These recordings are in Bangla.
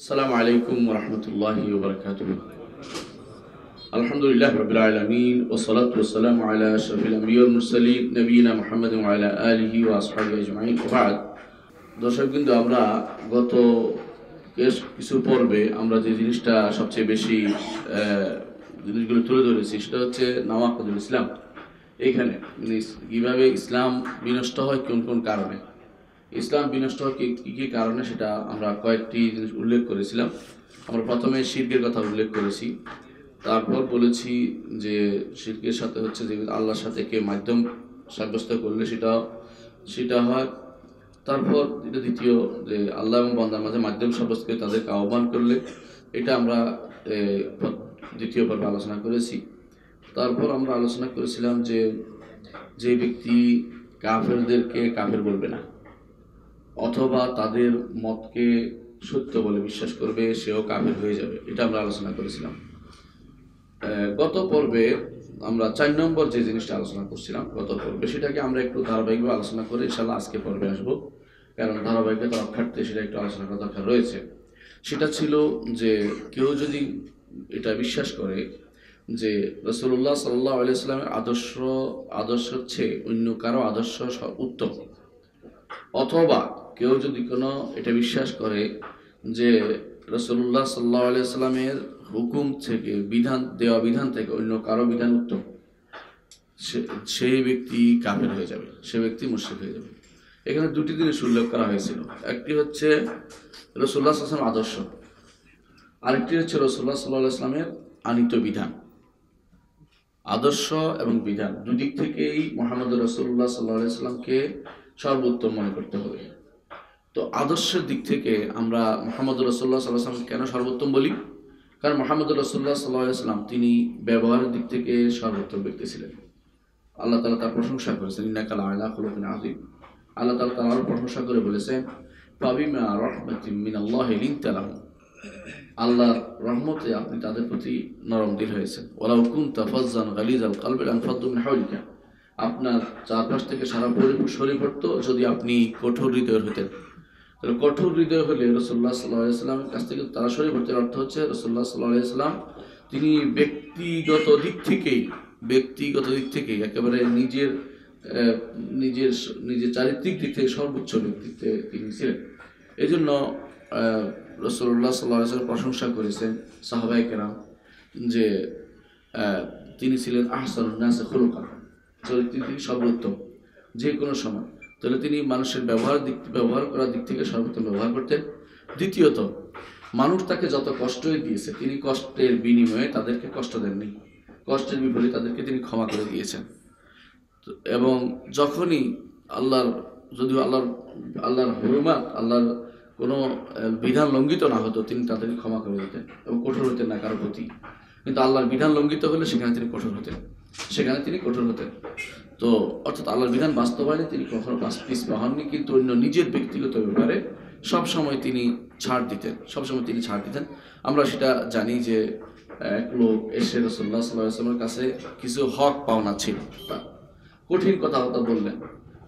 السلام عليكم ورحمة الله وبركاته الحمد لله رب العالمين والصلاة والسلام على شرف الأنبياء والمرسلين نبينا محمد وعلى آله وأصحابه أجمعين وبعد দর্শক কিন্তু আমরা গত বেশ কিছু পর্বে আমরা যে জিনিসটা সবচেয়ে বেশি জিনিসগুলো তুলে ধরেছি সেটা হচ্ছে নওয়াকুল ইসলাম এইখানে কীভাবে ইসলাম বিনষ্ট হয় কোন কোন কারণে ইসলাম বিনষ্ট হওয়ার কী কী কারণে সেটা আমরা কয়েকটি জিনিস উল্লেখ করেছিলাম আমরা প্রথমে শিল্পের কথা উল্লেখ করেছি তারপর বলেছি যে শিল্পের সাথে হচ্ছে যে আল্লাহর সাথে কে মাধ্যম সাব্যস্ত করলে সেটা সেটা হয় তারপর এটা দ্বিতীয় যে আল্লাহ এবং বন্দার মাঝে মাধ্যম সাব্যস্ত করে তাদেরকে আহ্বান করলে এটা আমরা দ্বিতীয় পর্বে আলোচনা করেছি তারপর আমরা আলোচনা করেছিলাম যে যে ব্যক্তি কাফেরদেরকে কাফের বলবে না অথবা তাদের মতকে সত্য বলে বিশ্বাস করবে সেও কাফের হয়ে যাবে এটা আমরা আলোচনা করেছিলাম গত পর্বে আমরা চার নম্বর যে জিনিসটা আলোচনা করছিলাম গত পর্বে সেটাকে আমরা একটু ধারাবাহিকভাবে আলোচনা করে ইনশাল্লাহ আজকে পর্বে আসব কারণ ধারাবাহিকতা রক্ষার্থে সেটা একটু আলোচনা করা দরকার রয়েছে সেটা ছিল যে কেউ যদি এটা বিশ্বাস করে যে রসুল্লাহ সাল্লাহ আলিয়া আদর্শ আদর্শ হচ্ছে অন্য কারো আদর্শ উত্তম অথবা কেউ যদি কোনো এটা বিশ্বাস করে যে রসুল্লাহ সাল্লা সাল্লামের হুকুম থেকে বিধান দেওয়া বিধান থেকে অন্য কারো বিধান উত্তম সেই ব্যক্তি কাপের হয়ে যাবে সে ব্যক্তি মুশ্রিক হয়ে যাবে এখানে দুটি জিনিস উল্লেখ করা হয়েছিল একটি হচ্ছে রসুল্লাহ সাল্লাম আদর্শ আরেকটি হচ্ছে রসুল্লাহ সাল্লাহ ইসলামের আনিত বিধান আদর্শ এবং বিধান দুদিক থেকেই মোহাম্মদ রসুল্লাহ সাল্লাহ ইসলামকে সর্বোত্তম মনে করতে হবে তো আদর্শের দিক থেকে আমরা মোহাম্মদ রসোল্লা সাল্লাহাম কেন সর্বোত্তম বলি কারণ মোহাম্মদ রসোল্লা সাল্লাহাম তিনি ব্যবহারের দিক থেকে সর্বোত্তম ব্যক্তি ছিলেন আল্লাহ তালা তার প্রশংসা করেছেন ইন্নাকাল আয়লা খুলুকিন আজিম আল্লাহ তালা তার আরও প্রশংসা করে বলেছেন আল্লাহ আল্লাহর রহমতে আপনি তাদের প্রতি নরম দিল হয়েছেন ওলাউকুন তাফাজান গালিজ আল কালবেল আনফাদ্দুমিন হাউলিকা আপনার চারপাশ থেকে সারা শরীর পড়তো যদি আপনি কঠোর হৃদয় হতেন তাহলে কঠোর হৃদয় হলে রসোল্লা সাল্লাহ কাছ থেকে তারা শরীর পড়তে অর্থ হচ্ছে রসোল্লা সাল্লাহ ইসলাম তিনি ব্যক্তিগত দিক থেকেই ব্যক্তিগত দিক থেকে একেবারে নিজের নিজের নিজের চারিত্রিক দিক থেকে সর্বোচ্চ ব্যক্তিত্বে তিনি ছিলেন এই জন্য রসল্লাহ সাল্লাহ প্রশংসা করেছেন সাহাবাই কেরাম যে তিনি ছিলেন আহসান নাসে খুলকা তাহলে তিনি সর্বোত্তম যে কোনো সময় তাহলে তিনি মানুষের ব্যবহার দিক ব্যবহার করার দিক থেকে সর্বোত্তম ব্যবহার করতেন দ্বিতীয়ত মানুষ তাকে যত কষ্টই দিয়েছে তিনি কষ্টের বিনিময়ে তাদেরকে কষ্ট দেননি কষ্টের বিপরীতে তাদেরকে তিনি ক্ষমা করে দিয়েছেন এবং যখনই আল্লাহর যদিও আল্লাহর আল্লাহর হরুমাত আল্লাহর কোনো বিধান লঙ্ঘিত না হতো তিনি তাদেরকে ক্ষমা করে দিতেন এবং কঠোর হতেন না কারো প্রতি কিন্তু আল্লাহর বিধান লঙ্ঘিত হলে সেখানে তিনি কঠোর হতেন সেখানে তিনি কঠোর হতেন তো অর্থাৎ আল্লাহর বিধান বাস্তবায়নে তিনি কখনো পিসপা হননি কিন্তু অন্য নিজের ব্যক্তিগত ব্যাপারে সবসময় তিনি ছাড় দিতেন সবসময় তিনি ছাড় দিতেন আমরা সেটা জানি যে এক লোক এসে রসল্লা সাল্লামের কাছে কিছু হক পাওনা ছিল কঠিন কথাবার্তা বললেন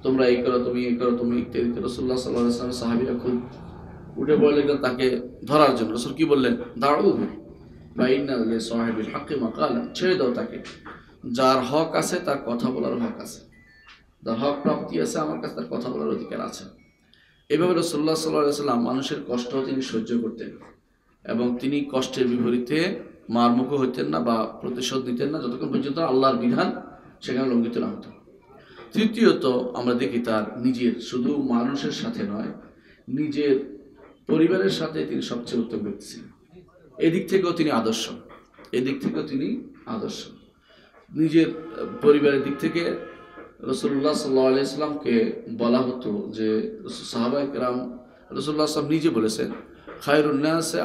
তোমরা এই করো তুমি এই করো তুমি ইত্যাদি রসল্লা সাল্লাহ সাহাবিরা খুব উঠে পড়লেন তাকে ধরার জন্য রসল কি বললেন দাঁড়াও বা ইন্না সাহেবের হাকে মাকাল ছেড়ে দাও তাকে যার হক আছে তার কথা বলার হক আছে যার হক প্রাপ্তি আছে আমার কাছে তার কথা বলার অধিকার আছে এভাবে রসোল্লা সাল্লাহ সাল্লাম মানুষের কষ্ট তিনি সহ্য করতেন এবং তিনি কষ্টের বিপরীতে মারমুখ হইতেন না বা প্রতিশোধ নিতেন না যতক্ষণ পর্যন্ত আল্লাহর বিধান সেখানে লঙ্ঘিত না হতো তৃতীয়ত আমরা দেখি তার নিজের শুধু মানুষের সাথে নয় নিজের পরিবারের সাথে তিনি সবচেয়ে উত্তম ব্যক্তি ছিলেন এদিক থেকেও তিনি আদর্শ এদিক থেকেও তিনি আদর্শ নিজের পরিবারের দিক থেকে রসুল্লাহ সাল্লাহ আলি ইসলামকে বলা হতো যে সাহাবাহিক রাম রসুল্লাহ সাল্লাম নিজে বলেছেন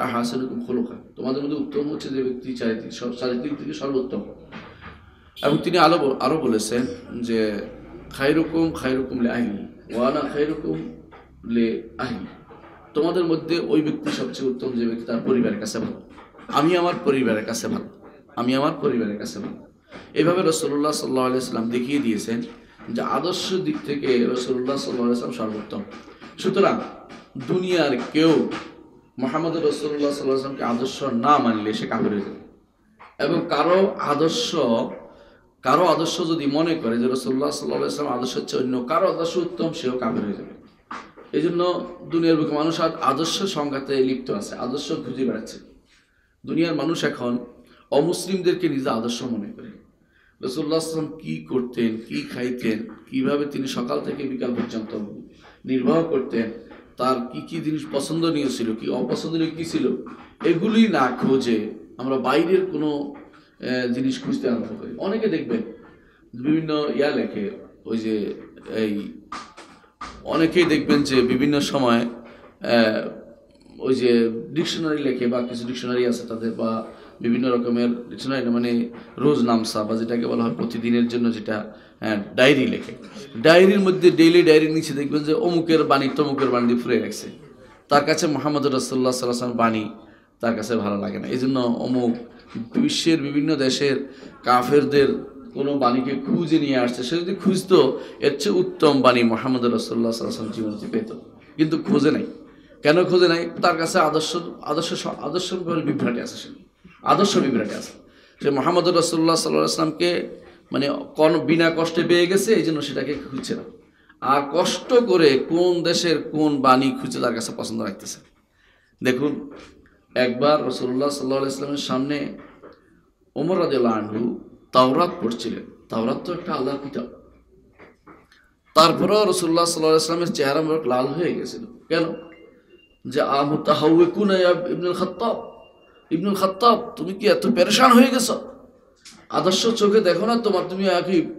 আর হাসান খোলকা তোমাদের মধ্যে উত্তম হচ্ছে যে ব্যক্তি চারিদিক চারিদিক থেকে সর্বোত্তম এবং তিনি আলো আরও বলেছেন যে খায়রুকুম খায়রুকুম লে আহি ওয়ানা খায়রুকুম লে আহি তোমাদের মধ্যে ওই ব্যক্তি সবচেয়ে উত্তম যে ব্যক্তি তার পরিবারের কাছে ভালো আমি আমার পরিবারের কাছে ভালো আমি আমার পরিবারের কাছে ভালো এভাবে রসল্লাহ সাল্লাহ আলিয়াল্লাম দেখিয়ে দিয়েছেন যে আদর্শ দিক থেকে রসল্লাহ সাল্লাহ আলিয়াল্লাম সর্বোত্তম সুতরাং দুনিয়ার কেউ মোহাম্মদ রসল্লাহ সাল্লাহামকে আদর্শ না মানলে সে কাপড় হয়ে যাবে এবং কারো আদর্শ কারো আদর্শ যদি মনে করে যে রসল্লাহ সাল্লাহ ইসলাম আদর্শ হচ্ছে অন্য কারো আদর্শ উত্তম সেও কাপড় হয়ে যাবে এই জন্য দুনিয়ার বুকে মানুষ আদর্শ সংঘাতে লিপ্ত আছে আদর্শ খুঁজে বেড়াচ্ছে দুনিয়ার মানুষ এখন অমুসলিমদেরকে নিজে আদর্শ মনে করে রসুল্লাহাম কি করতেন কি খাইতেন কিভাবে তিনি সকাল থেকে বিকাল পর্যন্ত নির্বাহ করতেন তার কি কি জিনিস পছন্দনীয় ছিল কি অপছন্দনীয় কী ছিল এগুলি না খোঁজে আমরা বাইরের কোনো জিনিস খুঁজতে আরম্ভ করি অনেকে দেখবেন বিভিন্ন ইয়া লেখে ওই যে এই অনেকেই দেখবেন যে বিভিন্ন সময় ওই যে ডিকশনারি লেখে বা কিছু ডিকশনারি আছে তাদের বা বিভিন্ন রকমের মানে রোজ নামসা বা যেটাকে বলা হয় প্রতিদিনের জন্য যেটা হ্যাঁ, ডায়েরি লেখে ডায়েরির মধ্যে ডেইলি ডায়েরির নিচে দেখবেন যে অমুকের বাণী তমুকের বাণী দিয়ে ফুরে রাখছে তার কাছে মোহাম্মদ রসল্লা সাল্লাহ বাণী তার কাছে ভালো লাগে না এই জন্য অমুক বিশ্বের বিভিন্ন দেশের কাফেরদের কোনো বাণীকে খুঁজে নিয়ে আসছে সে যদি খুঁজতো এর চেয়ে উত্তম বাণী মোহাম্মদ রসল্লা সাল্লাম জীবনটি পেত কিন্তু খোঁজে নাই কেন খোঁজে নাই তার কাছে আদর্শ আদর্শ আদর্শ বিভ্রাটে আছে সেটা আদর্শ বিভ্রাটে আছে সে মোহাম্মদ রসুল্লাহ সাল্লাহ আসলামকে মানে কন বিনা কষ্টে পেয়ে গেছে এই জন্য সেটাকে খুঁজছে না আর কষ্ট করে কোন দেশের কোন বাণী খুঁজে তার কাছে পছন্দ রাখতেছে দেখুন একবার রসুল্লাহ সাল্লাহ ইসলামের সামনে ওমর রাজুল্লাহ আন্ডু তাওরাত পড়ছিলেন তাওরাত তো একটা আল্লাহ কিতাব তারপরেও রসুল্লাহ সাল্লাহ ইসলামের চেহারা মোরক লাল হয়ে গেছিল কেন যে আহ তাহা ইবনুল খাত্তাব ইবনুল খাত্তাব তুমি কি এত পেরেশান হয়ে গেছ আদর্শ চোখে দেখো না তোমার তুমি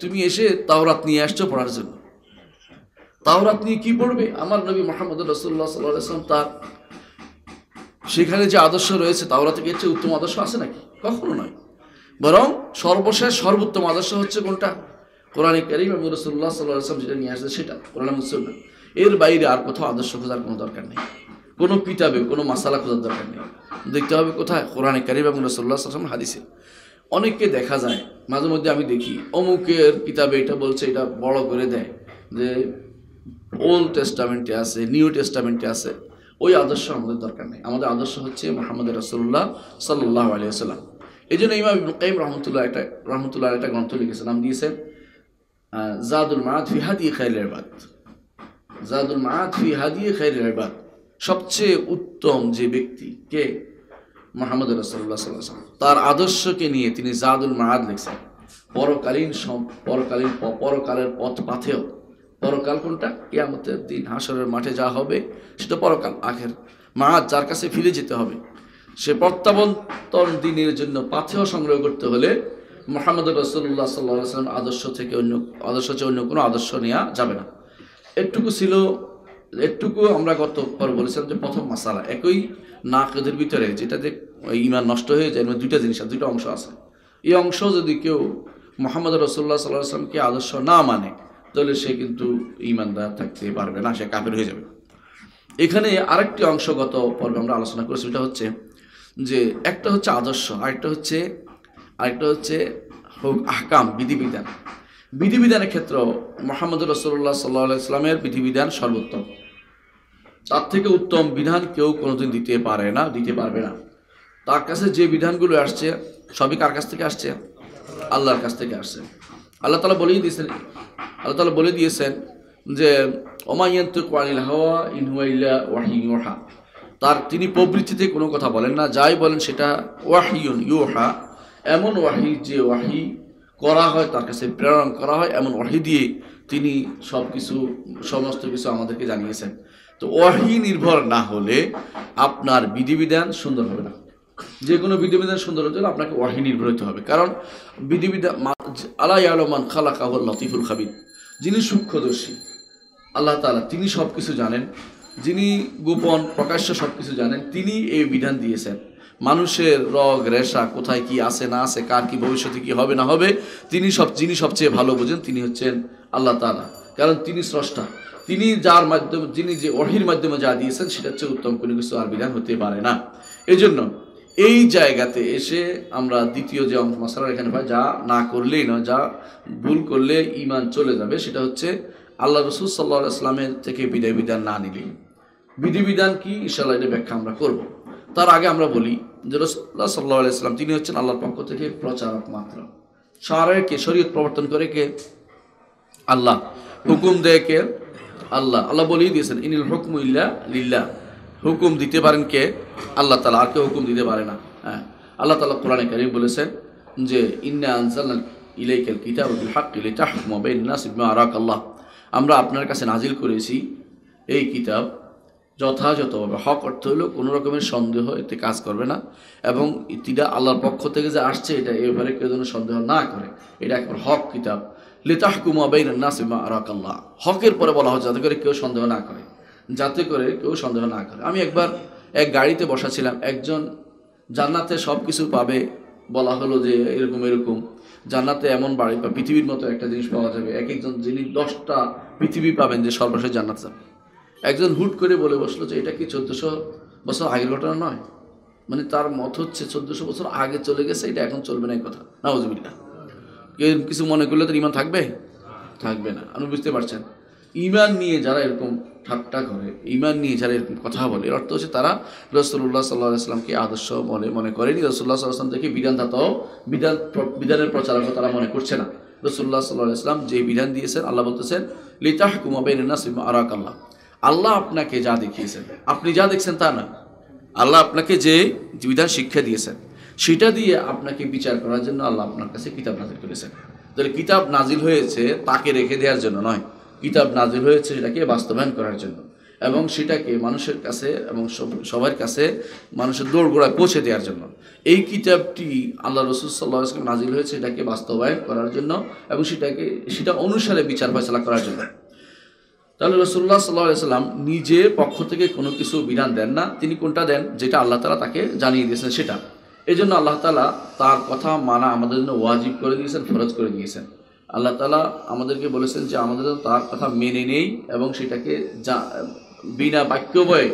তুমি এসে তাওরাত নিয়ে আসছো পড়ার জন্য তাওরাত নিয়ে কি পড়বে আমার নবী মোহাম্মদ রসুল্লাহ সাল্লাম তার সেখানে যে আদর্শ রয়েছে তাওরাতে গেছে উত্তম আদর্শ আছে নাকি কখনো নয় বরং সর্বশেষ সর্বোত্তম আদর্শ হচ্ছে কোনটা কোরআনে করিম এবং রসুল্লাহ সাল্লাহ আসলাম যেটা নিয়ে আসছে সেটা কোরআন মুসল্লাম এর বাইরে আর কোথাও আদর্শ খোঁজার কোনো দরকার নেই কোনো কিতাবে কোনো মাসালা খোঁজার দরকার নেই দেখতে হবে কোথায় কোরআনে কারিম এবং রসল্লা আসলাম হাদিসে অনেককে দেখা যায় মাঝে মধ্যে আমি দেখি অমুকের কিতাবে এটা বলছে এটা বড় করে দেয় যে ওল্ড টেস্টামেন্টে আছে নিউ টেস্টামেন্টে আছে ওই আদর্শ আমাদের দরকার নেই আমাদের আদর্শ হচ্ছে মোহাম্মদ রসল্লাহ সাল্লাহ আলিয়া সাল্লাম এই জন্য ইমাম কাইম রহমতুল্লাহ একটা রহমতুল্লাহ একটা গ্রন্থ লিখেছে নাম দিয়েছেন জাদুল মাহাত ফিহাদি খাইলের বাদ জাদুল মাহাত ফিহাদি খাইলের বাদ সবচেয়ে উত্তম যে ব্যক্তি কে মাহমুদ রসল্লা সাল্লাম তার আদর্শকে নিয়ে তিনি জাদুল মাহাদ লিখছেন পরকালীন পরকালীন পরকালের পথ পাথেও পরকাল কোনটা কেয়ামতের দিন হাসরের মাঠে যা হবে সেটা পরকাল আখের মাহাদ যার কাছে ফিরে যেতে হবে সে প্রত্যাবর্তন দিনের জন্য পাথেও সংগ্রহ করতে হলে মোহাম্মদ রসুল্লাহ সাল্লাহ সাল্লাম আদর্শ থেকে অন্য আদর্শ চেয়ে অন্য কোনো আদর্শ নেওয়া যাবে না এটুকু ছিল এটুকু আমরা গত পর বলেছিলাম যে প্রথম মাসালা একই নাকদের ভিতরে যেটা যে ইমান নষ্ট হয়ে যায় দুইটা জিনিস দুইটা অংশ আছে এই অংশ যদি কেউ মোহাম্মদ রসোল্লা সাল্লাহ আসলামকে আদর্শ না মানে তাহলে সে কিন্তু ইমানদার থাকতে পারবে না সে কাপের হয়ে যাবে এখানে আরেকটি অংশগত পর্বে আমরা আলোচনা করেছি সেটা হচ্ছে যে একটা হচ্ছে আদর্শ আরেকটা হচ্ছে আরেকটা হচ্ছে হোক আহকাম বিধিবিধান বিধিবিধানের ক্ষেত্রে মোহাম্মদ রসোল্লা সাল্লাহ ইসলামের বিধিবিধান সর্বোত্তম তার থেকে উত্তম বিধান কেউ কোনোদিন দিতে পারে না দিতে পারবে না তার কাছে যে বিধানগুলো আসছে সবই কার কাছ থেকে আসছে আল্লাহর কাছ থেকে আসছে আল্লাহ তালা বলেই দিয়েছেন আল্লাহ তালা বলে দিয়েছেন যে ওমাইয়ন্তু হাওয়া ইনহুয়াইল্লা ওয়াহি ওহা তার তিনি প্রবৃত্তিতে কোনো কথা বলেন না যাই বলেন সেটা ওয়াহিউন ইউহা এমন ওয়াহি যে ওয়াহি করা হয় তার কাছে প্রেরণ করা হয় এমন ওয়াহি দিয়ে তিনি সব কিছু সমস্ত কিছু আমাদেরকে জানিয়েছেন তো ওয়াহি নির্ভর না হলে আপনার বিধিবিধান সুন্দর হবে না যে কোনো বিধিবিধান সুন্দর হতে হলে আপনাকে ওয়াহি নির্ভর হতে হবে কারণ বিধিবিধান আলাই আলমান খালা কাহুল লতিফুল খাবিদ যিনি সূক্ষ্মদর্শী আল্লাহ তালা তিনি সব কিছু জানেন যিনি গোপন প্রকাশ্য সব কিছু জানেন তিনি এই বিধান দিয়েছেন মানুষের রগ রেশা কোথায় কি আছে না আছে কার কি ভবিষ্যতে কি হবে না হবে তিনি সব যিনি সবচেয়ে ভালো বোঝেন তিনি হচ্ছেন আল্লাহ তালা কারণ তিনি স্রষ্টা তিনি যার মাধ্যমে যিনি যে অহির মাধ্যমে যা দিয়েছেন সেটা হচ্ছে উত্তম কোনো কিছু আর বিধান হতে পারে না এই জন্য এই জায়গাতে এসে আমরা দ্বিতীয় যে অংশ মশালার এখানে পাই যা না করলেই না যা ভুল করলে ইমান চলে যাবে সেটা হচ্ছে আল্লাহ রসুল সাল্লাহ ইসলামের থেকে বিদায় বিধান না বিধি বিধিবিধান কি ইনশাল্লাহ এটা ব্যাখ্যা আমরা করব তার আগে আমরা বলি যে রসুল্লাহ সাল্লাহ আলাইসলাম তিনি হচ্ছেন আল্লাহর পক্ষ থেকে প্রচারক মাত্র সারের কে শরীয়ত প্রবর্তন করে কে আল্লাহ হুকুম দেয় কে আল্লাহ আল্লাহ বলেই দিয়েছেন ইনিল হুকুম ইল্লা লিল্লা হুকুম দিতে পারেন কে আল্লাহ তালা আর কেউ হুকুম দিতে পারে না হ্যাঁ আল্লাহ তালা কোরআনে কারিম বলেছেন যে ইন্না আনসাল ইলাইকাল কিতাব হাক ইলে তাহমা বেন্নাস আরাক আল্লাহ আমরা আপনার কাছে নাজিল করেছি এই কিতাব যথাযথভাবে হক অর্থ হলো কোনো রকমের সন্দেহ এতে কাজ করবে না এবং ইতিটা আল্লাহর পক্ষ থেকে যে আসছে এটা এভাবে কেউ যেন সন্দেহ না করে এটা একবার হক কিতাব লিতাহকুমা বেইন নাসিমা হকের পরে বলা হয় যাতে করে কেউ সন্দেহ না করে যাতে করে কেউ সন্দেহ না করে আমি একবার এক গাড়িতে বসা ছিলাম একজন জান্নাতে সব কিছু পাবে বলা হলো যে এরকম এরকম জান্নাতে এমন বাড়ি বা পৃথিবীর মতো একটা জিনিস পাওয়া যাবে এক একজন যিনি দশটা পৃথিবী পাবেন যে সর্বশেষ জান্নাত যাবে একজন হুট করে বলে বসলো যে এটা কি চোদ্দোশো বছর আগের ঘটনা নয় মানে তার মত হচ্ছে চোদ্দোশো বছর আগে চলে গেছে এটা এখন চলবে না এই কথা না কেউ কিছু মনে করলে তার ইমান থাকবে থাকবে না আপনি বুঝতে পারছেন ইমান নিয়ে যারা এরকম ঠাট্টা করে ইমান নিয়ে যারা এরকম কথা বলে এর অর্থ হচ্ছে তারা রসুল্লাহ সাল্লাহ আসলামকে আদর্শ মনে মনে করেনি রসুল্লাহ সাল্লাহাম থেকে বিধানদাতাও বিধান বিধানের প্রচারকও তারা মনে করছে না রসুল্লাহ সাল্লাহ আসলাম যে বিধান দিয়েছেন আল্লাহ বলতেছেন লিতাহ কুমাবেন আরাক আল্লাহ আল্লাহ আপনাকে যা দেখিয়েছেন আপনি যা দেখছেন তা না আল্লাহ আপনাকে যে বিধান শিক্ষা দিয়েছেন সেটা দিয়ে আপনাকে বিচার করার জন্য আল্লাহ আপনার কাছে কিতাব নাজিল করেছেন তাহলে কিতাব নাজিল হয়েছে তাকে রেখে দেওয়ার জন্য নয় কিতাব নাজিল হয়েছে সেটাকে বাস্তবায়ন করার জন্য এবং সেটাকে মানুষের কাছে এবং সবার কাছে মানুষের দৌড়গোড়ায় পৌঁছে দেওয়ার জন্য এই কিতাবটি আল্লাহ রসুল সাল্লাহ ইসলাম নাজিল হয়েছে এটাকে বাস্তবায়ন করার জন্য এবং সেটাকে সেটা অনুসারে বিচার ফয়সলা করার জন্য তাহলে রসুল্লাহ সাল্লাহ সাল্লাম নিজে পক্ষ থেকে কোনো কিছু বিধান দেন না তিনি কোনটা দেন যেটা আল্লাহ তালা তাকে জানিয়ে দিয়েছেন সেটা এই জন্য আল্লাহ তালা তার কথা মানা আমাদের জন্য ওয়াজিব করে দিয়েছেন ফরজ করে দিয়েছেন আল্লাহ তালা আমাদেরকে বলেছেন যে আমাদের তার কথা মেনে নেই এবং সেটাকে যা বিনা বাক্য বয়ে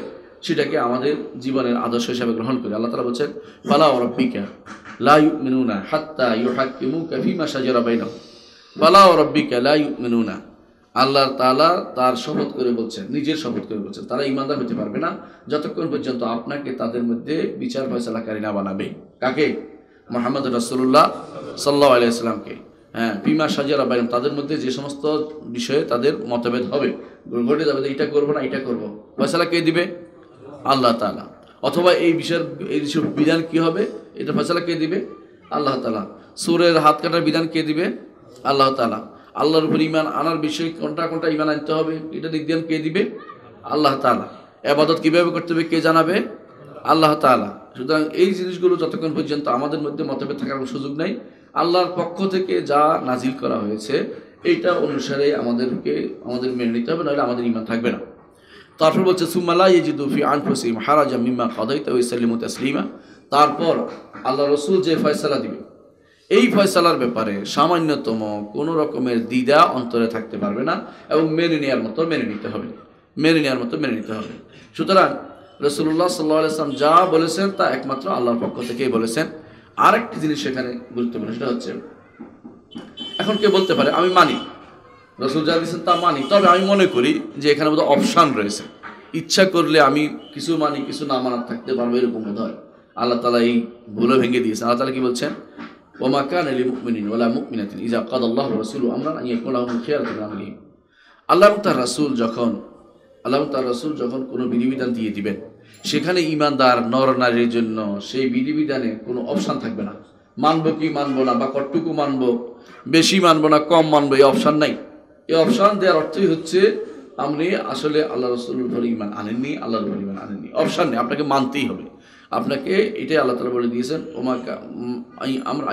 সেটাকে আমাদের জীবনের আদর্শ হিসাবে গ্রহণ করি আল্লাহ তালা বলছেন ফালা রব্বিকা লা ইউমিনুনা হাত্তা ইউহাক্কিমুকা ফিমা সাজারা বাইনা ফালা রব্বিকা মেনু না আল্লাহ তালা তার শপথ করে বলছেন নিজের শপথ করে বলছেন তারা ইমানদার হতে পারবে না যতক্ষণ পর্যন্ত আপনাকে তাদের মধ্যে বিচার ফয়সালাকারী না বানাবে কাকে মোহাম্মদ রাসুল্লাহ সাল্লাহ আলাইসালামকে হ্যাঁ পিমা সাজিয়ারা বাইরাম তাদের মধ্যে যে সমস্ত বিষয়ে তাদের মতভেদ হবে ঘটে যাবে এটা করবো না এটা করবো ফয়সালা কে দিবে আল্লাহ তালা অথবা এই বিষয়ের এই বিষয়ের বিধান কী হবে এটা ফয়সালা কে দিবে আল্লাহ তালা সুরের হাত কাটার বিধান কে দিবে আল্লাহ তালা আল্লাহর উপর ইমান আনার বিষয়ে কোনটা কোনটা ইমান আনতে হবে এটা নির্ধারণ কে দিবে আল্লাহ তালা এবাদত কীভাবে করতে হবে কে জানাবে আল্লাহ তালা সুতরাং এই জিনিসগুলো যতক্ষণ পর্যন্ত আমাদের মধ্যে মতভেদ থাকার সুযোগ নাই আল্লাহর পক্ষ থেকে যা নাজিল করা হয়েছে এইটা অনুসারে আমাদেরকে আমাদের মেনে নিতে হবে নাহলে আমাদের ইমান থাকবে না তারপর বলছে সুমালা ইজিদুফি আনফুসিম হারাজা মিমা কদাইতা ইসাল্লিমু তাসলিমা তারপর আল্লাহ রসুল যে ফয়সালা দিবে এই ফয়সালার ব্যাপারে সামান্যতম কোনো রকমের দ্বিধা অন্তরে থাকতে পারবে না এবং মেনে নেওয়ার মতো মেনে নিতে হবে মেনে নেওয়ার মতো মেনে নিতে হবে সুতরাং রসুল্লাহ সাল্লাহ আলাইসলাম যা বলেছেন তা একমাত্র আল্লাহর পক্ষ থেকেই বলেছেন আরেকটি জিনিস সেখানে গুরুত্বপূর্ণ সেটা হচ্ছে এখন কেউ বলতে পারে আমি মানি রসুল যা দিয়েছেন তা মানি তবে আমি মনে করি যে এখানে বোধহয় অপশান রয়েছে ইচ্ছা করলে আমি কিছু মানি কিছু না মানার থাকতে পারবো এরকম বোধ হয় আল্লাহ তালা এই ভুলে ভেঙে দিয়েছে আল্লাহ তালা কি বলছেন ওমা কান আলী মুকমিন ওলা মুকমিনাতিন ইজা কাদ আল্লাহ রসুল আমরান ইয়ে কোলাম খেয়ালি আল্লাহ তার রাসুল যখন আল্লাহ তার রাসুল যখন কোনো বিধিবিধান দিয়ে দিবেন সেখানে ইমানদার নর নারীর জন্য সেই বিধিবিধানে কোনো অপশান থাকবে না মানব কি মানব না বা কটটুকু মানব বেশি মানব না কম মানব এই অপশান নাই এই অপশান দেওয়ার অর্থই হচ্ছে আপনি আসলে আল্লাহ রসুল্লাহর ইমান আনেননি আল্লাহর ইমান আনেননি অপশান নেই আপনাকে মানতেই হবে আপনাকে এটাই আল্লাহ তালা বলে দিয়েছেন ওমাকা আমরা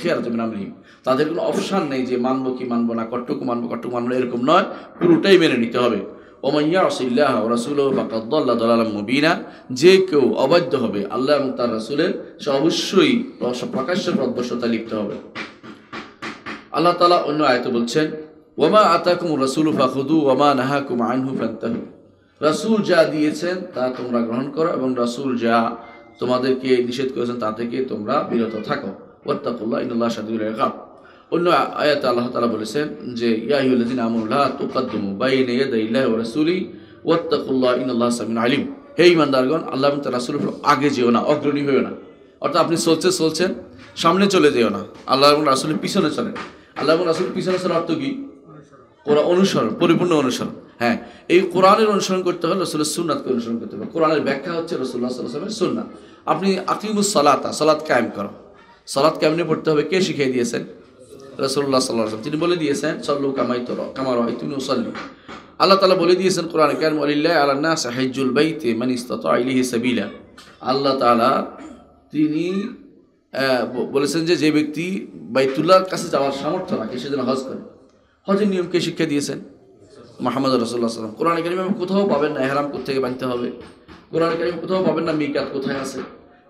খেয়াল তুমি রহিম তাদের কোনো অপশান নেই যে মানবো কি মানবো না কট্টুকু মানবো কট্টুকু মানবো এরকম নয় পুরোটাই মেনে নিতে হবে ওমাইয়া রসিল্লাহ রসুল বাকাদ্দাল্লা দালালাম মুবিনা যে কেউ অবাধ্য হবে আল্লাহ এবং তার রসুলের সে অবশ্যই প্রকাশ্য প্রদর্শতা লিপ্ত হবে আল্লাহ তালা অন্য আয়ত বলছেন ওমা আতাকুম রসুল ফাখুদু ওমা নাহাকুম আনহু ফান্তাহু রাসুল যা দিয়েছেন তা তোমরা গ্রহণ করো এবং রাসুল যা তোমাদেরকে নিষেধ করেছেন তা থেকে তোমরা বিরত থাকো ওত্তাকুল্লাহ ইনুল্লাহ সাদুল রেখাব অন্য আয়াত আল্লাহ তালা বলেছেন যে ইয়াহিউল্লাদিন আমুল্লাহ তুকাদ্দুমু বাইনে ইয়াদাইল্লাহ ও রাসুলি ওত্তাকুল্লাহ ইনুল্লাহ সামিন আলিম হে ইমানদারগণ আল্লাহ তার রাসুলের আগে যেও না অগ্রণী হয়েও না অর্থাৎ আপনি চলছে চলছেন সামনে চলে যেও না আল্লাহ এবং রাসুলের পিছনে চলে আল্লাহ এবং রাসুলের পিছনে চলার অর্থ কি ওরা অনুসরণ পরিপূর্ণ অনুসরণ হ্যাঁ এই কোরআনের অনুসরণ করতে হবে রসুলের সুন্নাতকে অনুসরণ করতে হবে কোরআনের ব্যাখ্যা হচ্ছে রসুল্লাহ সাল্লামের সুন্নাত আপনি আকিমুস সালাতা সালাত কায়েম করো সালাত কেমনি পড়তে হবে কে শিখিয়ে দিয়েছেন রসুল্লাহ সাল্লাহ আসলাম তিনি বলে দিয়েছেন সল্লু কামাই তোর কামার হয় তুমি সল্লু আল্লাহ তালা বলে দিয়েছেন কোরআন কেন আলিল্লাহ আল্লাহ সাহেজুল তে মানে ইস্তত আলিহি সাবিলা আল্লাহ তালা তিনি বলেছেন যে যে ব্যক্তি বাইতুল্লাহর কাছে যাওয়ার সামর্থ্য রাখে সেজন্য হজ করে হজের নিয়মকে শিক্ষা দিয়েছেন মোহাম্মদ রসুল্লাহ সাল্লাম কোরআন কারিম আমি কোথাও পাবেন না এহরাম থেকে বানতে হবে কোরআন করিম কোথাও পাবেন না মিকাত কোথায় আছে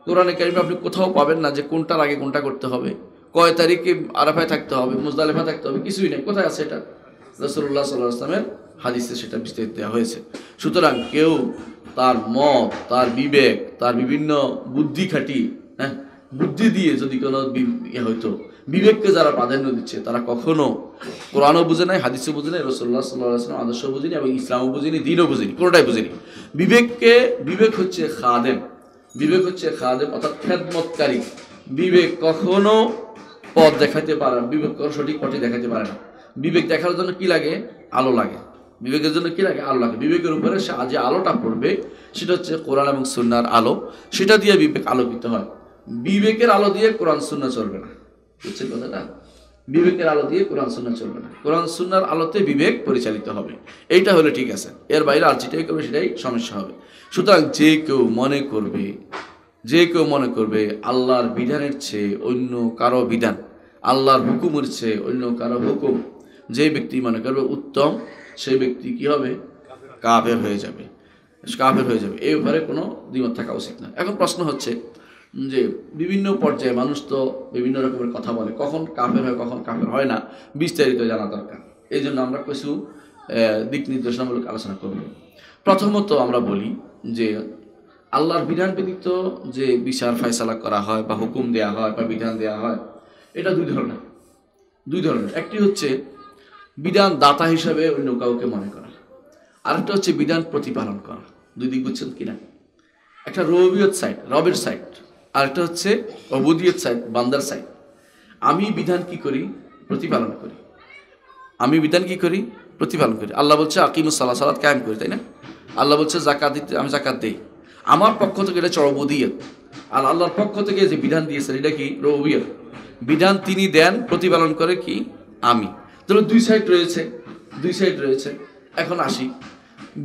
কোরআন কারিমে আপনি কোথাও পাবেন না যে কোনটার আগে কোনটা করতে হবে কয় তারিখে আরাফায় থাকতে হবে মুজদালেফা থাকতে হবে কিছুই নেই কোথায় আছে এটা রসুল্লাহ সাল্লাহ আসলামের হাদিসে সেটা বিস্তারিত দেওয়া হয়েছে সুতরাং কেউ তার মত তার বিবেক তার বিভিন্ন বুদ্ধি খাটি হ্যাঁ বুদ্ধি দিয়ে যদি কোনো ইয়ে হইতো বিবেককে যারা প্রাধান্য দিচ্ছে তারা কখনো কোরআনও বুঝে নাই হাদিসও বুঝে নাই রসল্লাহ সাল্লাহাম আদর্শ বুঝিনি এবং ইসলামও বুঝিনি দিনও বুঝিনি কোনোটাই বুঝিনি বিবেককে বিবেক হচ্ছে খাদেম বিবেক হচ্ছে খাদেম অর্থাৎ খেদমতকারী বিবেক কখনো পথ দেখাতে পারে না বিবেক কখনো সঠিক পথে দেখাতে পারে না বিবেক দেখার জন্য কি লাগে আলো লাগে বিবেকের জন্য কী লাগে আলো লাগে বিবেকের উপরে আজ আলোটা পড়বে সেটা হচ্ছে কোরআন এবং সুন্নার আলো সেটা দিয়ে বিবেক আলোকিত হয় বিবেকের আলো দিয়ে কোরআন সুন্না চলবে না বুঝছেন কথাটা বিবেকের আলো দিয়ে কোরআন সুন্না চলবে না কোরআন সুন্নার আলোতে বিবেক পরিচালিত হবে এইটা হলে ঠিক আছে এর বাইরে আর যেটাই করবে সেটাই সমস্যা হবে সুতরাং যে কেউ মনে করবে যে কেউ মনে করবে আল্লাহর বিধানের চেয়ে অন্য কারো বিধান আল্লাহর হুকুমের চেয়ে অন্য কারো হুকুম যে ব্যক্তি মনে করবে উত্তম সেই ব্যক্তি কি হবে কাফের হয়ে যাবে কাফের হয়ে যাবে এই ব্যাপারে কোনো দ্বিমত থাকা উচিত না এখন প্রশ্ন হচ্ছে যে বিভিন্ন পর্যায়ে মানুষ তো বিভিন্ন রকমের কথা বলে কখন কাফের হয় কখন কাফের হয় না বিস্তারিত জানা দরকার এই জন্য আমরা কিছু দিক নির্দেশনামূলক আলোচনা করব প্রথমত আমরা বলি যে আল্লাহর বিধান ব্যতীত যে বিচার ফয়সালা করা হয় বা হুকুম দেয়া হয় বা বিধান দেয়া হয় এটা দুই ধরনের দুই ধরনের একটি হচ্ছে বিধান দাতা হিসাবে অন্য কাউকে মনে করা আরেকটা হচ্ছে বিধান প্রতিপালন করা দুই দিক বুঝছেন কিনা একটা রবিয়ত সাইট রবের সাইট আরেকটা হচ্ছে অবুদিয়ত সাইড বান্দার সাইড আমি বিধান কি করি প্রতিপালন করি আমি বিধান কি করি প্রতিপালন করি আল্লাহ বলছে আকিমুস সাল্লাহ সালাদ কায়েম করি তাই না আল্লাহ বলছে জাকাত দিতে আমি জাকাত দিই আমার পক্ষ থেকে এটা চরবদিয়ত আর আল্লাহর পক্ষ থেকে যে বিধান দিয়েছেন এটা কি রবিয়ত বিধান তিনি দেন প্রতিপালন করে কি আমি ধরো দুই সাইড রয়েছে দুই সাইড রয়েছে এখন আসি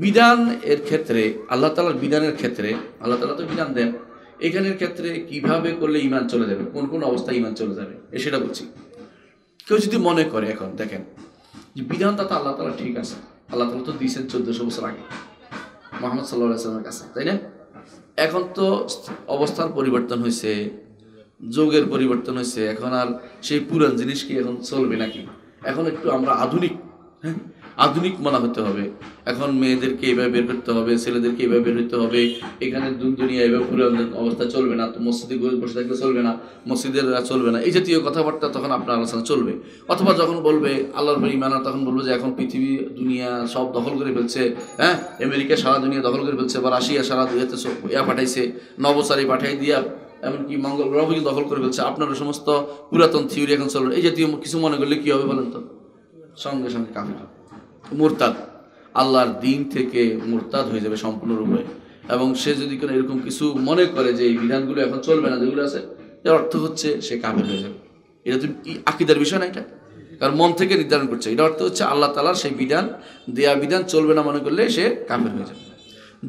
বিধান এর ক্ষেত্রে আল্লাহ তালার বিধানের ক্ষেত্রে আল্লাহ তালা তো বিধান দেন এখানের ক্ষেত্রে কিভাবে করলে ইমান চলে যাবে কোন কোন অবস্থায় ইমান চলে যাবে এ সেটা বলছি কেউ যদি মনে করে এখন দেখেন যে বিধানটা তো আল্লাহ তালা ঠিক আছে আল্লাহ তালা তো দিয়েছেন চোদ্দশো বছর আগে মোহাম্মদ সাল্লাহামের কাছে তাই না এখন তো অবস্থার পরিবর্তন হয়েছে যোগের পরিবর্তন হয়েছে এখন আর সেই পুরান জিনিস কি এখন চলবে নাকি এখন একটু আমরা আধুনিক হ্যাঁ আধুনিক মানা হতে হবে এখন মেয়েদেরকে এভাবে বের করতে হবে ছেলেদেরকে এভাবে বের হতে হবে এখানে দুনিয়া এভাবে পুরো অবস্থা চলবে না তো মসজিদে বসে থাকলে চলবে না মসজিদের চলবে না এই জাতীয় কথাবার্তা তখন আপনার আলোচনা চলবে অথবা যখন বলবে আল্লাহর ভাই মানা তখন বলবে যে এখন পৃথিবী দুনিয়া সব দখল করে ফেলছে হ্যাঁ আমেরিকা সারা দুনিয়া দখল করে ফেলছে বা রাশিয়া সারা দুনিয়াতে সব ইয়া পাঠাইছে নবচারি পাঠাই দিয়া এমনকি মঙ্গল গ্রহ দখল করে ফেলছে আপনার সমস্ত পুরাতন থিওরি এখন চলবে এই জাতীয় কিছু মনে করলে কী হবে বলেন তো সঙ্গে সঙ্গে কাফের হবে মোরতাদ আল্লাহর দিন থেকে মোরতাদ হয়ে যাবে সম্পূর্ণরূপে এবং সে যদি কোনো এরকম কিছু মনে করে যে এই বিধানগুলো এখন চলবে না যেগুলো আছে এর অর্থ হচ্ছে সে কামেল হয়ে যাবে এটা তুমি আকিদার বিষয় না এটা কারণ মন থেকে নির্ধারণ করছে এটা অর্থ হচ্ছে আল্লাহ তালার সেই বিধান দেয়া বিধান চলবে না মনে করলে সে কামেল হয়ে যাবে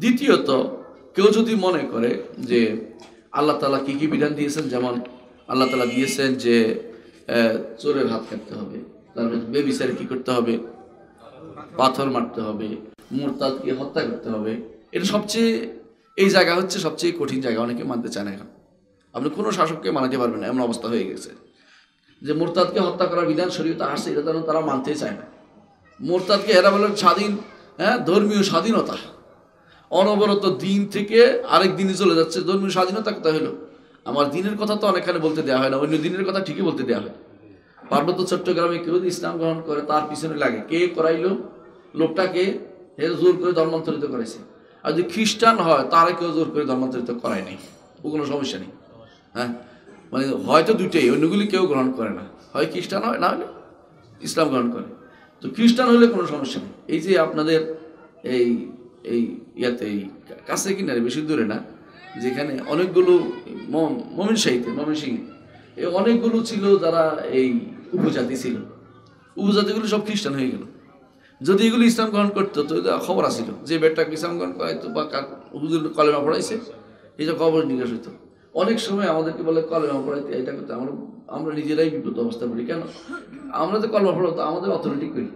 দ্বিতীয়ত কেউ যদি মনে করে যে আল্লাহ তালা কী কী বিধান দিয়েছেন যেমন আল্লাহ তালা দিয়েছেন যে চোরের হাত কাটতে হবে তারপর বেবিচারে কী করতে হবে পাথর মারতে হবে মোরতাদকে হত্যা করতে হবে এটা সবচেয়ে এই জায়গা হচ্ছে সবচেয়ে কঠিন জায়গা অনেকে মানতে চায় না এখন আপনি কোনো শাসককে মানাতে পারবেন না এমন অবস্থা হয়ে গেছে যে মোরতাদকে হত্যা করার বিধান শরীয়তে আসছে এটা যেন তারা মানতে চায় না মোরতাদকে এরা বলেন স্বাধীন হ্যাঁ ধর্মীয় স্বাধীনতা অনবরত দিন থেকে আরেক দিনে চলে যাচ্ছে ধর্মীয় স্বাধীনতা কথা হলো আমার দিনের কথা তো অনেকখানে বলতে দেওয়া হয় না অন্য দিনের কথা ঠিকই বলতে দেওয়া হয় পার্বত্য চট্টগ্রামে কেউ যদি ইসলাম গ্রহণ করে তার পিছনে লাগে কে করাইলো লোকটাকে জোর করে ধর্মান্তরিত করেছে আর যদি খ্রিস্টান হয় তারা কেউ জোর করে ধর্মান্তরিত করায় নাই ও কোনো সমস্যা নেই হ্যাঁ মানে হয়তো দুটোই অন্যগুলি কেউ গ্রহণ করে না হয় খ্রিস্টান হয় না হলে ইসলাম গ্রহণ করে তো খ্রিস্টান হলে কোনো সমস্যা নেই এই যে আপনাদের এই এই ইয়াতে এই কাছে কিনারে বেশি দূরে না যেখানে অনেকগুলো মমিন সাহিত্য মমিন সিং এই অনেকগুলো ছিল যারা এই উপজাতি ছিল উপজাতিগুলো সব খ্রিস্টান হয়ে গেল যদি এগুলি ইসলাম গ্রহণ করতো তো খবর আসিল যে ব্যাটটা ইসলাম গ্রহণ হয়তো বা হুজুর কলেমা পড়াইছে এই যে খবর জিজ্ঞেস হইতো অনেক সময় আমাদেরকে বলে কলেমা পড়াইতে এটা করতে আমরা আমরা নিজেরাই বিপদ অবস্থা পড়ি কেন আমরা তো কলেমা পড়াতো আমাদের অথরিটি করি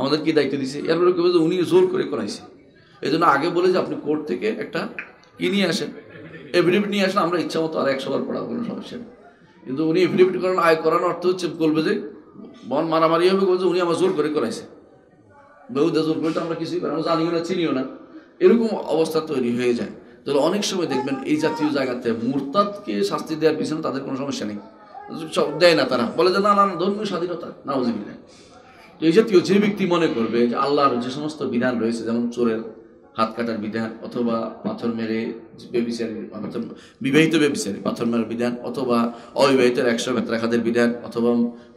আমাদের কি দায়িত্ব দিছে এরপরে মানে কেউ যে উনি জোর করে করাইছে এই জন্য আগে বলে যে আপনি কোর্ট থেকে একটা কি নিয়ে আসেন এফিডেভিট নিয়ে আসেন আমরা ইচ্ছা মতো আর একশো বার পড়া কোনো সমস্যা নেই কিন্তু উনি এফিডেভিট করানো আয় করানোর অর্থ হচ্ছে বলবে যে বন মারামারি হবে বলছে উনি আমার জোর করে করাইছে তো আমরা কিছুই পারি জানিও না চিনিও না এরকম অবস্থা তৈরি হয়ে যায় তাহলে অনেক সময় দেখবেন এই জাতীয় জায়গাতে শাস্তি দেওয়ার পিছনে তাদের কোনো সমস্যা নেই সব দেয় না তারা বলে যে না না ধর্মীয় স্বাধীনতা তো এই জাতীয় যে ব্যক্তি মনে করবে যে আল্লাহর যে সমস্ত বিধান রয়েছে যেমন চোরের হাত কাটার বিধান অথবা পাথর মেরে বিবাহিত বেবিচারী পাথর মেরার বিধান অথবা অবিবাহিত একশো বেত্রাঘাতের বিধান অথবা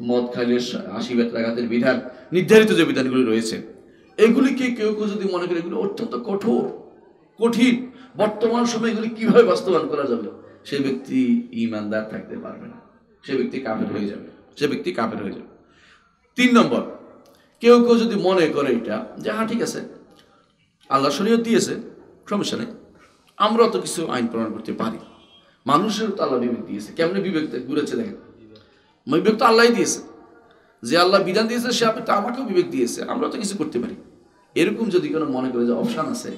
মদ খালের আশি বেত্রাঘাতের বিধান নির্ধারিত যে বিধানগুলি রয়েছে এগুলিকে কেউ কেউ যদি মনে করে এগুলি অত্যন্ত কঠোর কঠিন বর্তমান সময় এগুলি কিভাবে বাস্তবায়ন করা যাবে সে ব্যক্তি ইমানদার থাকতে পারবে না সে ব্যক্তি কাপের হয়ে যাবে সে ব্যক্তি কাপের হয়ে যাবে তিন নম্বর কেউ কেউ যদি মনে করে এটা যে হ্যাঁ ঠিক আছে আল্লাহ শরীয় দিয়েছে সমস্যা নেই আমরা অত কিছু আইন প্রণয়ন করতে পারি মানুষের তো আল্লাহ বিবেক দিয়েছে কেমন বিবেক ঘুরেছে দেখেন বিবেক তো আল্লাহ দিয়েছে যে আল্লাহ বিধান দিয়েছে সে আপনি তো আমাকেও বিবেক দিয়েছে আমরা তো কিছু করতে পারি এরকম যদি কোনো মনে করে যে অপশান আছে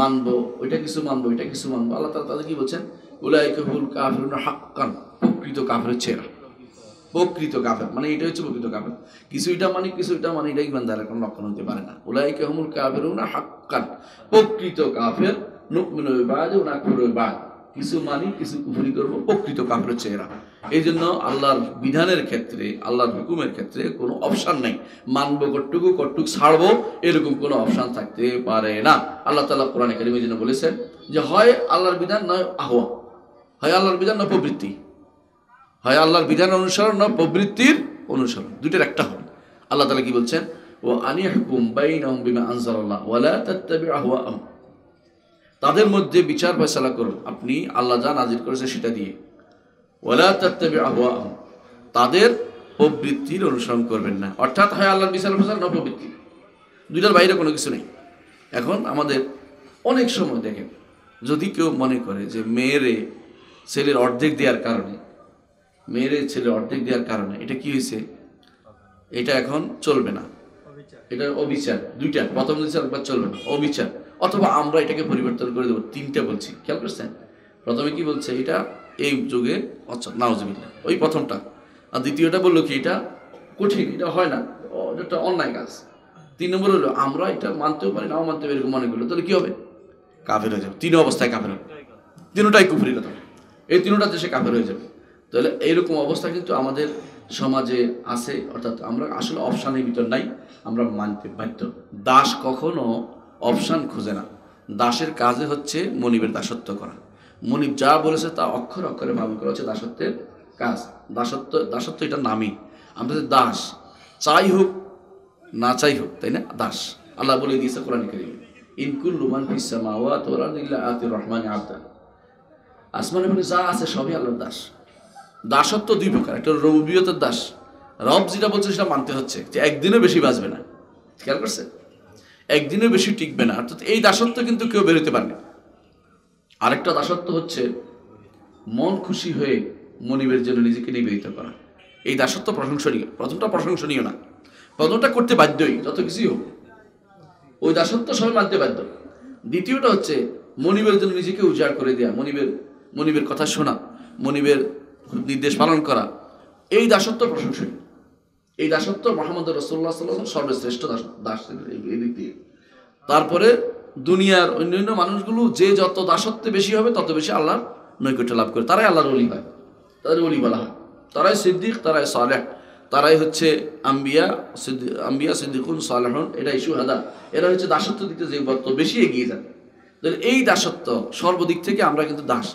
মানবো ওইটা কিছু মানবো এটা কিছু মানবো আল্লাহ তালা তাদের কি বলছেন উলাইকুল কাফের হাক্কান প্রকৃত কাফের হচ্ছে প্রকৃত কাফের মানে এটা হচ্ছে প্রকৃত কাফের কিছু এটা মানে কিছু এটা মানে এটা ইমানদারের কোনো লক্ষণ হতে পারে না উলাইকে হুমুল কাফের হাক্কান প্রকৃত কাফের নুকমিন বাদ ও নাকুর বাদ কিছু মানি কিছু কুফুরি করব প্রকৃত কাপড় চেহারা এই জন্য আল্লাহর বিধানের ক্ষেত্রে আল্লাহর হুকুমের ক্ষেত্রে কোনো অপশান নেই মানব কটুকু কটুক ছাড়বো এরকম কোনো অপশান থাকতে পারে না আল্লাহ তালা কোরআন একাডেমির জন্য বলেছেন যে হয় আল্লাহর বিধান নয় আহ্বা হয় আল্লাহর বিধান না প্রবৃত্তি হয় আল্লাহর বিধান অনুসরণ না প্রবৃত্তির অনুসরণ দুটোর একটা হল আল্লাহ তালা কি বলছেন ও আনি হুকুম বাইন বিমা আনসার আল্লাহ ওয়ালা আহম তাদের মধ্যে বিচার ফেসলা করুন আপনি আল্লাহ যা নাজির করেছে সেটা দিয়ে ওলা তাত্তাবি আহুয়া তাদের প্রবৃত্তির অনুসরণ করবেন না অর্থাৎ হয় আল্লাহর বিচার ফেসলা না প্রবৃত্তি দুইটার বাইরে কোনো কিছু নেই এখন আমাদের অনেক সময় দেখেন যদি কেউ মনে করে যে মেয়েরে ছেলের অর্ধেক দেওয়ার কারণে মেয়েরে ছেলে অর্ধেক দেওয়ার কারণে এটা কি হয়েছে এটা এখন চলবে না এটা অবিচার দুইটা প্রথম বিচার একবার চলবে না অবিচার অথবা আমরা এটাকে পরিবর্তন করে দেবো তিনটা বলছি খেয়াল করছেন প্রথমে কি বলছে এটা এই যুগে অচল নাওজবিল্লা ওই প্রথমটা আর দ্বিতীয়টা বললো কি এটা কঠিন এটা হয় না এটা অন্যায় কাজ তিন নম্বর হলো আমরা এটা মানতেও পারি নাও মানতে পারি এরকম মনে করলো তাহলে কি হবে কাফের হয়ে যাবে তিন অবস্থায় কাফের হবে তিনোটাই কুফুরি কথা এই তিনোটা দেশে কাফের হয়ে যাবে তাহলে এইরকম অবস্থা কিন্তু আমাদের সমাজে আছে অর্থাৎ আমরা আসলে অপশানের ভিতর নাই আমরা মানতে বাধ্য দাস কখনো অপশান খুঁজে না দাসের কাজে হচ্ছে মনিবের দাসত্ব করা মনিব যা বলেছে তা অক্ষর অক্ষরে মামুন করা হচ্ছে দাসত্বের কাজ দাসত্ব দাসত্ব এটা নামই আমরা দাস চাই হোক না চাই হোক তাই না দাস আল্লাহ বলে দিয়েছে কোরআন করিম ইনকুল রুমান ওরা রহমান আবদান আসমানে মানে যা আছে সবই আল্লাহর দাস দাসত্ব দুই প্রকার একটা রবিয়তের দাস রব যেটা বলছে সেটা মানতে হচ্ছে যে একদিনও বেশি বাঁচবে না খেয়াল করছে একদিনের বেশি টিকবে না অর্থাৎ এই দাসত্ব কিন্তু কেউ বেরোতে পারবে আরেকটা দাসত্ব হচ্ছে মন খুশি হয়ে মনিবের জন্য নিজেকে নিবেদিত করা এই দাসত্ব প্রশংসনীয় প্রথমটা প্রশংসনীয় না প্রথমটা করতে বাধ্যই যত কিছুই হোক ওই দাসত্ব সবাই মানতে বাধ্য দ্বিতীয়টা হচ্ছে মনিবের জন্য নিজেকে উজাড় করে দেয়া মনিবের মনিবের কথা শোনা মনিবের নির্দেশ পালন করা এই দাসত্ব প্রশংসনীয় এই দাসত্ব মোহাম্মদ রসুল্লাহ সাল্লাম সর্বশ্রেষ্ঠ দাস এদিক দিয়ে তারপরে দুনিয়ার অন্যান্য মানুষগুলো যে যত দাসত্বে বেশি হবে তত বেশি আল্লাহর নৈকট্য লাভ করে তারাই আল্লাহর অলি হয় তাদের অলি বলা হয় তারাই সিদ্দিক তারাই সালেহ তারাই হচ্ছে আম্বিয়া সিদ্দিক আম্বিয়া সিদ্দিকুন সালেহন ইস্যু হাদা এরা হচ্ছে দাসত্ব দিক থেকে যে বক্ত বেশি এগিয়ে যায় তাহলে এই দাসত্ব সর্বদিক থেকে আমরা কিন্তু দাস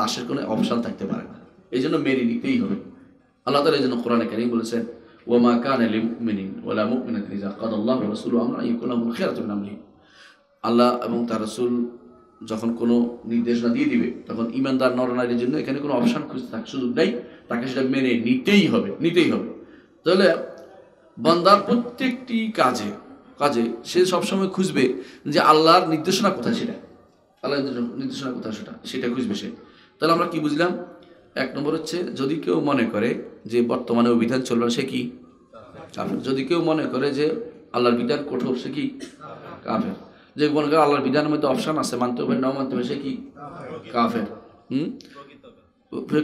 দাসের কোনো অবসান থাকতে পারে না এই জন্য মেরে নিতেই হবে আল্লাহ তালা এই জন্য কোরআনে কেন বলেছেন مؤمنة إذا আলী الله ورسوله মুমিন أن يكون আমরা ইকুলাম من أمره আল্লাহ এবং تعالى رسول যখন কোনো নির্দেশনা দিয়ে দিবে তখন ইমানদার নরনারীর জন্য এখানে কোনো অপশান খুঁজতে থাক সুযোগ নেই তাকে সেটা মেনে নিতেই হবে নিতেই হবে তাহলে বান্দার প্রত্যেকটি কাজে কাজে সে সবসময় খুঁজবে যে আল্লাহর নির্দেশনা কোথায় সেটা আল্লাহর নির্দেশনা কোথায় সেটা সেটা খুঁজবে সে তাহলে আমরা কি বুঝলাম এক নম্বর হচ্ছে যদি কেউ মনে করে যে বর্তমানে বিধান চলবে সে কি কাফের যদি কেউ মনে করে যে আল্লাহর বিধান কঠোর সে কি কাফের যে মনে করে আল্লাহর বিধানের মধ্যে অপশান আছে মানতে হবে না মানতে হবে সে কি কাফের হুম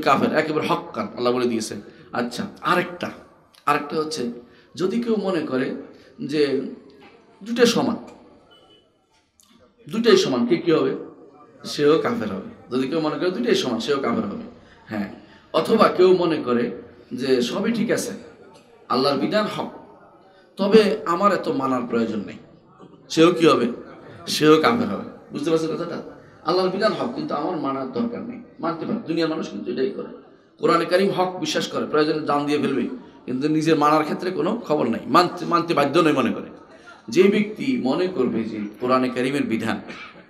কাফের একেবারে হকান আল্লাহ বলে দিয়েছে আচ্ছা আরেকটা আরেকটা হচ্ছে যদি কেউ মনে করে যে দুটাই সমান দুটাই সমান কে কী হবে সেও কাফের হবে যদি কেউ মনে করে দুটাই সমান সেও কাফের হবে হ্যাঁ অথবা কেউ মনে করে যে সবই ঠিক আছে আল্লাহর বিধান হক তবে আমার এত মানার প্রয়োজন নেই সেও কি হবে সেও কামের হবে বুঝতে পারছো কথাটা আল্লাহর বিধান হক কিন্তু আমার মানার দরকার নেই মানতে পারে দুনিয়ার মানুষ কিন্তু এটাই করে কোরআনে কারিম হক বিশ্বাস করে প্রয়োজনে দান দিয়ে ফেলবে কিন্তু নিজের মানার ক্ষেত্রে কোনো খবর নাই মানতে মানতে বাধ্য নয় মনে করে যে ব্যক্তি মনে করবে যে কোরআনে কারিমের বিধান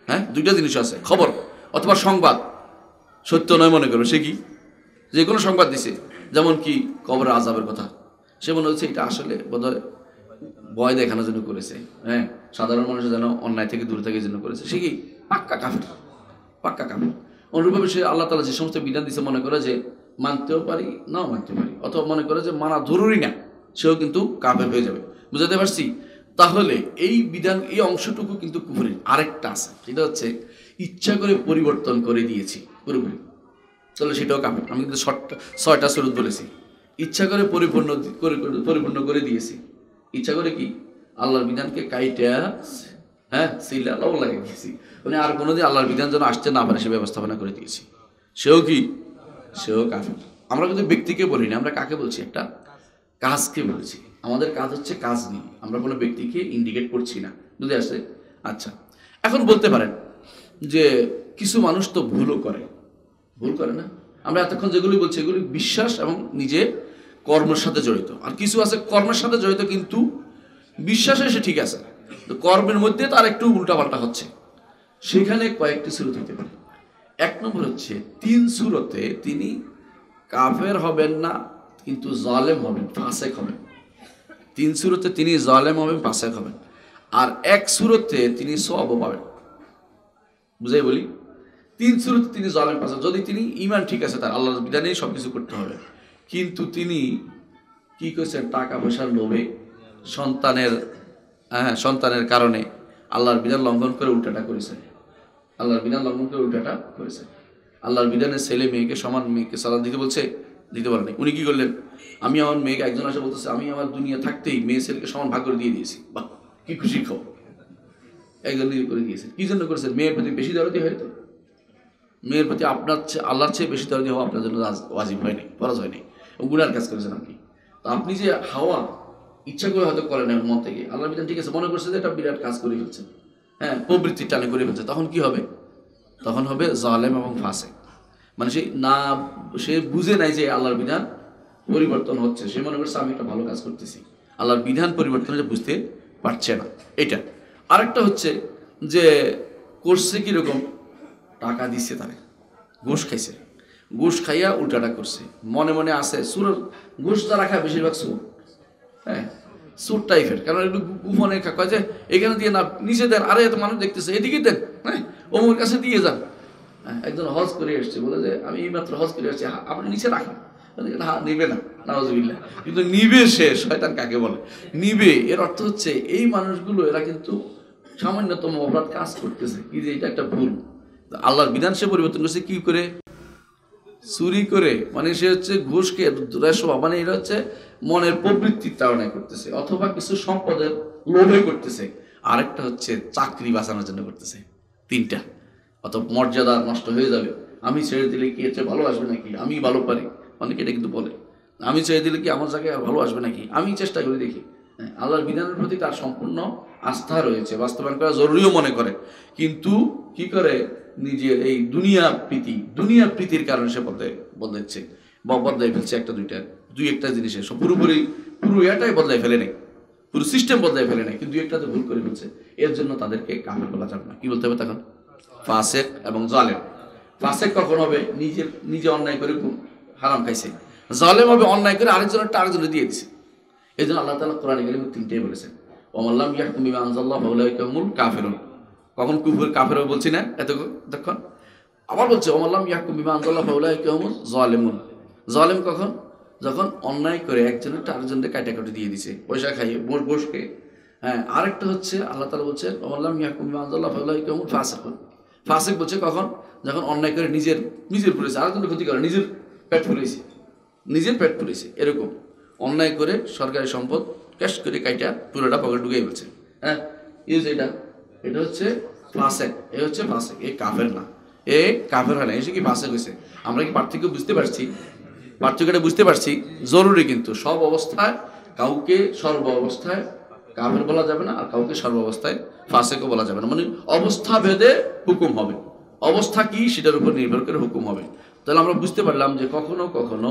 হ্যাঁ দুইটা জিনিস আছে খবর অথবা সংবাদ সত্য নয় মনে করবে সে কি যে কোনো সংবাদ দিছে যেমন কি কবর আজাবের কথা সে মনে হচ্ছে এটা আসলে বোধ ভয় দেখানোর জন্য করেছে হ্যাঁ সাধারণ মানুষ যেন অন্যায় থেকে দূরে থাকার জন্য করেছে সে কি পাক্কা কাফের পাক্কা কাফের অনুরূপভাবে সে আল্লাহ তালা যে সমস্ত বিধান দিছে মনে করে যে মানতেও পারি নাও মানতে পারি অথবা মনে করে যে মানা জরুরি না সেও কিন্তু কাফের হয়ে যাবে বুঝাতে পারছি তাহলে এই বিধান এই অংশটুকু কিন্তু কুফুরের আরেকটা আছে সেটা হচ্ছে ইচ্ছা করে পরিবর্তন করে দিয়েছি পুরোপুরি তাহলে সেটাও কাফের আমি কিন্তু ছয়টা সুরত বলেছি ইচ্ছা করে পরিপূর্ণ পরিপূর্ণ করে দিয়েছি ইচ্ছা করে কি আল্লাহর বিধানকে কাইটা হ্যাঁ সিলা লাভ লাগে দিয়েছি মানে আর কোনো দিন আল্লাহর বিধান যেন আসতে না পারে সে ব্যবস্থাপনা করে দিয়েছি সেও কি সেও কাফের আমরা কিন্তু ব্যক্তিকে বলি না আমরা কাকে বলছি একটা কাজকে বলছি আমাদের কাজ হচ্ছে কাজ নিয়ে আমরা কোনো ব্যক্তিকে ইন্ডিকেট করছি না বুঝে আসে আচ্ছা এখন বলতে পারেন যে কিছু মানুষ তো ভুলও করে ভুল করে না আমরা এতক্ষণ যেগুলি বলছি এগুলি বিশ্বাস এবং নিজে কর্মের সাথে জড়িত আর কিছু আছে কর্মের সাথে জড়িত কিন্তু বিশ্বাসে সে ঠিক আছে তো কর্মের মধ্যে তার একটু উল্টাপাল্টা হচ্ছে সেখানে কয়েকটি সুরত হইতে পারে এক নম্বর হচ্ছে তিন সুরতে তিনি কাফের হবেন না কিন্তু জলেম হবেন ফাঁসেক হবেন তিন সুরতে তিনি জলেম হবেন ফাঁসেক হবেন আর এক সুরতে তিনি সব পাবেন বুঝাই বলি তিন সুরতে তিনি জলেম পাচ্ছেন যদি তিনি ইমান ঠিক আছে তার আল্লাহর বিধানেই সব কিছু করতে হবে কিন্তু তিনি কি করছেন টাকা পয়সার লোভে সন্তানের হ্যাঁ, হ্যাঁ সন্তানের কারণে আল্লাহর বিধান লঙ্ঘন করে উল্টাটা করেছেন আল্লাহর বিধান লঙ্ঘন করে উল্টাটা করেছে আল্লাহর বিধানের ছেলে মেয়েকে সমান মেয়েকে সালাদ দিতে বলছে দিতে পারেনি উনি কী করলেন আমি আমার মেয়েকে একজন আসে বলতেছে আমি আমার দুনিয়া থাকতেই মেয়ে ছেলেকে সমান ভাগ করে দিয়ে দিয়েছি বাহ কি খুশি খবর একজন করে দিয়েছে কী জন্য করেছেন মেয়ের প্রতি বেশি দরদি হয়তো মেয়ের প্রতি আপনার চেয়ে আল্লাহর চেয়ে বেশি দরদি হওয়া আপনার জন্য ওয়াজিব হয়নি ফরজ হয়নি গুনার কাজ করেছেন আপনি তো আপনি যে হাওয়া ইচ্ছা করে হয়তো করেন মন থেকে আল্লাহ বিধান ঠিক আছে মনে করছে যে এটা বিরাট কাজ করে ফেলছে হ্যাঁ প্রবৃত্তির টানে করে ফেলছে তখন কি হবে তখন হবে জালেম এবং ফাঁসে মানে সে না সে বুঝে নাই যে আল্লাহর বিধান পরিবর্তন হচ্ছে সে মনে করছে আমি একটা ভালো কাজ করতেছি আল্লাহর বিধান পরিবর্তন হচ্ছে বুঝতে পারছে না এটা আরেকটা হচ্ছে যে করছে কীরকম টাকা দিচ্ছে তারে ঘুষ খাইছে ঘুষ খাইয়া উল্টাটা করছে মনে মনে আছে সুরের ঘুষ রাখা বেশিরভাগ সুর হ্যাঁ সুর টাইপের কারণ একটু গুফনে কয় যে এখানে দিয়ে না নিচে দেন আরে এত মানুষ দেখতেছে এদিকে দেন হ্যাঁ অমুর কাছে দিয়ে যান হ্যাঁ একজন হজ করে এসছে বলে যে আমি এইমাত্র হজ করে এসছি আপনি নিচে রাখেন হ্যাঁ নিবে না নওয়াজবিল্লা কিন্তু নিবে সে শয়তান কাকে বলে নিবে এর অর্থ হচ্ছে এই মানুষগুলো এরা কিন্তু সামান্যতম অপরাধ কাজ করতেছে কি যে এটা একটা ভুল আল্লাহর বিধান সে পরিবর্তন করছে কি করে চুরি করে মানে সে হচ্ছে ঘুষকে রেশোয়া মানে এটা হচ্ছে মনের প্রবৃত্তির তাড়নায় করতেছে অথবা কিছু সম্পদের লোভে করতেছে আরেকটা হচ্ছে চাকরি বাঁচানোর জন্য করতেছে তিনটা অত মর্যাদা নষ্ট হয়ে যাবে আমি ছেড়ে দিলে কি হচ্ছে ভালো আসবে নাকি আমি ভালো পারি অনেকে এটা কিন্তু বলে আমি ছেড়ে দিলে কি আমার জায়গায় ভালো আসবে নাকি আমি চেষ্টা করে দেখি আল্লাহর বিধানের প্রতি তার সম্পূর্ণ আস্থা রয়েছে বাস্তবায়ন করা জরুরিও মনে করে কিন্তু কি করে নিজের এই দুনিয়া প্রীতি দুনিয়া প্রীতির কারণে সে বদলে বদলাচ্ছে বা বদলাই ফেলছে একটা দুইটা দুই একটা জিনিসে সব পুরোপুরি পুরো এটাই বদলাই ফেলে নেই পুরো সিস্টেম বদলাই ফেলে নেই কিন্তু একটাতে ভুল করে ফেলছে এর জন্য তাদেরকে কামের বলা যাবে না কি বলতে হবে তখন ফাসেক এবং জালেম ফাসেক কখন হবে নিজের নিজে অন্যায় করে হারাম খাইছে জালেম হবে অন্যায় করে আরেকজনের আরেকজনে দিয়ে দিচ্ছে এই জন্য আল্লাহ তালা কোরআন গেলে তিনটেই বলেছেন ওমল্লাম ইয়াহকুম ইমা আনজাল্লাহ কামুল কাফেরুন কখন কুফুর কাফের বলছি না দেখুন আবার বলছে ওমল্লাম ইয়াহকুম ইমা আনজাল্লাহ কামুল জলেমুন জালেম কখন যখন অন্যায় করে একজনের আরেকজনকে কাটাকাটি দিয়ে দিছে পয়সা খাইয়ে বোস বসকে হ্যাঁ আরেকটা হচ্ছে আল্লাহ তালা বলছেন ওমল্লাম ইয়াহকুম ইমা আনজাল্লাহ কামুল ফাসেকুন ফাসেক বলছে কখন যখন অন্যায় করে নিজের নিজের পুরেছে আরেকজনের ক্ষতি করে নিজের পেট ফুলেছে নিজের পেট পুরেছে এরকম অন্যায় করে সরকারি সম্পদ ক্যাশ করে কাইটা পুরোটা পকেট ঢুকিয়ে গেছে হ্যাঁ ইউজ এটা এটা হচ্ছে ফাঁসেক এ হচ্ছে ফাঁসেক এ কাফের না এ কাফের হয় না এসে কি ফাঁসেক হয়েছে আমরা কি পার্থক্য বুঝতে পারছি পার্থক্যটা বুঝতে পারছি জরুরি কিন্তু সব অবস্থায় কাউকে সর্ব অবস্থায় কাফের বলা যাবে না আর কাউকে সর্ব অবস্থায় ফাঁসেকও বলা যাবে না মানে অবস্থা ভেদে হুকুম হবে অবস্থা কি সেটার উপর নির্ভর করে হুকুম হবে তাহলে আমরা বুঝতে পারলাম যে কখনো কখনো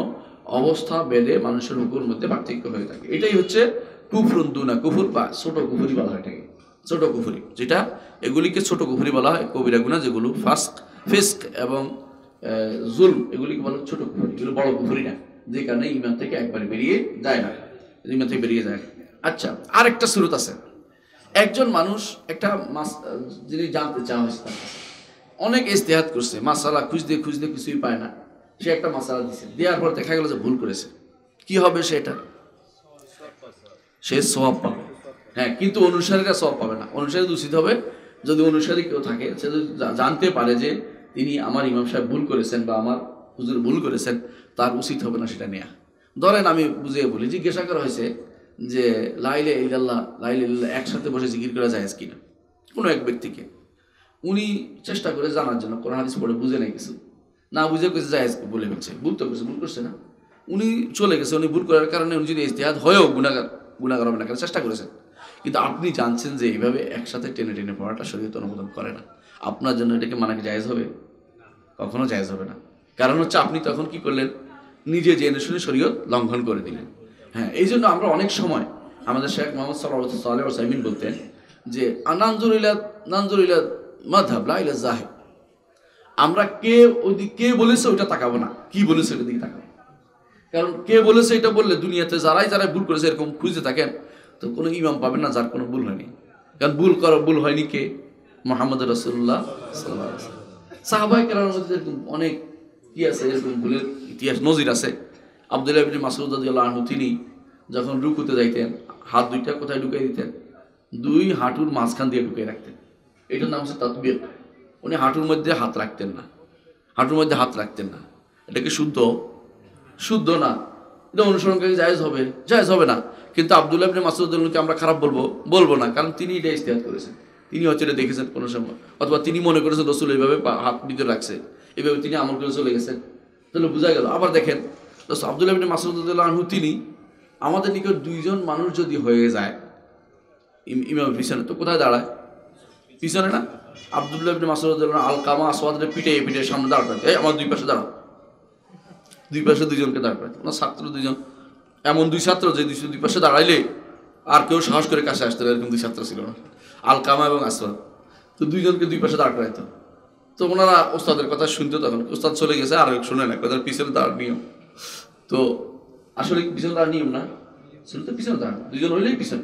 অবস্থা বেড়ে মানুষের উপর মধ্যে পার্থক্য হয়ে থাকে এটাই হচ্ছে কুফরুন দুনা কুফুর বা ছোট কুফুরি বলা হয় থাকে ছোট কুফুরি যেটা এগুলিকে ছোট কুফুরি বলা হয় কবিরা গুণা যেগুলো ফাস্ক ফিস্ক এবং জুল এগুলিকে বলা ছোট কুফুরি এগুলো বড় কুফুরি না যে কারণে ইমান থেকে একবার বেরিয়ে যায় না ইমান থেকে বেরিয়ে যায় আচ্ছা আর একটা স্রোত আছে একজন মানুষ একটা মাস যিনি জানতে চাওয়া হয়েছে অনেক ইস্তেহাত করছে মাসালা খুঁজতে খুঁজতে কিছুই পায় না সে একটা মাসালা দিছে দেওয়ার পর দেখা গেল যে ভুল করেছে কি হবে সেটা সে সব পাবে হ্যাঁ কিন্তু অনুসারীরা সব পাবে না অনুসারী দূষিত হবে যদি অনুসারী কেউ থাকে সে যদি জানতে পারে যে তিনি আমার ইমাম সাহেব ভুল করেছেন বা আমার হুজুর ভুল করেছেন তার উচিত হবে না সেটা নেয়া ধরেন আমি বুঝিয়ে বলি জিজ্ঞাসা করা হয়েছে যে লাইলে ইল্লাল্লাহ লাইলে ইল্লাহ একসাথে বসে জিকির করা যায় কিনা কোনো এক ব্যক্তিকে উনি চেষ্টা করে জানার জন্য কোরআন হাদিস পড়ে বুঝে নেয় কিছু না বুঝে করছে জায়েজ বলে ফেলছে ভুল তো করছে ভুল করছে না উনি চলে গেছে উনি ভুল করার কারণে উনি যদি ইস্তেহাদ হয়েও গুণাগার গুণাগার হবে না কারণ চেষ্টা করেছেন কিন্তু আপনি জানছেন যে এইভাবে একসাথে টেনে টেনে পড়াটা শরীয়ত অনুমোদন করে না আপনার জন্য এটাকে মানা কি জায়েজ হবে কখনো জায়েজ হবে না কারণ হচ্ছে আপনি তখন কি করলেন নিজে জেনে শুনে শরীয়ত লঙ্ঘন করে দিলেন হ্যাঁ এই জন্য আমরা অনেক সময় আমাদের শেখ মোহাম্মদ সাল্লাহ সাল্লাহ সাইমিন বলতেন যে নানজুর ইলাদ নানজুর ইলাদ মাধাব লা ইলা আমরা কে ওইদিকে কে বলেছে ওইটা তাকাবো না কি বলেছে ওইটা দিকে তাকাবো কারণ কে বলেছে এটা বললে দুনিয়াতে যারাই যারাই ভুল করেছে এরকম খুঁজে থাকেন তো কোনো ইমাম পাবেন না যার কোনো ভুল হয়নি কারণ ভুল করা ভুল হয়নি কে মোহাম্মদ রসুল্লাহ সাহাবাহিক মধ্যে এরকম অনেক কি আছে এরকম ভুলের ইতিহাস নজির আছে আবদুল্লাহ ইবিন মাসুদ আনহু তিনি যখন রুকুতে যাইতেন হাত দুইটা কোথায় ঢুকিয়ে দিতেন দুই হাঁটুর মাঝখান দিয়ে ঢুকিয়ে রাখতেন এটার নাম হচ্ছে তাতবিয়া উনি হাঁটুর মধ্যে হাত রাখতেন না হাঁটুর মধ্যে হাত রাখতেন না এটা কি শুদ্ধ শুদ্ধ না এটা অনুসরণকারী জায়জ হবে জায়জ হবে না কিন্তু আবদুল্লাহ ইবনে মাসুদুল্লাহকে আমরা খারাপ বলবো বলবো না কারণ তিনি এটা ইস্তেহাত করেছেন তিনি হচ্ছে এটা দেখেছেন কোনো সময় অথবা তিনি মনে করেছেন রসুল এইভাবে হাত ভিতরে রাখছে এভাবে তিনি আমল করে চলে গেছেন তাহলে বোঝা গেল আবার দেখেন দোস্ত আবদুল্লাহ আপনি মাসুদুল্লাহ আনহু তিনি আমাদের নিকট দুইজন মানুষ যদি হয়ে যায় ইমাম পিছনে তো কোথায় দাঁড়ায় পিছনে না আবদুল্লাহ ইবনে মাসুদ আলকামা আসওয়াদের পিঠে পিঠে সামনে দাঁড় করেন এই আমার দুই পাশে দাঁড়াও দুই পাশে দুইজনকে দাঁড় করেন ওনার ছাত্র দুইজন এমন দুই ছাত্র যে দুই দুই পাশে দাঁড়াইলে আর কেউ সাহস করে কাছে আসতে এরকম দুই ছাত্র ছিল না আলকামা এবং আসওয়াদ তো দুইজনকে দুই পাশে দাঁড় করাইতো তো ওনারা ওস্তাদের কথা শুনতো তখন ওস্তাদ চলে গেছে আর শুনে না কথা পিছনে দাঁড় নিয়ম তো আসলে পিছনে দাঁড় নিয়ম না শুনতে পিছনে দাঁড় দুজন হইলেই পিছনে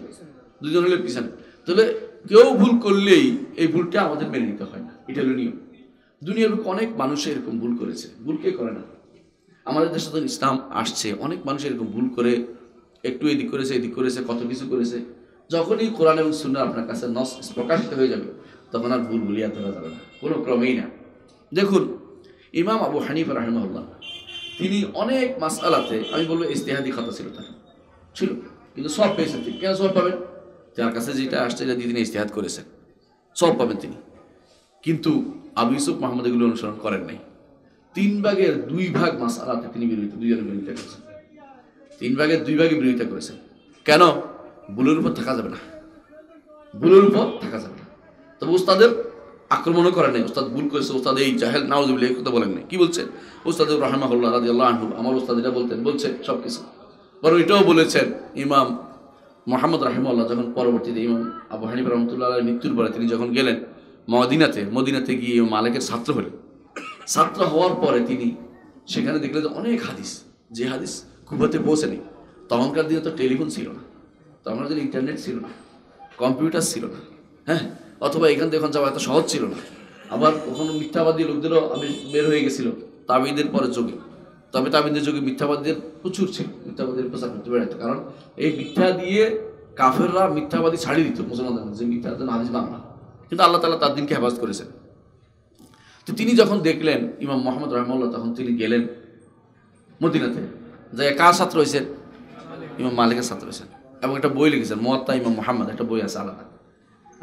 দুজন হইলে পিছনে তাহলে কেউ ভুল করলেই এই ভুলটা আমাদের মেনে নিতে হয় না এটা হলো নিয়ম দুনিয়ার অনেক মানুষ এরকম ভুল করেছে ভুল কে করে না আমাদের দেশে তো ইসলাম আসছে অনেক মানুষ এরকম ভুল করে একটু এদিক করেছে এদিক করেছে কত কিছু করেছে যখনই কোরআন এবং সুন্দর আপনার কাছে নস প্রকাশিত হয়ে যাবে তখন আর ভুল ভুলিয়া ধরা যাবে না কোনো ক্রমেই না দেখুন ইমাম আবু হানিফ রাহমাল্লাহ তিনি অনেক মাস আলাতে আমি বলবো ইস্তেহাদি খাতা ছিল তার ছিল কিন্তু সব পেয়েছেন ঠিক কেন সব পাবেন যার কাছে যেটা আসছে এটা দিদিনে ইস্তেহাত করেছেন সব পাবেন তিনি কিন্তু আবু ইউসুফ মাহমুদ এগুলো অনুসরণ করেন নাই তিন ভাগের দুই ভাগ মাস মাসালাতে তিনি বিরোধিতা দুইজনের বিরোধিতা করেছেন তিন ভাগের দুই ভাগে বিরোধিতা করেছেন কেন ভুলের উপর থাকা যাবে না ভুলের উপর থাকা যাবে না তবে উস্তাদের আক্রমণও করে নাই উস্তাদ ভুল করেছে উস্তাদ এই জাহেল নাউজুবিল এই কথা বলেন নাই কি বলছে উস্তাদ রহমাহুল্লাহ রাজি আল্লাহ আনহু আমার উস্তাদ এটা বলতেন বলছে সব কিছু বরং এটাও বলেছেন ইমাম মোহাম্মদ রাহিমুল্লাহ যখন পরবর্তীতে ইমাম আবু হানিফ রহমতুল্লাহ মৃত্যুর পরে তিনি যখন গেলেন মদিনাতে মদিনাতে গিয়ে মালিকের ছাত্র হলেন ছাত্র হওয়ার পরে তিনি সেখানে দেখলেন যে অনেক হাদিস যে হাদিস কুবাতে পৌঁছেনি তখনকার দিনে তো টেলিফোন ছিল না তখনকার দিনে ইন্টারনেট ছিল না কম্পিউটার ছিল না হ্যাঁ অথবা এখান থেকে যাওয়া এত সহজ ছিল না আবার কখনো মিথ্যাবাদী লোকদেরও আমি বের হয়ে গেছিল তাবিদের পরে যোগে তবে তাবিদের যুগে মিথ্যাবাদীদের প্রচুর ছিল মিথ্যাবাদীর প্রচার করতে বেড়াইত কারণ এই মিথ্যা দিয়ে কাফেররা মিথ্যাবাদী ছাড়িয়ে দিত মুসলমানদের যে মিথ্যা যেন আদেশ বাংলা কিন্তু আল্লাহ তালা তার দিনকে হেফাজত করেছেন তো তিনি যখন দেখলেন ইমাম মোহাম্মদ রহমাল্লাহ তখন তিনি গেলেন মদিনাতে যে কার ছাত্র হয়েছেন ইমাম মালিকের ছাত্র রয়েছেন এবং একটা বই লিখেছেন মোয়াত্তা ইমাম মোহাম্মদ একটা বই আছে আলাদা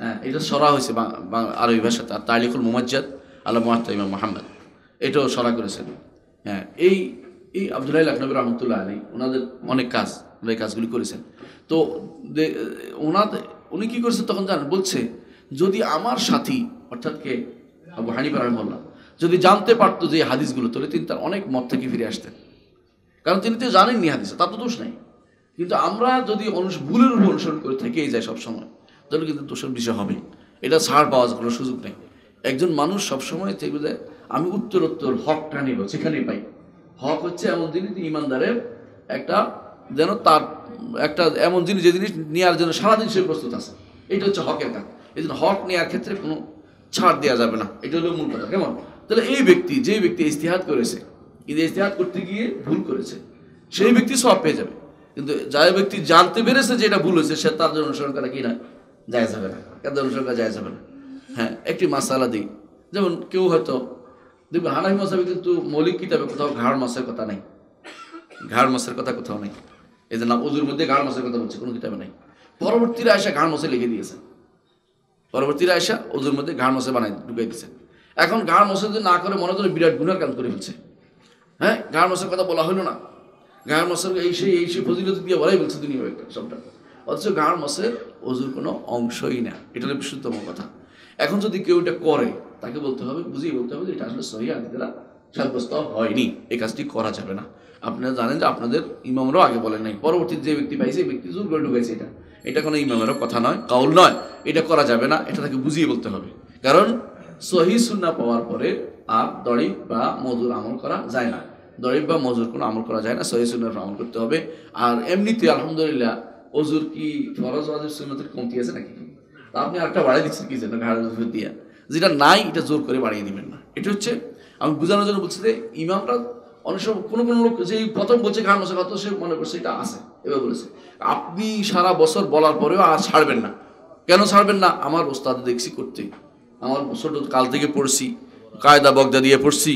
হ্যাঁ এটা সরা হয়েছে আরবি ভাষাতে আর তালিকুল মোমাজ্জাদ আল্লাহ মোয়াত্তা ইমাম মোহাম্মদ এটাও সরা করেছেন হ্যাঁ এই এই আবদুল্লাহ লখনবী রহমতুল্লাহ আলী ওনাদের অনেক কাজ এই কাজগুলি করেছেন তো ওনাদের উনি কী করেছেন তখন জানেন বলছে যদি আমার সাথী অর্থাৎ কে আবু হানিফ রহমল্লা যদি জানতে পারতো যে হাদিসগুলো তাহলে তিনি তার অনেক মত থেকে ফিরে আসতেন কারণ তিনি তো জানেননি হাদিস তার তো দোষ নাই কিন্তু আমরা যদি অনুষ ভুলের উপর অনুসরণ করে থেকেই যাই সবসময় তাহলে কিন্তু দোষের বিষয় হবে এটা ছাড় পাওয়া কোনো সুযোগ নেই একজন মানুষ সবসময় থেকে আমি উত্তরোত্তর হকটা নিব সেখানেই পাই হক হচ্ছে এমন জিনিস ইমানদারের একটা যেন তার একটা এমন জিনিস যে জিনিস নেওয়ার জন্য সারাদিন সে প্রস্তুত আছে এটা হচ্ছে হকের কাজ এই জন্য হক নেওয়ার ক্ষেত্রে কোনো ছাড় দেওয়া যাবে না এটা হলো মূল কথা কেমন তাহলে এই ব্যক্তি যে ব্যক্তি ইস্তেহাত করেছে কিন্তু ইস্তেহাত করতে গিয়ে ভুল করেছে সেই ব্যক্তি সব পেয়ে যাবে কিন্তু যা ব্যক্তি জানতে পেরেছে যে এটা ভুল হয়েছে সে তার জন্য অনুসরণ করা কি না যায় যাবে না তাদের অনুসরণ করা যায় যাবে না হ্যাঁ একটি মাসালা দিই যেমন কেউ হয়তো দেখবেন হানাফি মাসাবি কিন্তু মৌলিক কিতাবে কোথাও ঘাড় মাসের কথা নেই ঘাড় মাসের কথা কোথাও নেই এই যে না ওজুর মধ্যে ঘাড় মাসের কথা বলছে কোনো কিতাবে নেই পরবর্তীরা এসে ঘাড় মাসে লিখে দিয়েছেন পরবর্তীরা এসে ওজুর মধ্যে ঘাড় মাসে বানাই ঢুকিয়ে দিয়েছেন এখন ঘাড় মাসে যদি না করে মনে করে বিরাট গুণার কাজ করে ফেলছে হ্যাঁ ঘাড় মাসের কথা বলা হলো না ঘাড় মাসের এই সেই এই সেই ফজিলত দিয়ে বলাই বলছে দুনিয়া সবটা অথচ ঘাড় মাসের অজুর কোনো অংশই না এটা হলো বিশুদ্ধতম কথা এখন যদি কেউ এটা করে তাকে বলতে হবে বুঝিয়ে বলতে হবে যে এটা আসলে সহি আদিদেরা সাব্যস্ত হয়নি এই কাজটি করা যাবে না আপনারা জানেন যে আপনাদের ইমামরাও আগে বলেন নাই পরবর্তী যে ব্যক্তি পাইছে এই ব্যক্তি জোর করে ঢুকাইছে এটা এটা কোনো ইমামেরও কথা নয় কাউল নয় এটা করা যাবে না এটা তাকে বুঝিয়ে বলতে হবে কারণ সহি সুন্না পাওয়ার পরে আর দড়ি বা মজুর আমল করা যায় না দড়িব বা মজুর কোনো আমল করা যায় না সহি সুন্নার আমল করতে হবে আর এমনিতে আলহামদুলিল্লাহ অজুর কি ফরজ ওয়াজিব সুন্নাতের কমতি আছে নাকি তা আপনি আরেকটা বাড়াই দিচ্ছেন কি যেন ঘাড় দিয়া যেটা নাই এটা জোর করে বাড়িয়ে দেবেন না এটা হচ্ছে আমি বোঝানোর জন্য বলছি যে ইমামরা অনেক সময় কোনো কোনো লোক যে প্রথম বলছে গান মশা কত সে মনে করছে এটা আছে এবার বলেছে আপনি সারা বছর বলার পরেও আর ছাড়বেন না কেন ছাড়বেন না আমার ওস্তাদ দেখছি করতে আমার ছোটো কাল থেকে পড়ছি কায়দা বগদা দিয়ে পড়ছি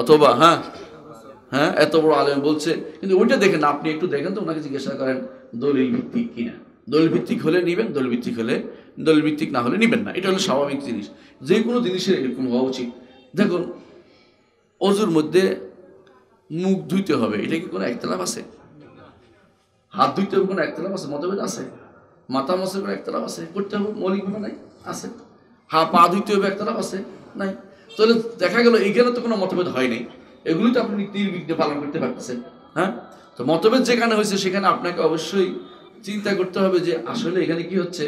অথবা হ্যাঁ হ্যাঁ এত বড় আলেম বলছে কিন্তু ওইটা দেখেন আপনি একটু দেখেন তো ওনাকে জিজ্ঞাসা করেন দলিল ভিত্তিক কিনা দলিল ভিত্তিক হলে নেবেন দলিল ভিত্তিক হলে দলভিত্তিক না হলে নেবেন না এটা হলো স্বাভাবিক জিনিস যে কোনো জিনিসের এরকম হওয়া উচিত দেখুন অজুর মধ্যে মুখ ধুইতে হবে এটা কি কোনো একতলাপ আছে হাত ধুইতে হবে কোনো একতলাপ আছে মতভেদ আছে মাথা মাসের কোনো একতলাপ আছে করতে হবে কোনো নাই আছে হা পা ধুইতে হবে একতলাপ আছে নাই তাহলে দেখা গেল এখানে তো কোনো মতভেদ হয় নাই এগুলি তো আপনি নির্বিঘ্নে পালন করতে পারতেছেন হ্যাঁ তো মতভেদ যেখানে হয়েছে সেখানে আপনাকে অবশ্যই চিন্তা করতে হবে যে আসলে এখানে কি হচ্ছে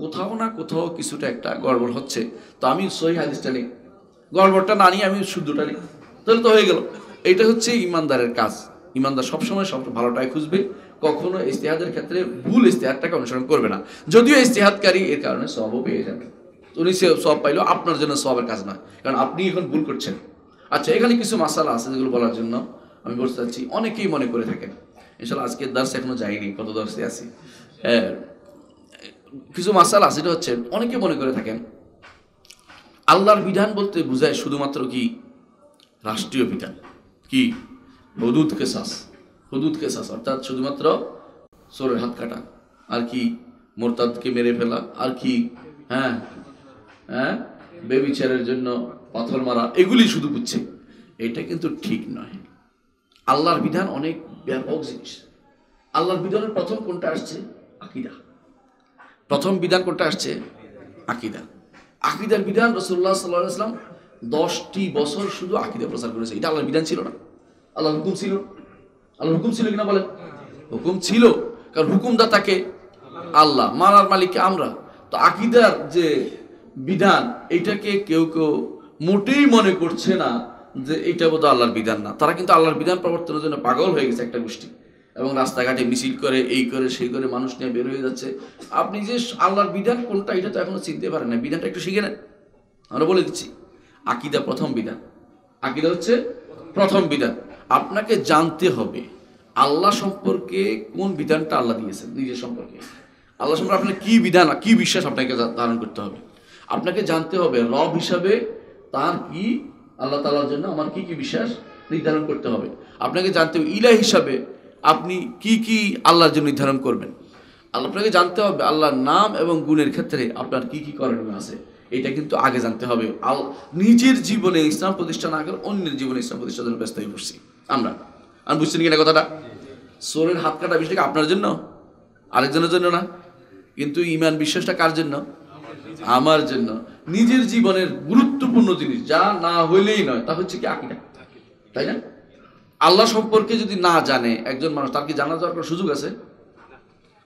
কোথাও না কোথাও কিছুটা একটা গড়বড় হচ্ছে তো আমি সহি হাদিসটা নিই গড়বড়টা না নিয়ে আমি শুদ্ধটা নিই তাহলে তো হয়ে গেল এটা হচ্ছে ইমানদারের কাজ ইমানদার সবসময় সব ভালোটাই খুঁজবে কখনো ইস্তেহাদের ক্ষেত্রে ভুল ইস্তেহাদটাকে অনুসরণ করবে না যদিও ইস্তেহাদকারী এর কারণে সবও পেয়ে যাবে উনি সব পাইলেও আপনার জন্য সবের কাজ নয় কারণ আপনি এখন ভুল করছেন আচ্ছা এখানে কিছু মাসালা আছে যেগুলো বলার জন্য আমি বলতে চাচ্ছি অনেকেই মনে করে থাকেন এছাড়া আজকে দাস এখনো যাইনি কত দর্শে আছি হ্যাঁ কিছু আছে সেটা হচ্ছে অনেকে মনে করে থাকেন আল্লাহর বিধান বলতে বোঝায় শুধুমাত্র কি রাষ্ট্রীয় বিধান কি হদুদ কেসাস হদুদ কেসাস অর্থাৎ শুধুমাত্র সোরের হাত কাটা আর কি মোরতাদকে মেরে ফেলা আর কি হ্যাঁ হ্যাঁ বেবিচারের জন্য পাথর মারা এগুলি শুধু বুঝছে এটা কিন্তু ঠিক নয় আল্লাহর বিধান অনেক ব্যাপক জিনিস আল্লাহর বিধানের প্রথম কোনটা আসছে আকিদা প্রথম বিধান কোনটা আসছে আকিদা আকিদার বিধান রসুল্লাহ সাল্লাহ সাল্লাম দশটি বছর শুধু আকিদা প্রচার করেছে এটা আল্লাহর বিধান ছিল না আল্লাহ হুকুম ছিল আল্লাহ হুকুম ছিল কিনা বলেন হুকুম ছিল কারণ হুকুমদাতাকে আল্লাহ মারার মালিককে আমরা তো আকিদার যে বিধান এটাকে কেউ কেউ মোটেই মনে করছে না যে এটা বোধ আল্লাহর বিধান না তারা কিন্তু আল্লাহর বিধান প্রবর্তনের জন্য পাগল হয়ে গেছে একটা গোষ্ঠী এবং রাস্তাঘাটে মিছিল করে এই করে সেই করে মানুষ নিয়ে বের হয়ে যাচ্ছে আপনি যে আল্লাহর বিধান কোনটা এটা তো এখনও চিনতে পারেন না বিধানটা একটু শিখে নেন আমরা বলে দিচ্ছি আকিদা প্রথম বিধান আকিদা হচ্ছে প্রথম বিধান আপনাকে জানতে হবে আল্লাহ সম্পর্কে কোন বিধানটা আল্লাহ দিয়েছেন নিজের সম্পর্কে আল্লাহ সম্পর্কে আপনার কী বিধান কী বিশ্বাস আপনাকে ধারণ করতে হবে আপনাকে জানতে হবে রব হিসাবে তার কি আল্লাহ তালার জন্য আমার কি কি বিশ্বাস নির্ধারণ করতে হবে আপনাকে জানতে হবে ইলা হিসাবে আপনি কি কি আল্লাহর জন্য নির্ধারণ করবেন আল্লাহ আপনাকে জানতে হবে আল্লাহর নাম এবং গুণের ক্ষেত্রে আপনার কি কি করণীয় আছে এটা কিন্তু আগে জানতে হবে আল নিজের জীবনে ইসলাম প্রতিষ্ঠা না করে অন্যের জীবনে ইসলাম প্রতিষ্ঠার জন্য ব্যস্ত হয়ে পড়ছি আমরা আর বুঝছি কিনা কথাটা সোরের হাত কাটা বিষয়টা আপনার জন্য আরেকজনের জন্য না কিন্তু ইমান বিশ্বাসটা কার জন্য আমার জন্য নিজের জীবনের গুরুত্বপূর্ণ জিনিস যা না হইলেই নয় তা হচ্ছে কি আকিদা তাই না আল্লাহ সম্পর্কে যদি না জানে একজন মানুষ তার কি জানা যাওয়ার কোনো সুযোগ আছে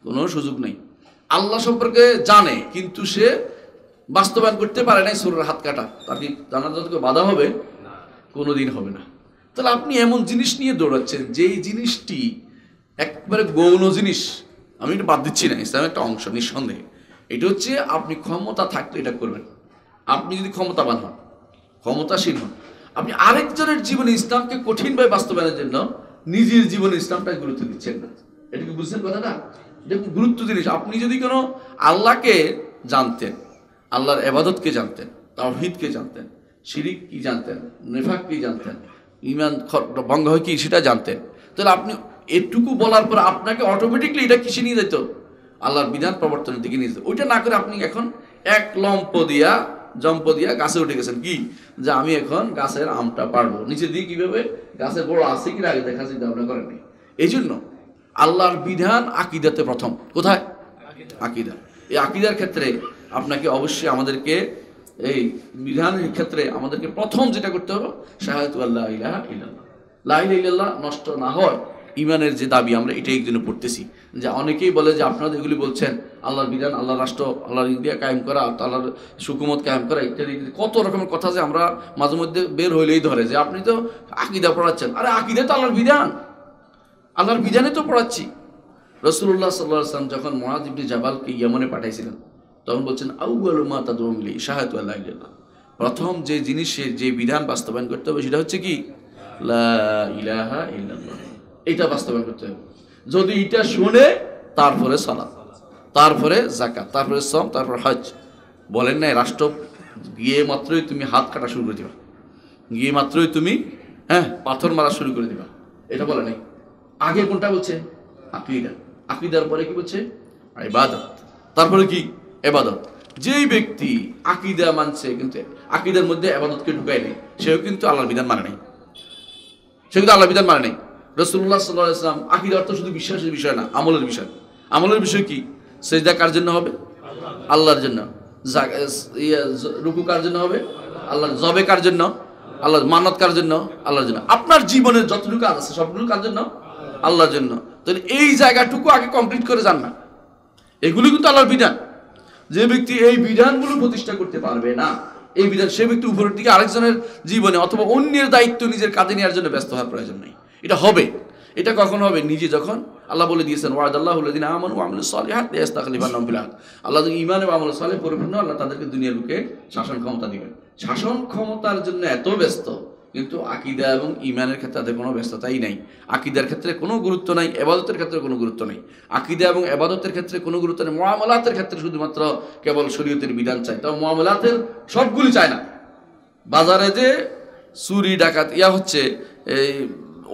কোনো সুযোগ নেই আল্লাহ সম্পর্কে জানে কিন্তু সে বাস্তবায়ন করতে পারে নাই সুরের হাত কাটা তার কি জানা যাওয়ার বাধা হবে কোনো দিন হবে না তাহলে আপনি এমন জিনিস নিয়ে দৌড়াচ্ছেন যেই জিনিসটি একবারে গৌণ জিনিস আমি এটা বাদ দিচ্ছি না ইসলামের একটা অংশ নিঃসন্দেহে এটা হচ্ছে আপনি ক্ষমতা থাকলে এটা করবেন আপনি যদি ক্ষমতাবান হন ক্ষমতাসীন হন আপনি আরেকজনের জীবনে ইসলামকে কঠিনভাবে বাস্তবায়নের জন্য নিজের জীবনে ইসলামটাই গুরুত্ব দিচ্ছেন না এটা কি বুঝছেন না এটা গুরুত্ব জিনিস আপনি যদি কোনো আল্লাহকে জানতেন আল্লাহর এবাদতকে জানতেন তাওহিদকে জানতেন শিরিক কি জানতেন নেফাক কি জানতেন ইমান ভঙ্গ হয় কি সেটা জানতেন তাহলে আপনি এটুকু বলার পর আপনাকে অটোমেটিকলি এটা কিসে নিয়ে যেত আল্লাহর বিধান প্রবর্তনের দিকে নিয়ে যেত ওইটা না করে আপনি এখন এক লম্প দিয়া জম্প দিয়া গাছে উঠে গেছেন কি যে আমি এখন গাছের আমটা পারবো নিচে দিয়ে কীভাবে গাছে বড় আছে কিনা আগে দেখা চিন্তা ভাবনা করেনি এই জন্য আল্লাহর বিধান আকিদাতে প্রথম কোথায় আকিদা এই আকিদার ক্ষেত্রে আপনাকে অবশ্যই আমাদেরকে এই বিধানের ক্ষেত্রে আমাদেরকে প্রথম যেটা করতে হবে শাহাদ আল্লাহ ইলাহা ইল্লাল্লাহ লাইল ইল্লাল্লাহ নষ্ট না হয় ইমানের যে দাবি আমরা এটাই জন্য পড়তেছি যে অনেকেই বলে যে আপনারা এগুলি বলছেন আল্লাহর বিধান আল্লাহ রাষ্ট্র আল্লাহর ইন্ডিয়া কায়েম করা আল্লাহর সুকুমত কায়েম করা ইত্যাদি কত রকমের কথা যে আমরা মাঝে মধ্যে বের হইলেই ধরে যে আপনি তো আকিদা পড়াচ্ছেন আরে আকিদে তো আল্লাহর বিধান আল্লাহর বিধানে তো পড়াচ্ছি রসুল্লাহ সাল্লাহ আসলাম যখন মহাদ জাবালকে ইয়মনে পাঠাইছিলেন তখন বলছেন আউ আলমা তাদুমিলি শাহাত আল্লাহ প্রথম যে জিনিসের যে বিধান বাস্তবায়ন করতে হবে সেটা হচ্ছে কি লা ইলাহা ইল্লাল্লাহ এটা বাস্তবায়ন করতে হবে যদি এটা শুনে তারপরে সালাদ তারপরে জাকাত তারপরে সম তারপর হজ বলেন নাই রাষ্ট্র গিয়ে মাত্রই তুমি হাত কাটা শুরু করে দিবা গিয়ে মাত্রই তুমি হ্যাঁ পাথর মারা শুরু করে দিবা এটা বলে নাই আগে কোনটা বলছে আকিদা আকিদার পরে কি বলছে ইবাদত তারপরে কি এবাদত যেই ব্যক্তি আকিদা মানছে কিন্তু আকিদার মধ্যে এবাদতকে ঢুকায় নেই সেও কিন্তু আল্লাহর বিধান মানে নেই সে কিন্তু আল্লাহর বিধান মানে নেই রসুল্লাহ সাল্লাহ ইসলাম আখির অর্থ শুধু বিশ্বাসের বিষয় না আমলের বিষয় আমলের বিষয় কি সেজদা কার জন্য হবে আল্লাহর জন্য ইয়ে, রুকু কার জন্য হবে আল্লাহ জবে কার জন্য আল্লাহ মানত কার জন্য আল্লাহর জন্য আপনার জীবনের যতটুকু কাজ আছে সবটুকু কার জন্য আল্লাহর জন্য তাহলে এই জায়গাটুকু আগে কমপ্লিট করে যান না এগুলি কিন্তু আল্লাহর বিধান যে ব্যক্তি এই বিধানগুলো প্রতিষ্ঠা করতে পারবে না এই বিধান সে ব্যক্তি উপরের দিকে আরেকজনের জীবনে অথবা অন্যের দায়িত্ব নিজের কাজে নেওয়ার জন্য ব্যস্ত হওয়ার প্রয়োজন নেই এটা হবে এটা কখন হবে নিজে যখন আল্লাহ বলে দিয়েছেন ওয়াদ আল্লাহদিন আমন আমল সালেহাত আল্লাহ যদি ইমান এবং আমল সালে পরিপূর্ণ আল্লাহ তাদেরকে দুনিয়ার বুকে শাসন ক্ষমতা দিবেন শাসন ক্ষমতার জন্য এত ব্যস্ত কিন্তু আকিদা এবং ইমানের ক্ষেত্রে তাদের কোনো ব্যস্ততাই নাই আকিদার ক্ষেত্রে কোনো গুরুত্ব নাই এবাদতের ক্ষেত্রে কোনো গুরুত্ব নেই আকিদা এবং এবাদতের ক্ষেত্রে কোনো গুরুত্ব নেই মহামলাতের ক্ষেত্রে শুধুমাত্র কেবল শরীয়তের বিধান চায় তবে মহামলাতের সবগুলি চায় না বাজারে যে চুরি ডাকাত ইয়া হচ্ছে এই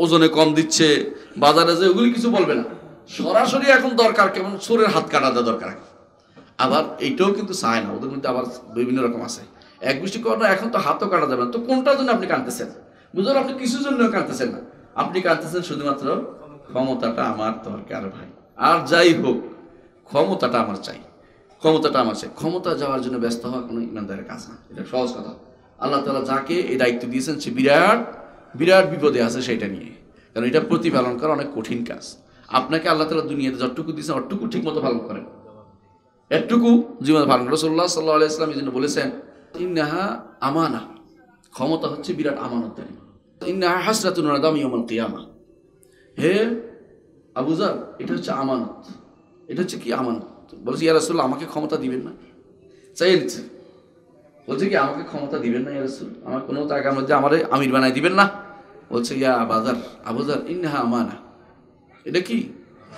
ওজনে কম দিচ্ছে বাজারে যে ওগুলি কিছু বলবে না সরাসরি এখন দরকার কেমন সুরের হাত কাটা দরকার আবার এইটাও কিন্তু চায় না ওদের মধ্যে আবার বিভিন্ন রকম আছে এক গোষ্ঠী এখন তো হাতও কাটা যাবে না তো কোনটার জন্য আপনি কাঁদতেছেন বুঝলেন আপনি কিছুর জন্য কাঁদতেছেন না আপনি কাঁদতেছেন শুধুমাত্র ক্ষমতাটা আমার দরকার ভাই আর যাই হোক ক্ষমতাটা আমার চাই ক্ষমতাটা আমার চাই ক্ষমতা যাওয়ার জন্য ব্যস্ত হওয়া কোনো ইমানদারের কাজ না এটা সহজ কথা আল্লাহ তালা যাকে এই দায়িত্ব দিয়েছেন সে বিরাট বিরাট বিপদে আছে সেটা নিয়ে কারণ এটা প্রতিপালন করা অনেক কঠিন কাজ আপনাকে আল্লাহ তালা দুনিয়াতে যতটুকু দিয়েছেন অতটুকু ঠিক মতো পালন করেন এটুকু জীবনে পালন করে সোল্লা সাল্লাহ আলাইসলাম এই জন্য বলেছেন ইন্নাহা আমানা ক্ষমতা হচ্ছে বিরাট আমানতদারি ইন্নাহা হাসরাতুন আদাম ইয়মাল কিয়ামা হে আবুজার এটা হচ্ছে আমানত এটা হচ্ছে কি আমানত বলছি ইয়া রাসুল আমাকে ক্ষমতা দিবেন না চাইছে বলছে কি আমাকে ক্ষমতা দিবেন না ইয়া রাসুল আমার কোনো টাকার মধ্যে আমার আমির বানাই দিবেন না বলছে ইয়া বাজার আবুজার ইন্নাহা আমানা এটা কি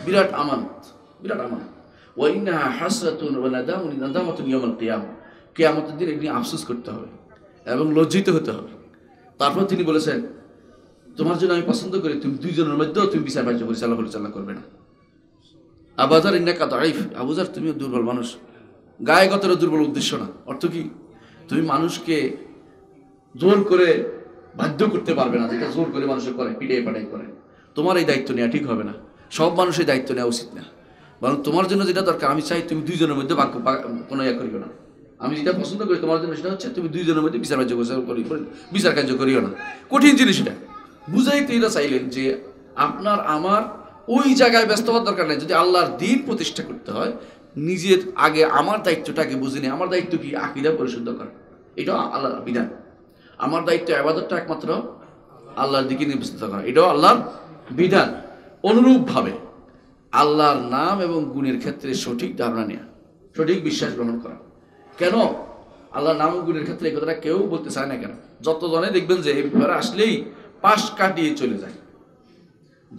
বিরাট আমানত বিরাট আমানত ওয়া ইন্নাহা হাসরাতুন ওয়া নাদামুন নাদামাতুন ইয়ামাল কিয়ামা আমাদের দিন এগুলি আফসোস করতে হবে এবং লজ্জিত হতে হবে তারপর তিনি বলেছেন তোমার জন্য আমি পছন্দ করি তুমি দুইজনের মধ্যেও তুমি বিচার বাহ্য পরিচালনা পরিচালনা করবে না আবাজার ইন্নাকা দাইফ আবুজার তুমিও দুর্বল মানুষ গায়েগতেরও দুর্বল উদ্দেশ্য না অর্থ কি তুমি মানুষকে জোর করে বাধ্য করতে পারবে না যেটা জোর করে মানুষের করে পিটিয়ে পাটাই করে তোমার এই দায়িত্ব নেওয়া ঠিক হবে না সব মানুষের দায়িত্ব নেওয়া উচিত না বরং তোমার জন্য যেটা দরকার আমি চাই তুমি দুইজনের মধ্যে বাক্য কোনো ইয়া করিও না আমি যেটা পছন্দ করি তোমার জন্য সেটা হচ্ছে তুমি দুইজনের মধ্যে বিচার কার্য করি বিচার কার্য করিও না কঠিন জিনিস এটা বুঝাইতে এরা চাইলেন যে আপনার আমার ওই জায়গায় ব্যস্ত হওয়ার দরকার নেই যদি আল্লাহর দিন প্রতিষ্ঠা করতে হয় নিজের আগে আমার দায়িত্বটাকে বুঝে নিই আমার দায়িত্ব কি আকিদা পরিশুদ্ধ করা এটাও আল্লাহর বিধান আমার দায়িত্ব আবাদতটা একমাত্র আল্লাহর দিকে নির্বাচিত করা এটাও আল্লাহর বিধান অনুরূপভাবে আল্লাহর নাম এবং গুণের ক্ষেত্রে সঠিক ধারণা নেওয়া সঠিক বিশ্বাস গ্রহণ করা কেন আল্লাহ নাম গুণের ক্ষেত্রে এই কথাটা কেউ বলতে চায় না কেন যতজনে দেখবেন যে এইবার আসলেই পাশ কাটিয়ে চলে যায়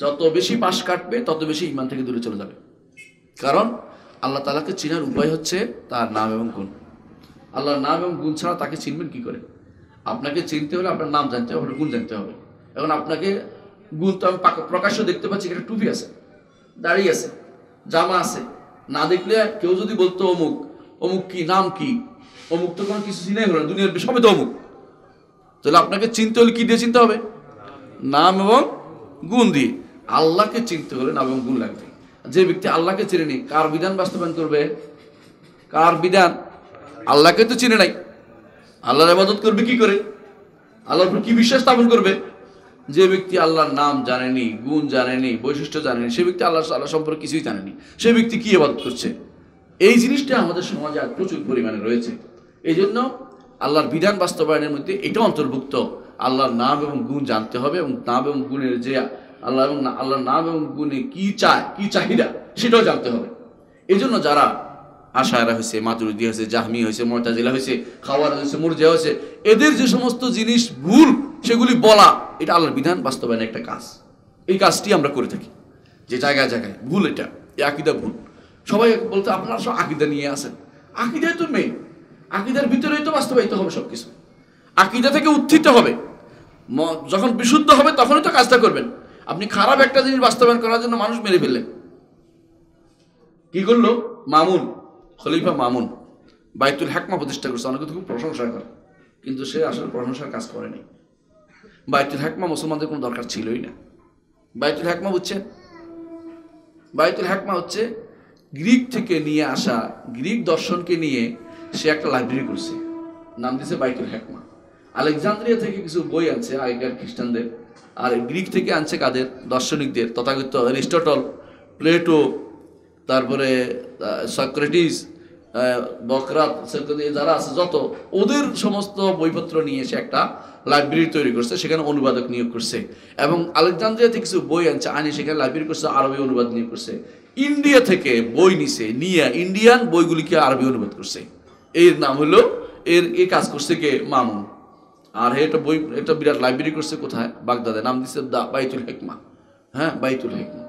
যত বেশি পাশ কাটবে তত বেশি ইমান থেকে দূরে চলে যাবে কারণ আল্লাহ তালাকে চিনার উপায় হচ্ছে তার নাম এবং গুণ আল্লাহর নাম এবং গুণ ছাড়া তাকে চিনবেন কি করে আপনাকে চিনতে হলে আপনার নাম জানতে হবে গুণ জানতে হবে এখন আপনাকে গুণ তো আমি প্রকাশ্য দেখতে পাচ্ছি একটা টুপি আছে দাড়ি আছে জামা আছে না দেখলে কেউ যদি বলতো অমুক অমুক কি নাম কি অমুক তো কোনো কিছু চিনাই হলো না দুনিয়ার সবই তো অমুক তাহলে আপনাকে চিনতে হলে কি দিয়ে চিনতে হবে নাম এবং গুণ দিয়ে আল্লাহকে চিনতে হলে নাম এবং গুণ লাগবে যে ব্যক্তি আল্লাহকে চিনে নি কার বিধান বাস্তবায়ন করবে কার বিধান আল্লাহকে তো চিনে নাই আল্লাহর আবাদত করবে কি করে আল্লাহর উপর কি বিশ্বাস স্থাপন করবে যে ব্যক্তি আল্লাহর নাম জানেনি গুণ জানেনি বৈশিষ্ট্য জানেনি সে ব্যক্তি আল্লাহ আল্লাহ সম্পর্কে কিছুই জানেনি সে ব্যক্তি কি আবাদত করছে এই জিনিসটা আমাদের সমাজে আর প্রচুর পরিমাণে রয়েছে এই জন্য আল্লাহর বিধান বাস্তবায়নের মধ্যে এটাও অন্তর্ভুক্ত আল্লাহর নাম এবং গুণ জানতে হবে এবং নাম এবং গুণের যে আল্লাহ এবং আল্লাহর নাম এবং গুণে কি চায় কি চাহিদা সেটাও জানতে হবে এই জন্য যারা আশায়রা হয়েছে মাতুরুদ্দি হয়েছে জাহমি হয়েছে মর্তাজিলা হয়েছে খাওয়ার হয়েছে মুরজিয়া হয়েছে এদের যে সমস্ত জিনিস ভুল সেগুলি বলা এটা আল্লাহর বিধান বাস্তবায়নের একটা কাজ এই কাজটি আমরা করে থাকি যে জায়গায় জায়গায় ভুল এটা এ আকিদা ভুল সবাই বলতো আপনারা সব আকিদা নিয়ে আসেন আকিদাই তো মেয়ে আকিদার ভিতরেই তো বাস্তবায়িত হবে সব কিছু আকিদা থেকে উত্থিত হবে যখন বিশুদ্ধ হবে তখনই তো কাজটা করবেন আপনি খারাপ একটা জিনিস বাস্তবায়ন করার জন্য মানুষ মেরে ফেললেন কি করলো মামুন খলিফা মামুন বাইতুল হাকমা প্রতিষ্ঠা করছে অনেকে খুব প্রশংসা করে কিন্তু সে আসলে প্রশংসার কাজ করেনি বাইতুল হাকমা মুসলমানদের কোনো দরকার ছিলই না বাইতুল হাকমা বুঝছেন বাইতুল হাকমা হচ্ছে গ্রিক থেকে নিয়ে আসা গ্রিক দর্শনকে নিয়ে সে একটা লাইব্রেরি করছে নাম দিছে বাইতুল হেকমা আলেকজান্দ্রিয়া থেকে কিছু বই আনছে আগেকার খ্রিস্টানদের আর গ্রিক থেকে আনছে কাদের দার্শনিকদের তথাগত অ্যারিস্টটল প্লেটো তারপরে সক্রেটিস বকরাত যারা আছে যত ওদের সমস্ত বইপত্র নিয়ে এসে একটা লাইব্রেরি তৈরি করছে সেখানে অনুবাদক নিয়োগ করছে এবং আলেকজান্দ্রিয়াতে কিছু বই আনছে আনি সেখানে লাইব্রেরি করছে আরবি অনুবাদ নিয়োগ করছে ইন্ডিয়া থেকে বই নিছে নিয়ে ইন্ডিয়ান বইগুলিকে আরবি অনুবাদ করছে এর নাম হলো এর এ কাজ করছে কে মামুন আর এটা বই এটা বিরাট লাইব্রেরি করছে কোথায় বাগদাদে নাম দিছে দা বাইতুল হেকমা হ্যাঁ বাইতুল হেকমা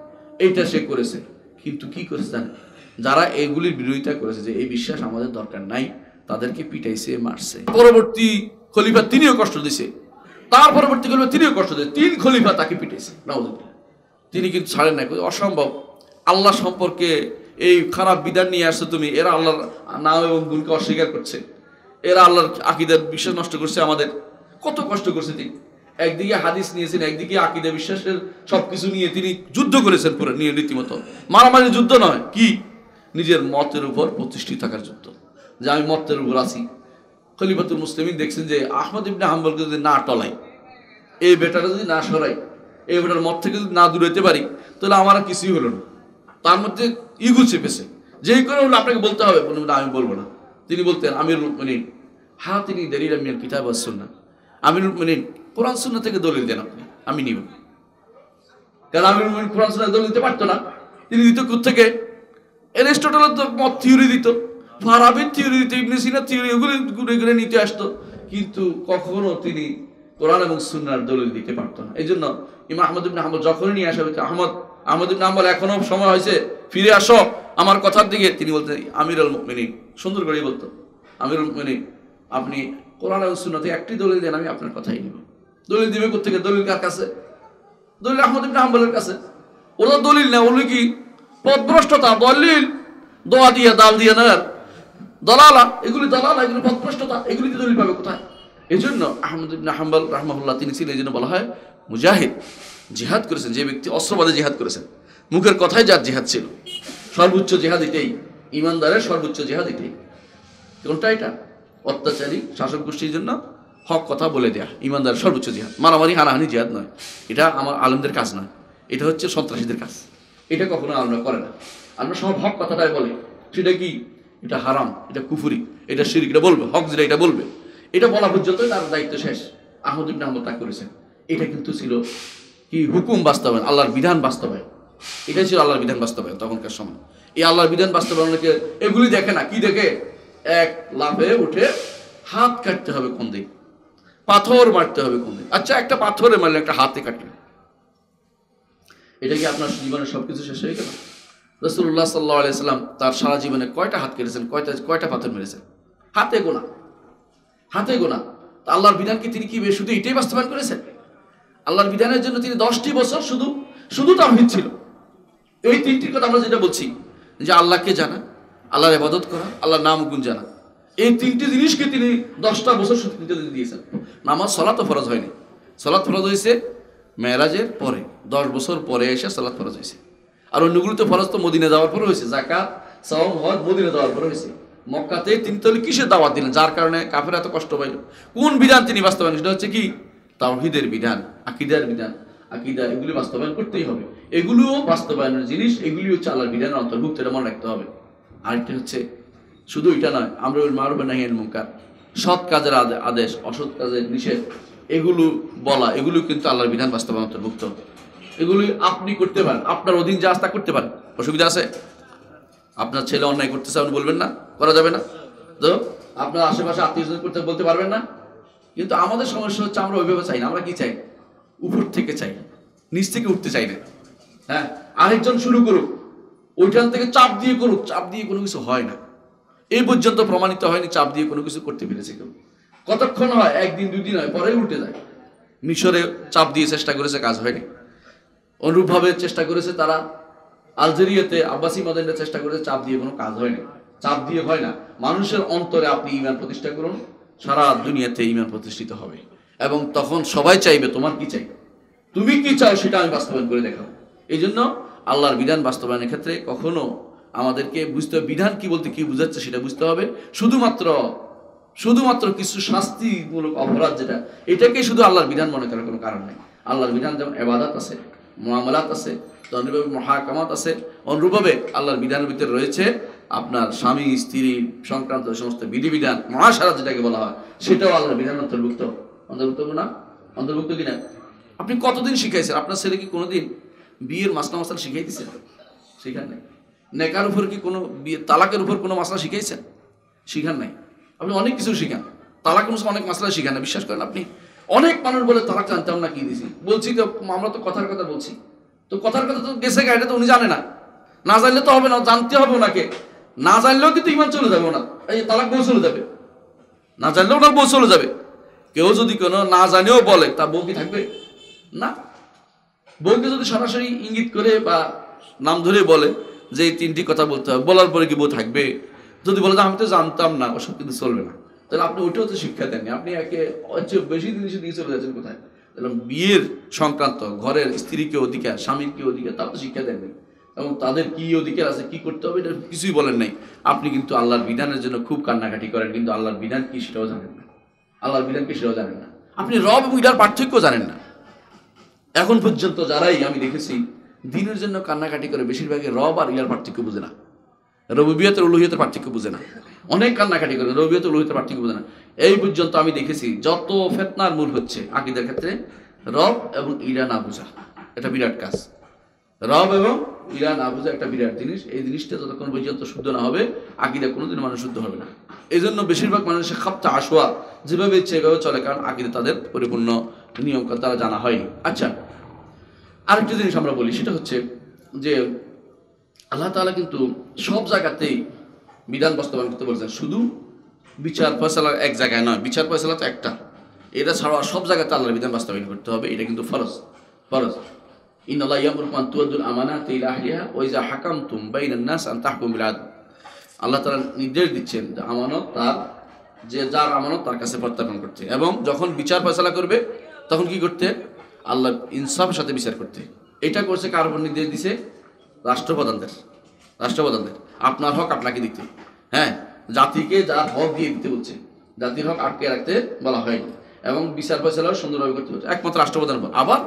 এইটা সে করেছে কিন্তু কি করেছে জানে যারা এগুলির বিরোধিতা করেছে যে এই বিশ্বাস আমাদের দরকার নাই তাদেরকে পিটাইছে মারছে পরবর্তী খলিফা তিনিও কষ্ট দিছে তার পরবর্তী খলিফা তিনিও কষ্ট দিয়েছে তিন খলিফা তাকে পিটাইছে নওয়াজ তিনি কিন্তু ছাড়েন না অসম্ভব আল্লাহ সম্পর্কে এই খারাপ বিধান নিয়ে আসছো তুমি এরা আল্লাহর নাম এবং গুণকে অস্বীকার করছে এরা আল্লাহর আকিদের বিশ্বাস নষ্ট করছে আমাদের কত কষ্ট করছে তিনি একদিকে হাদিস নিয়েছেন একদিকে আকিদে বিশ্বাসের সব কিছু নিয়ে তিনি যুদ্ধ করেছেন পুরো নিয়ে রীতিমতো মারামারি যুদ্ধ নয় কি নিজের মতের উপর প্রতিষ্ঠিত থাকার যুদ্ধ যে আমি মতের উপর আছি খলিফাতুল মুসলিমিন দেখছেন যে আহমদ ইবনে হাম্বলকে যদি না টলাই এই বেটাটা যদি না সরাই এই বেটার মত থেকে যদি না দূরে পারি তাহলে আমার কিছুই হলো না তার মধ্যে ইগু চেপেছে যেই করে হলো আপনাকে বলতে হবে বলুন আমি বলবো না তিনি বলতেন আমির রুকমিনিন হা তিনি দেরির আমির কিতাব না আমির রুকমিনিন কোরআন সুন্না থেকে দলিল দেন আপনি আমি নিব কারণ আমির রুকমিনিন কোরআন সুন্না দলিল দিতে পারতো না তিনি দিত থেকে অ্যারিস্টটলের তো মত থিওরি দিত ফারাবির থিওরি দিত ইবনে সিনার থিওরি এগুলো ঘুরে ঘুরে নিতে আসতো কিন্তু কখনো তিনি কোরআন এবং সুন্নার দলিল দিতে পারতো না এই জন্য ইমা আহমদ ইবনে আহমদ যখনই নিয়ে আসা হতো আহমদ আমাদের নাম বলে এখনো সময় হয়েছে ফিরে আসো আমার কথার দিকে তিনি বলতেন আমিরুল মিনি সুন্দর করেই বলতো আমিরুল মিনি আপনি কোরআন সুন্নাতে একটি দলিল দেন আমি আপনার কথাই নিব দলিল দিবে কোথেকে দলিল কার কাছে দলিল আহমদ ইবনে হাম্বলের কাছে ওরা দলিল না ওগুলো কি পদভ্রষ্টতা দলিল দোয়া দিয়ে দাল দিয়ে নেয়ার দলালা এগুলি দলালা এগুলি পদভ্রষ্টতা এগুলি দলিল পাবে কোথায় এই জন্য আহমদ ইবনে হাম্বল রাহমাহুল্লাহ তিনি ছিলেন এই জন্য বলা হয় মুজাহিদ জিহাদ করেছেন যে ব্যক্তি অস্ত্রবাদে জিহাদ করেছেন মুখের কথায় যার জিহাদ ছিল সর্বোচ্চ জেহাদ এটাই ইমানদারের সর্বোচ্চ জেহাদ এটাই কোনটা এটা অত্যাচারী শাসক গোষ্ঠীর জন্য হক কথা বলে দেয়া ইমানদার সর্বোচ্চ জিহাদ মারামারি হানাহানি জিহাদ নয় এটা আমার আলমদের কাজ নয় এটা হচ্ছে সন্ত্রাসীদের কাজ এটা কখনো আলমরা করে না আমরা সব হক কথাটাই বলে সেটা কি এটা হারাম এটা কুফুরি এটা শিরিক এটা বলবে হক যেটা এটা বলবে এটা বলা পর্যন্ত তার দায়িত্ব শেষ আহমদিন আহমদ তা করেছেন এটা কিন্তু ছিল কি হুকুম বাস্তবায়ন আল্লাহর বিধান বাস্তবায়ন এটাই ছিল আল্লাহর বিধান বাস্তবায়ন তখনকার সময় এই আল্লাহর বিধান অনেকে এগুলি দেখে না কি দেখে এক লাভে উঠে হাত কাটতে হবে কোন দিক পাথর মারতে হবে কোন দিক আচ্ছা একটা পাথরে মারলে একটা হাতে কাটলে এটা কি আপনার জীবনের সব কিছু শেষ হয়ে গেল রসুল্লাহ সাল্লাহ আলাইসাল্লাম তার সারা জীবনে কয়টা হাত কেটেছেন কয়টা কয়টা পাথর মেরেছেন হাতে গোনা হাতে গোনা আল্লাহর বিধানকে তিনি কি শুধু এটাই বাস্তবায়ন করেছেন আল্লাহর বিধানের জন্য তিনি দশটি বছর শুধু শুধু তাহিদ ছিল ওই তিনটির কথা আমরা যেটা বলছি যে আল্লাহকে জানা আল্লাহর এবাদত করা আল্লাহর নাম গুণ জানা এই তিনটি জিনিসকে তিনি দশটা বছর শুধু দিয়েছেন নামাজ সলাত ফরজ হয়নি সলাত ফরজ হয়েছে মেয়েরাজের পরে দশ বছর পরে এসে সলাত ফরজ হয়েছে আর অন্যগুলো ফরজ তো মদিনে যাওয়ার পরে হয়েছে জাকা সাওম হজ মদিনে যাওয়ার পরে হয়েছে মক্কাতে তিনি তাহলে কিসের দাওয়াত দিলেন যার কারণে কাফের এত কষ্ট পাইল কোন বিধান তিনি বাস্তবায়ন সেটা হচ্ছে কি তাওহিদের বিধান আকিদার বিধান আকিদা এগুলি বাস্তবায়ন করতেই হবে এগুলিও বাস্তবায়নের জিনিস এগুলিও চালার বিধানের অন্তর্ভুক্ত এটা মনে রাখতে হবে আরেকটি হচ্ছে শুধু এটা নয় আমরা ওই মারবে না হেন মুখার সৎ কাজের আদেশ অসৎ কাজের নিষেধ এগুলো বলা এগুলো কিন্তু আল্লাহর বিধান বাস্তবায়ন অন্তর্ভুক্ত এগুলি আপনি করতে পারেন আপনার অধীন যা তা করতে পারেন অসুবিধা আছে আপনার ছেলে অন্যায় করতেছে আপনি বলবেন না করা যাবে না তো আপনার আশেপাশে আত্মীয় করতে বলতে পারবেন না কিন্তু আমাদের সমস্যা হচ্ছে আমরা ওইভাবে চাই না আমরা কি চাই উপর থেকে চাই নিচ থেকে উঠতে চাই না হ্যাঁ আরেকজন শুরু করুক ওইখান থেকে চাপ দিয়ে করুক চাপ দিয়ে কোনো কিছু হয় না এই পর্যন্ত প্রমাণিত হয়নি চাপ দিয়ে কোনো কিছু করতে পেরেছে কেউ কতক্ষণ হয় একদিন দুদিন হয় পরে উঠে যায় মিশরে চাপ দিয়ে চেষ্টা করেছে কাজ হয়নি অনুরূপভাবে চেষ্টা করেছে তারা আলজেরিয়াতে আব্বাসী মাদানরা চেষ্টা করেছে চাপ দিয়ে কোনো কাজ হয়নি চাপ দিয়ে হয় না মানুষের অন্তরে আপনি ইমান প্রতিষ্ঠা করুন সারা দুনিয়াতে ইমান প্রতিষ্ঠিত হবে এবং তখন সবাই চাইবে তোমার কি চাই তুমি কি চাও সেটা আমি বাস্তবায়ন করে দেখাবো এই জন্য আল্লাহর বিধান বাস্তবায়নের ক্ষেত্রে কখনো আমাদেরকে বুঝতে হবে বিধান কি বলতে কি বুঝাচ্ছে সেটা বুঝতে হবে শুধুমাত্র শুধুমাত্র কিছু শাস্তিমূলক অপরাধ যেটা এটাকে শুধু আল্লাহর বিধান মনে করার কোনো কারণ নেই আল্লাহর বিধান যেমন এবাদাত আছে মামলাত আছে অনুরূপভাবে মহাকামাত আছে অনুরূপভাবে আল্লাহর বিধানের ভিতরে রয়েছে আপনার স্বামী স্ত্রী সংক্রান্ত সমস্ত বিধিবিধান মহাসারা যেটাকে বলা হয় সেটাও আল্লাহ বিধান অন্তর্ভুক্ত অন্তর্ভুক্ত না অন্তর্ভুক্ত কিনা আপনি কতদিন শিখাইছেন আপনার ছেলে কি কোনোদিন বিয়ের মাসলা মশলা শিখাইতেছেন শিখার নাই নেকার উপর কি কোনো বিয়ে তালাকের উপর কোনো মাসলা শিখাইছেন শিখার নাই আপনি অনেক কিছু শিখান তালাক মুসলিম অনেক মাসলা শিখান না বিশ্বাস করেন আপনি অনেক মানুষ বলে তালাক জানতাম না কি দিয়েছি বলছি তো আমরা তো কথার কথা বলছি তো কথার কথা তো গেছে গাড়িটা তো উনি জানে না না জানলে তো হবে না জানতে হবে ওনাকে না জানলেও কিন্তু ইমান চলে যাবে ওনার এই তালাক বউ চলে যাবে না জানলেও ওনার বউ চলে যাবে কেউ যদি কোনো না জানেও বলে তা বউ কি থাকবে না বউকে যদি সরাসরি ইঙ্গিত করে বা নাম ধরে বলে যে এই তিনটি কথা বলতে হবে বলার পরে কি বউ থাকবে যদি বলে যে আমি তো জানতাম না ওসব কিন্তু চলবে না তাহলে আপনি ওইটাও তো শিক্ষা দেননি আপনি একে বেশি জিনিস দিয়ে চলে যাচ্ছেন কোথায় বিয়ের সংক্রান্ত ঘরের স্ত্রীকে অধিকার স্বামীর কে অধিকার তারা তো শিক্ষা দেননি এবং তাদের কি অধিকার আছে কি করতে হবে এটা কিছুই বলেন নাই আপনি কিন্তু আল্লাহর বিধানের জন্য খুব কান্নাকাটি করেন কিন্তু আল্লাহর বিধান কি সেটাও জানেন না আল্লাহর বিধান কি সেটাও জানেন না আপনি রব এবং ইটার পার্থক্য জানেন না এখন পর্যন্ত যারাই আমি দেখেছি দিনের জন্য কান্নাকাটি করে বেশিরভাগই রব আর ইয়ার পার্থক্য বুঝে না রবিবিয়তের উলুহিয়তের পার্থক্য বুঝে না অনেক কান্নাকাটি করে রবিয়তের লোহিতের পার্থক্য বুঝে না এই পর্যন্ত আমি দেখেছি যত ফেতনার মূল হচ্ছে আকিদের ক্ষেত্রে রব এবং ইরা না বোঝা এটা বিরাট কাজ রব এবং কিরা না বোঝা একটা বিরাট জিনিস এই জিনিসটা যতক্ষণ পর্যন্ত শুদ্ধ না হবে আকিদা কোনোদিন মানুষ শুদ্ধ হবে না এই জন্য বেশিরভাগ মানুষের খাপটা আসোয়া যেভাবে ইচ্ছে এভাবে চলে কারণ আকিদা তাদের পরিপূর্ণ নিয়ম তারা জানা হয় আচ্ছা আরেকটি জিনিস আমরা বলি সেটা হচ্ছে যে আল্লাহ তালা কিন্তু সব জায়গাতেই বিধান বাস্তবায়ন করতে বলেছেন শুধু বিচার ফয়সালা এক জায়গায় নয় বিচার ফয়সলা তো একটা এটা ছাড়া সব জায়গাতে আল্লাহর বিধান বাস্তবায়ন করতে হবে এটা কিন্তু ফরজ ফরজ ইন্নাল্লাহ ইয়ামুরুকুম আন তুআদুল আমানা ইলা আহলিহা ওয়া ইযা হাকামতুম বাইনান নাস আন তাহকুম বিল আল্লাহ তাআলা নির্দেশ দিচ্ছেন যে আমানত তার যে যার আমানত তার কাছে প্রত্যাপন করতে এবং যখন বিচার ফয়সালা করবে তখন কি করতে আল্লাহ ইনসাফের সাথে বিচার করতে এটা করছে কার উপর নির্দেশ দিছে রাষ্ট্রপ্রধানদের রাষ্ট্রপ্রধানদের আপনার হক আপনাকে দিতে হ্যাঁ জাতিকে যার হক দিয়ে দিতে বলছে জাতির হক আটকে রাখতে বলা হয়নি এবং বিচার ফয়সালাও সুন্দরভাবে করতে বলছে একমাত্র রাষ্ট্রপ্রধান আবার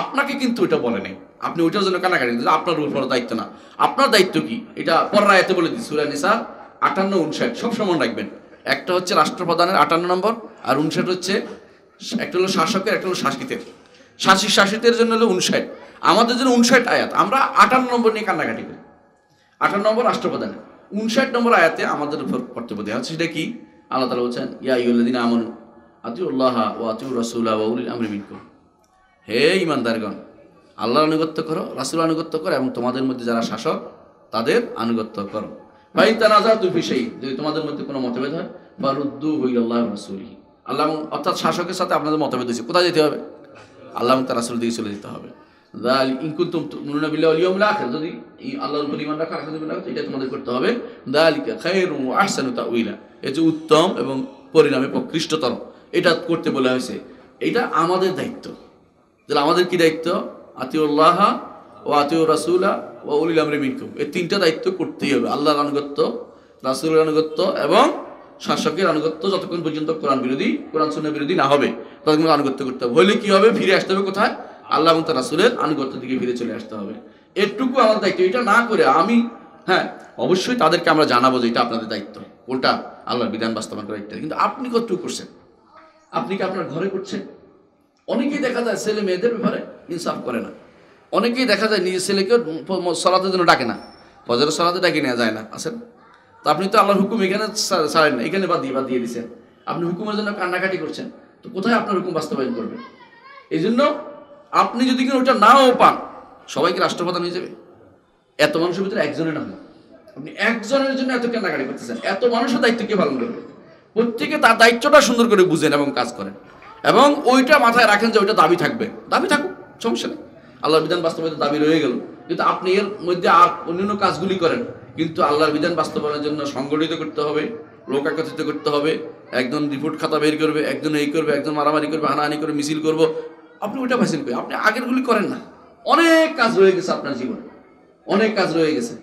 আপনাকে কিন্তু এটা বলে নাই আপনি ওইটার জন্য কানাকানি কিন্তু আপনার উপর দায়িত্ব না আপনার দায়িত্ব কি এটা পররায়াতে বলে দিই সুরা নিসা আটান্ন উনষাট সব সমান রাখবেন একটা হচ্ছে রাষ্ট্রপ্রধানের আটান্ন নম্বর আর উনষাট হচ্ছে একটা হলো শাসকের একটা হলো শাসিতের শাসিত শাসিতের জন্য হলো উনষাট আমাদের জন্য উনষাট আয়াত আমরা আটান্ন নম্বর নিয়ে কান্নাকাটি করি আটান্ন নম্বর রাষ্ট্রপ্রধান উনষাট নম্বর আয়াতে আমাদের উপর কর্তব্য দেওয়া হচ্ছে সেটা কি আল্লাহ তালা বলছেন ইয়া ইউল্লাদিন আমন আতিউল্লাহ ও আতিউর রসুল্লাহ উল আমরিমিনকুম হে ইমানদারগণ আল্লাহর আনুগত্য করো রাসুল আনুগত্য করো এবং তোমাদের মধ্যে যারা শাসক তাদের আনুগত্য করো ভাই তা না যা দুপি সেই যদি তোমাদের মধ্যে কোনো মতভেদ হয় বা রুদ্দু হইল আল্লাহ রসুলি আল্লাহ অর্থাৎ শাসকের সাথে আপনাদের মতভেদ হয়েছে কোথায় যেতে হবে আল্লাহ তার রাসুল দিকে চলে যেতে হবে দাল ইনকুন্তুম নুনবিল্লাহ আলিয়াম রাখে যদি আল্লাহর উপর ইমান রাখা আকাশ রাখো এটা তোমাদের করতে হবে দালিকা খায়ের আহসানু তা উইলা এ যে উত্তম এবং পরিণামে প্রকৃষ্টতর এটা করতে বলা হয়েছে এটা আমাদের দায়িত্ব তাহলে আমাদের কি দায়িত্ব আতিউল্লাহ ও আতিউর রাসুল্লাহ ও উলিল আমরি মিনকুম এই তিনটা দায়িত্ব করতেই হবে আল্লাহর আনুগত্য রাসুলের আনুগত্য এবং শাসকের আনুগত্য যতক্ষণ পর্যন্ত কোরআন বিরোধী কোরআন সুন্না বিরোধী না হবে ততক্ষণ আনুগত্য করতে হবে হইলে কী হবে ফিরে আসতে হবে কোথায় আল্লাহ এবং তার রাসুলের আনুগত্য দিকে ফিরে চলে আসতে হবে এটুকু আমার দায়িত্ব এটা না করে আমি হ্যাঁ অবশ্যই তাদেরকে আমরা জানাবো যে এটা আপনাদের দায়িত্ব কোনটা আল্লাহর বিধান বাস্তবায়ন করা দায়িত্ব কিন্তু আপনি কতটুকু করছেন আপনি কি আপনার ঘরে করছেন অনেকেই দেখা যায় ছেলে মেয়েদের ব্যাপারে ইনসাফ করে না অনেকেই দেখা যায় নিজের ছেলেকে সলাতের জন্য ডাকে না ফজরের সরাতে ডাকে নেওয়া যায় না আসেন তো আপনি তো আল্লাহর হুকুম এখানে সারেন না এখানে বাদ দিয়ে বাদ দিয়ে দিচ্ছেন আপনি হুকুমের জন্য কান্নাকাটি করছেন তো কোথায় আপনার হুকুম বাস্তবায়ন করবে এই জন্য আপনি যদি কিন্তু ওটা নাও পান সবাইকে রাষ্ট্রপ্রধান হয়ে যাবে এত মানুষের ভিতরে একজনের নাম আপনি একজনের জন্য এত কেনাকাটি করতেছেন এত মানুষের দায়িত্ব কি পালন করবে প্রত্যেকে তার দায়িত্বটা সুন্দর করে বুঝেন এবং কাজ করেন এবং ওইটা মাথায় রাখেন যে ওইটা দাবি থাকবে দাবি থাকুক সমস্যা নেই আল্লাহর বিধান বাস্তবায়িত দাবি রয়ে গেল কিন্তু আপনি এর মধ্যে আর অন্যান্য কাজগুলি করেন কিন্তু আল্লাহর বিধান বাস্তবায়নের জন্য সংগঠিত করতে হবে লোক একত্রিত করতে হবে একজন রিপোর্ট খাতা বের করবে একজন এই করবে একজন মারামারি করবে হানাহানি করবে মিছিল করবো আপনি ওইটা ভাসিল করবে আপনি আগেরগুলি করেন না অনেক কাজ রয়ে গেছে আপনার জীবনে অনেক কাজ রয়ে গেছে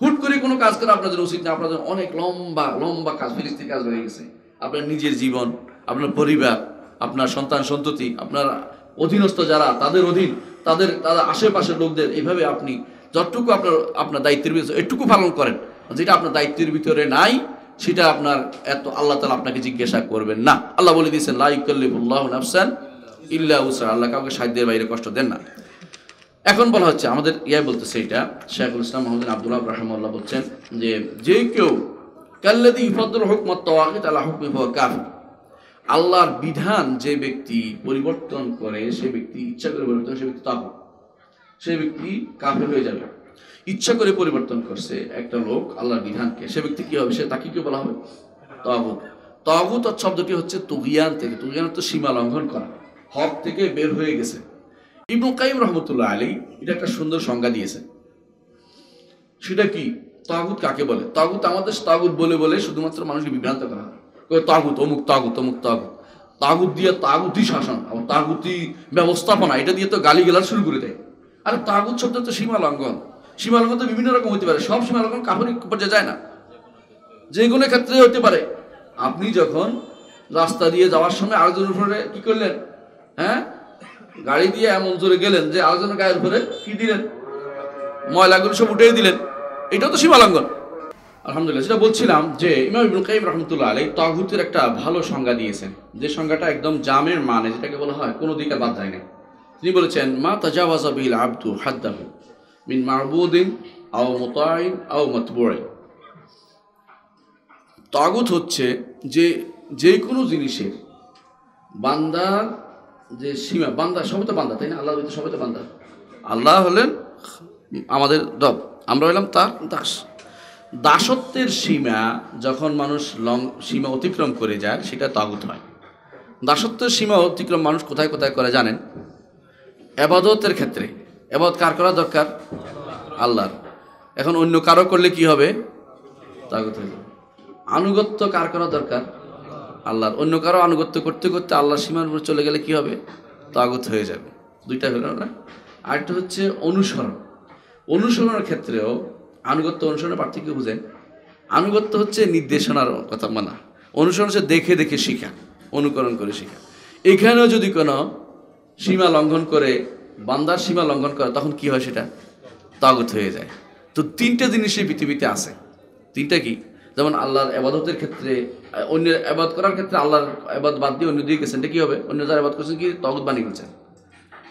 হুট করে কোনো কাজ করা আপনার জন্য উচিত না আপনার জন্য অনেক লম্বা লম্বা কাজ ফিরিস্তি কাজ রয়ে গেছে আপনার নিজের জীবন আপনার পরিবার আপনার সন্তান সন্ততি আপনার অধীনস্থ যারা তাদের অধীন তাদের তাদের আশেপাশের লোকদের এইভাবে আপনি যতটুকু আপনার আপনার দায়িত্বের ভিতরে এটুকু পালন করেন যেটা আপনার দায়িত্বের ভিতরে নাই সেটা আপনার এত আল্লাহ তালা আপনাকে জিজ্ঞাসা করবেন না আল্লাহ বলে দিয়েছেন লাইকুল্লিবুল্লাহ আফসান ইল্লা উসরা আল্লাহ কাউকে সাহায্যের বাইরে কষ্ট দেন না এখন বলা হচ্ছে আমাদের ইয়াই বলতেছে এটা শেখুল ইসলাম মোহাম্মদ আবদুল্লাহ রহমাল্লাহ বলছেন যে যে কেউ কাল্লাদি ইফাদুল হুকমত তাওয়াকিত আল্লাহ হুকমি হওয়া কাফির আল্লাহর বিধান যে ব্যক্তি পরিবর্তন করে সে ব্যক্তি ইচ্ছা করে পরিবর্তন সে ব্যক্তি তাগুত সে ব্যক্তি কাফের হয়ে যাবে ইচ্ছা করে পরিবর্তন করছে একটা লোক আল্লাহর বিধানকে সে ব্যক্তি কি হবে সে তাকে কি বলা হবে তাগুত তাগুত শব্দটি হচ্ছে তুগিয়ান থেকে তুগিয়ান তো সীমা লঙ্ঘন করা হক থেকে বের হয়ে গেছে ইবনু কাইম রহমতুল্লাহ আলী এটা একটা সুন্দর সংজ্ঞা দিয়েছে সেটা কি তাগুত কাকে বলে তাগুত আমাদের তাগুত বলে বলে শুধুমাত্র মানুষকে বিভ্রান্ত করা হয় তাগুত অমুক তাগুত অমুক তাগুত তাগুত দিয়ে তাগুতি শাসন আবার তাগুতি ব্যবস্থাপনা এটা দিয়ে তো গালি গেলার শুরু করে দেয় আরে তাগুত শব্দ তো সীমা লঙ্ঘন সীমা লঙ্ঘন তো বিভিন্ন রকম হতে পারে সব সীমা লঙ্ঘন কাপড়ের পর্যায়ে যায় না যে কোনো ক্ষেত্রে হতে পারে আপনি যখন রাস্তা দিয়ে যাওয়ার সময় আরেকজনের উপরে কী করলেন হ্যাঁ গাড়ি দিয়ে এমন জোরে গেলেন যে আরেকজনের গায়ের উপরে কী দিলেন ময়লাগুলো সব উঠিয়ে দিলেন এটাও তো সীমা আলহামদুলিল্লাহ যেটা বলছিলাম যে ইমাম ইবুল কাইম রহমতুল্লাহ আলী তাহুতের একটা ভালো সংজ্ঞা দিয়েছেন যে সংজ্ঞাটা একদম জামের মানে যেটাকে বলা হয় কোনো দিকে বাদ যায় না তিনি বলেছেন মা তাজাওয়াজা বিল আব্দু হাদ্দাহ মিন মাহবুদ্দিন আও মোতায়ন আও মতবড়ে তাগুত হচ্ছে যে যে কোনো জিনিসের বান্দা যে সীমা বান্দা সবাই তো বান্দা তাই না আল্লাহ সবাই তো বান্দা আল্লাহ হলেন আমাদের দব আমরা হলাম তার দাস দাসত্বের সীমা যখন মানুষ লং সীমা অতিক্রম করে যায় সেটা তাগুত হয় দাসত্বের সীমা অতিক্রম মানুষ কোথায় কোথায় করে জানেন এবাদতের ক্ষেত্রে এবাদত কার করা দরকার আল্লাহর এখন অন্য কারো করলে কি হবে তাগুত হয়ে যাবে আনুগত্য কার করা দরকার আল্লাহর অন্য কারো আনুগত্য করতে করতে আল্লাহর সীমার উপর চলে গেলে কি হবে তাগুত হয়ে যাবে দুইটা হলো না আরেকটা হচ্ছে অনুসরণ অনুসরণের ক্ষেত্রেও আনুগত্য অনুসরণের পার্থক্য বুঝেন আনুগত্য হচ্ছে নির্দেশনার কথা মানা অনুসরণ হচ্ছে দেখে দেখে শিখা অনুকরণ করে শিখা এখানেও যদি কোনো সীমা লঙ্ঘন করে বান্দার সীমা লঙ্ঘন করে তখন কি হয় সেটা তাগত হয়ে যায় তো তিনটা এই পৃথিবীতে আছে তিনটা কি যেমন আল্লাহর আবাদতের ক্ষেত্রে অন্য আবাদ করার ক্ষেত্রে আল্লাহর আবাদ বাদ দিয়ে অন্য দিয়ে গেছেন এটা কী হবে অন্য যারা আবাদ করছেন কি তগত বানিয়ে ফেলছেন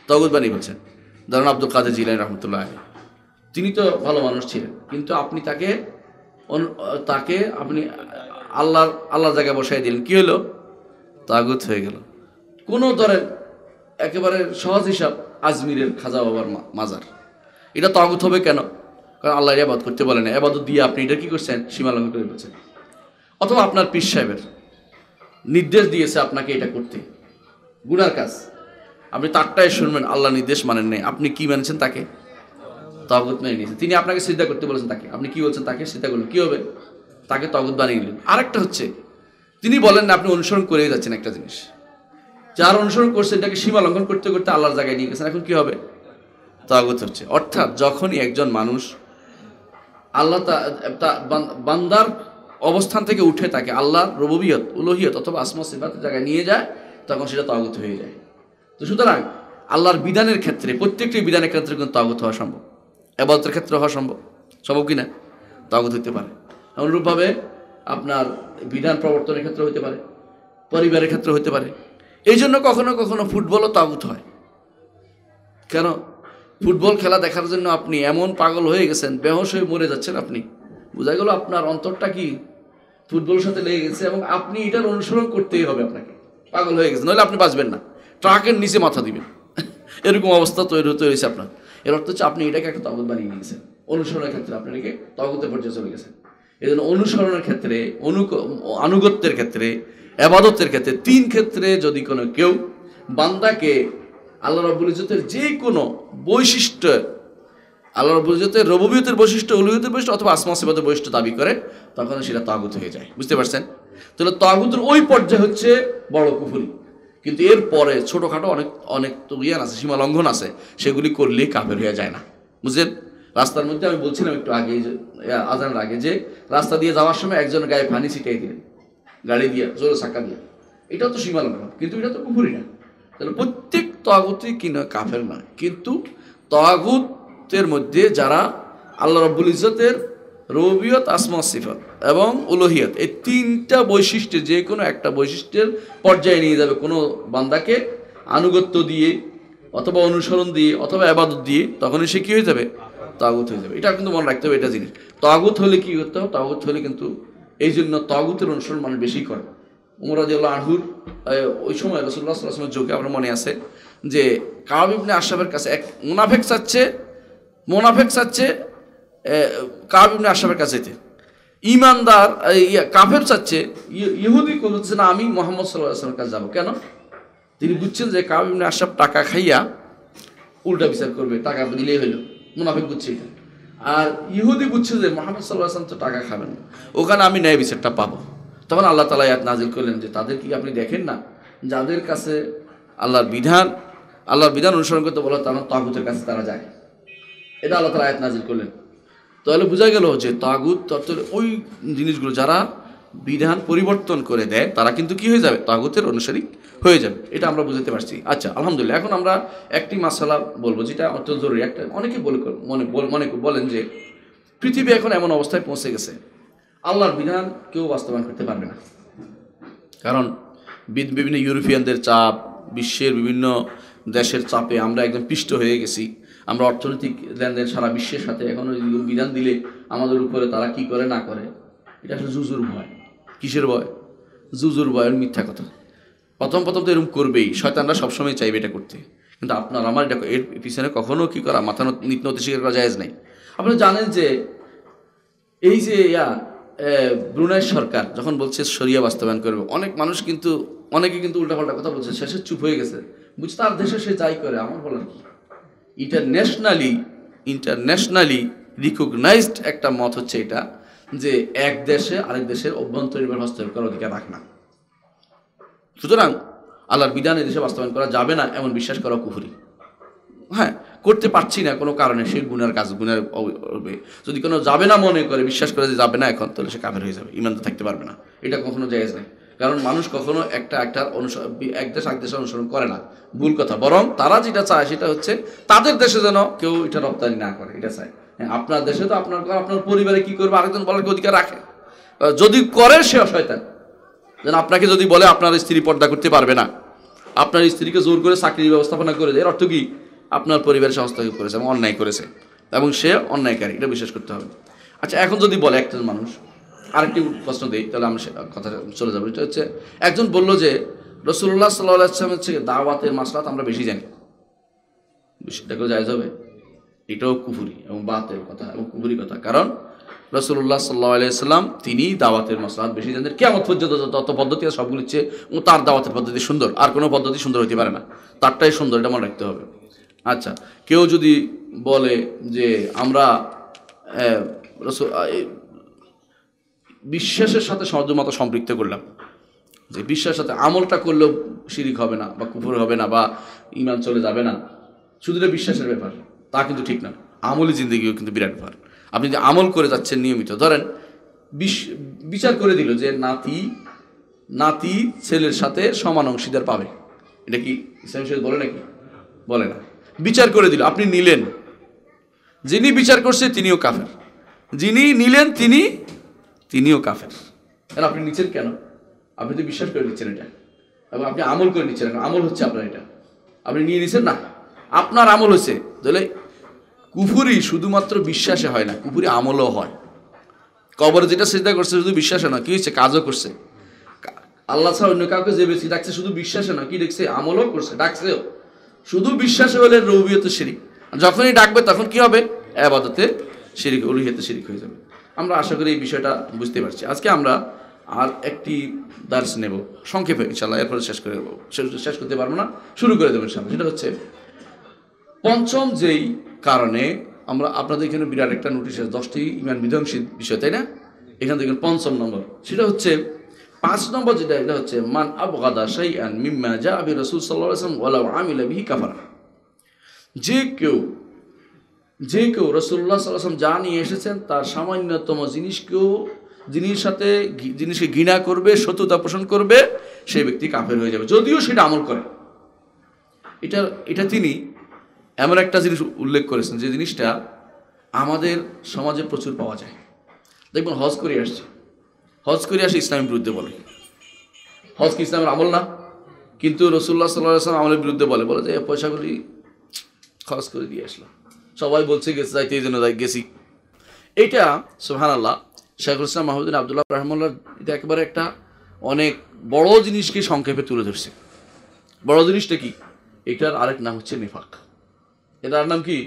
তগত ধরুন আব্দুল কাদের জিলানি রহমতুল্লাহ আলী তিনি তো ভালো মানুষ ছিলেন কিন্তু আপনি তাকে তাকে আপনি আল্লাহর আল্লাহর জায়গায় বসাই দিলেন কী হলো তাগুত হয়ে গেল কোনো ধরেন একেবারে সহজ হিসাব আজমিরের খাজা বাবার মাজার এটা তাগুত হবে কেন কারণ আল্লাহ আবাদ করতে বলে না এবাদত দিয়ে আপনি এটা কী করছেন সীমালঙ্ঘন করে ফেলছেন অথবা আপনার পীর সাহেবের নির্দেশ দিয়েছে আপনাকে এটা করতে গুনার কাজ আপনি তারটাই শুনবেন আল্লাহ নির্দেশ মানেন নাই আপনি কি মানেছেন তাকে তগত বানিয়ে নিয়েছে তিনি আপনাকে সিদ্ধা করতে বলেছেন তাকে আপনি কি বলছেন তাকে সিদ্ধা করলেন কী হবে তাকে তগত বানিয়ে নিলেন আরেকটা হচ্ছে তিনি বলেন না আপনি অনুসরণ করে যাচ্ছেন একটা জিনিস যার অনুসরণ করছেন এটাকে সীমা লঙ্ঘন করতে করতে আল্লাহর জায়গায় নিয়ে গেছেন এখন কী হবে তগত হচ্ছে অর্থাৎ যখনই একজন মানুষ আল্লাহ তা বান্দার অবস্থান থেকে উঠে তাকে আল্লাহ রবিয়ত উলহিয়ত অথবা আসমা সিফাতের জায়গায় নিয়ে যায় তখন সেটা তগত হয়ে যায় তো সুতরাং আল্লাহর বিধানের ক্ষেত্রে প্রত্যেকটি বিধানের ক্ষেত্রে কিন্তু তগত হওয়া সম্ভব এবাদতের ক্ষেত্রে হওয়া সম্ভব সম্ভব কি না তাগত হইতে পারে অনুরূপভাবে আপনার বিধান প্রবর্তনের ক্ষেত্রে হইতে পারে পরিবারের ক্ষেত্রে হইতে পারে এই জন্য কখনো কখনো ফুটবলও তাগুত হয় কেন ফুটবল খেলা দেখার জন্য আপনি এমন পাগল হয়ে গেছেন বেহস হয়ে মরে যাচ্ছেন আপনি বোঝা গেল আপনার অন্তরটা কি ফুটবলের সাথে লেগে গেছে এবং আপনি এটার অনুসরণ করতেই হবে আপনাকে পাগল হয়ে গেছে নইলে আপনি বাঁচবেন না ট্রাকের নিচে মাথা দিবেন এরকম অবস্থা তৈরি তৈরি হয়েছে আপনার এর অর্থ হচ্ছে আপনি এটাকে একটা তগত বানিয়ে নিয়েছেন অনুসরণের ক্ষেত্রে আপনাকে তগতে পর্যায়ে চলে গেছেন এই জন্য অনুসরণের ক্ষেত্রে অনু আনুগত্যের ক্ষেত্রে আবাদতের ক্ষেত্রে তিন ক্ষেত্রে যদি কোনো কেউ বান্দাকে আল্লাহ রব্বুল ইজতের যে কোনো বৈশিষ্ট্য আল্লাহ রব্বুল ইজতের রবুবিয়তের বৈশিষ্ট্য উলুবিয়তের বৈশিষ্ট্য অথবা আসমাসিবাদের বৈশিষ্ট্য দাবি করে তখন সেটা তাগুত হয়ে যায় বুঝতে পারছেন তাহলে তাগুতের ওই পর্যায়ে হচ্ছে বড় কুফুরি কিন্তু এর পরে ছোটোখাটো অনেক অনেক তো ইয়ান আছে সীমা লঙ্ঘন আছে সেগুলি করলে কাফের হয়ে যায় না বুঝলেন রাস্তার মধ্যে আমি বলছিলাম একটু আগে আজানের আগে যে রাস্তা দিয়ে যাওয়ার সময় একজন গায়ে ফানি ছিটাই দিলেন গাড়ি দিয়ে জোরে চাকা দিয়ে এটাও তো সীমা লঙ্ঘন কিন্তু এটা তো কুকুরি না তাহলে প্রত্যেক তগুতই কিনা কাফের নয় কিন্তু তগুতের মধ্যে যারা আল্লাহ রব্বুল ইজতের রবিয়ত আসমা সিফাত এবং উলোহিয়ত এই তিনটা বৈশিষ্ট্যের যে কোনো একটা বৈশিষ্ট্যের পর্যায়ে নিয়ে যাবে কোনো বান্দাকে আনুগত্য দিয়ে অথবা অনুসরণ দিয়ে অথবা আবাদত দিয়ে তখনই সে কী হয়ে যাবে তাগুত হয়ে যাবে এটা কিন্তু মনে রাখতে হবে এটা জিনিস তাগুত হলে কী করতে হবে তাগুত হলে কিন্তু এই জন্য তাগুতের অনুসরণ মানুষ বেশি করে উমরাজিউল্লাহ আহুর ওই সময় রসুল্লাহ যোগে আমার মনে আছে যে কাবিবনে আশরাফের কাছে এক মোনাফেক চাচ্ছে মোনাফেক চাচ্ছে কাবিবনে আশাফের কাছে যেতে ইমানদার কাফের চাচ্ছে ইয়ে, ইহুদি করছে না আমি মোহাম্মদ সাল্লাহ আসলামের কাছে যাবো কেন তিনি বুঝছেন যে কাবিবনে আসাম টাকা খাইয়া উল্টা বিচার করবে টাকা দিলেই হইল মুনাফিক বুঝছে এটা আর ইহুদি বুঝছে যে মোহাম্মদ সাল্লাহ আসলাম তো টাকা খাবেন না ওখানে আমি ন্যায় বিচারটা পাবো তখন আল্লাহ তালা ইয়াদ নাজিল করলেন যে তাদের কি আপনি দেখেন না যাদের কাছে আল্লাহর বিধান আল্লাহর বিধান অনুসরণ করতে বলা তারা তাগুতের কাছে তারা যায় এটা আল্লাহ তালা আয়াত নাজিল করলেন তাহলে বোঝা গেল যে তাগুত তত্ত্বের ওই জিনিসগুলো যারা বিধান পরিবর্তন করে দেয় তারা কিন্তু কি হয়ে যাবে তাগুতের অনুসারী হয়ে যাবে এটা আমরা বুঝতে পারছি আচ্ছা আলহামদুলিল্লাহ এখন আমরা একটি মাসালা বলবো যেটা অত্যন্ত জরুরি একটা অনেকে বলে মনে মনে বলেন যে পৃথিবী এখন এমন অবস্থায় পৌঁছে গেছে আল্লাহর বিধান কেউ বাস্তবায়ন করতে পারবে না কারণ বিভিন্ন ইউরোপিয়ানদের চাপ বিশ্বের বিভিন্ন দেশের চাপে আমরা একদম পিষ্ট হয়ে গেছি আমরা অর্থনৈতিক লেনদেন সারা বিশ্বের সাথে এখন বিধান দিলে আমাদের উপরে তারা কি করে না করে এটা আসলে জুজুর ভয় কিসের ভয় জুজুর ভয় মিথ্যা কথা প্রথম প্রথম তো এরকম করবেই শয়তানরা সবসময় চাইবে এটা করতে কিন্তু আপনার আমার এটা এর পিছনে কখনও কী করা মাথা নিত্য স্বীকার করা যায়জ নাই আপনারা জানেন যে এই যে ইয়া ব্রুনাই সরকার যখন বলছে সরিয়া বাস্তবায়ন করবে অনেক মানুষ কিন্তু অনেকে কিন্তু উল্টাপাল্টা কথা বলছে শেষে চুপ হয়ে গেছে বুঝতে আর দেশে সে যাই করে আমার বলার কি ইন্টারন্যাশনালি ইন্টারন্যাশনালি রিকগনাইজড একটা মত হচ্ছে এটা যে এক দেশে আরেক দেশের অভ্যন্তরীণভাবে হস্তক্ষেপ করার অধিকার রাখে না সুতরাং আল্লাহর বিধানে দেশে বাস্তবায়ন করা যাবে না এমন বিশ্বাস করা কুহুরি হ্যাঁ করতে পারছি না কোনো কারণে সে গুনার কাজ গুনার হবে যদি কোনো যাবে না মনে করে বিশ্বাস করে যে যাবে না এখন তাহলে সে কাবের হয়ে যাবে ইমান তো থাকতে পারবে না এটা কখনো জায়জ যায় কারণ মানুষ কখনো একটা একটার অনুসরণ এক দেশ এক দেশে অনুসরণ করে না ভুল কথা বরং তারা যেটা চায় সেটা হচ্ছে তাদের দেশে যেন কেউ এটা রপ্তানি না করে এটা চায় হ্যাঁ আপনার দেশে তো আপনার আপনার পরিবারে কি করবে আরেকজন বলার অধিকার রাখে যদি করে সে অসয়তান যেন আপনাকে যদি বলে আপনার স্ত্রী পর্দা করতে পারবে না আপনার স্ত্রীকে জোর করে চাকরির ব্যবস্থাপনা করে দেয় এর অর্থ কি আপনার পরিবারের সে হস্তক্ষেপ করেছে এবং অন্যায় করেছে এবং সে অন্যায়কারী এটা বিশ্বাস করতে হবে আচ্ছা এখন যদি বলে একজন মানুষ আরেকটি প্রশ্ন দিই তাহলে আমরা কথা চলে যাবো এটা হচ্ছে একজন বলল যে রসুল্লাহ সাল্লাহামের হচ্ছে দাওয়াতের মাসলাত আমরা বেশি জানি সেটাকেও জায়জ যাবে এটাও কুফুরি এবং বাতের কথা এবং কুফুরি কথা কারণ রসুল্লাহ সাল্লাহ আলাইসাল্লাম তিনি দাওয়াতের মশলাত বেশি জানেন কেমন পর্যন্ত তত পদ্ধতি আর সবগুলি হচ্ছে তার দাওয়াতের পদ্ধতি সুন্দর আর কোনো পদ্ধতি সুন্দর হতে পারে না তারটাই সুন্দর এটা মনে রাখতে হবে আচ্ছা কেউ যদি বলে যে আমরা বিশ্বাসের সাথে সর্বমত সম্পৃক্ত করলাম যে বিশ্বাসের সাথে আমলটা করলেও শিরিক হবে না বা কুপুর হবে না বা ইমান চলে যাবে না শুধু বিশ্বাসের ব্যাপার তা কিন্তু ঠিক না আমলি জিন্দিগিও কিন্তু বিরাট ব্যাপার আপনি যে আমল করে যাচ্ছেন নিয়মিত ধরেন বিচার করে দিল যে নাতি নাতি ছেলের সাথে সমান অংশীদার পাবে এটা কি ইসলাম বলে নাকি বলে না বিচার করে দিল আপনি নিলেন যিনি বিচার করছে তিনিও কাফের যিনি নিলেন তিনি তিনিও কাফের কেন আপনি নিচ্ছেন কেন আপনি তো বিশ্বাস করে নিচ্ছেন এটা এবং আপনি আমল করে নিচ্ছেন আমল হচ্ছে আপনার এটা আপনি নিয়ে নিচ্ছেন না আপনার আমল হচ্ছে তাহলে কুফুরি শুধুমাত্র বিশ্বাসে হয় না কুফুরি আমলও হয় কবরে যেটা চিন্তা করছে শুধু বিশ্বাসে না কি হয়েছে কাজও করছে আল্লাহ ছাড়া অন্য কাউকে যে বেশি ডাকছে শুধু বিশ্বাসে না কি দেখছে আমলও করছে ডাকছেও শুধু বিশ্বাসে হলে রৌবিয়ত শিরিক যখনই ডাকবে তখন কি হবে আবাদতে শিরিক অলিহিত শিরিক হয়ে যাবে আমরা আশা করি এই বিষয়টা বুঝতে পারছি আজকে আমরা আর একটি দার্স নেব সংক্ষেপে ইনশাল্লাহ এরপরে শেষ করে দেবো শেষ করতে পারবো না শুরু করে দেবো ইনশাল্লাহ সেটা হচ্ছে পঞ্চম যেই কারণে আমরা আপনাদের এখানে বিরাট একটা নোটিশ আছে দশটি ইমান বিধ্বংসী বিষয় তাই না এখান থেকে পঞ্চম নম্বর সেটা হচ্ছে পাঁচ নম্বর যেটা এটা হচ্ছে মান আবগাদা সাই আন মিম্মা জা আবি রসুল সাল্লাহ আসলাম ওয়ালাউ আমিলা বিহি কাফারা যে কেউ যে কেউ রসুল্লাহ সাল্লাম যা নিয়ে এসেছেন তার সামান্যতম জিনিসকেও জিনিস সাথে জিনিসকে ঘৃণা করবে শত্রুতা পোষণ করবে সেই ব্যক্তি কাফের হয়ে যাবে যদিও সেটা আমল করে এটা এটা তিনি এমন একটা জিনিস উল্লেখ করেছেন যে জিনিসটা আমাদের সমাজে প্রচুর পাওয়া যায় দেখবেন হজ করে আসছে হজ করে আসে ইসলামের বিরুদ্ধে বলে হজ কি ইসলামের আমল না কিন্তু রসুল্লাহ সাল্লাহ আসলাম আমলের বিরুদ্ধে বলে বলে যে পয়সাগুলি খরচ করে দিয়ে আসলাম সবাই বলছে গেছে যাইতে এই জন্য গেছি এটা সোহান আল্লাহ শেখুল ইসলাম মাহমুদ্দিন আবদুল্লাহ রহমুল্লাহ এটা একেবারে একটা অনেক বড় জিনিসকে সংক্ষেপে তুলে ধরছে বড় জিনিসটা কি এটার আরেক নাম হচ্ছে নেফাক এটার নাম কি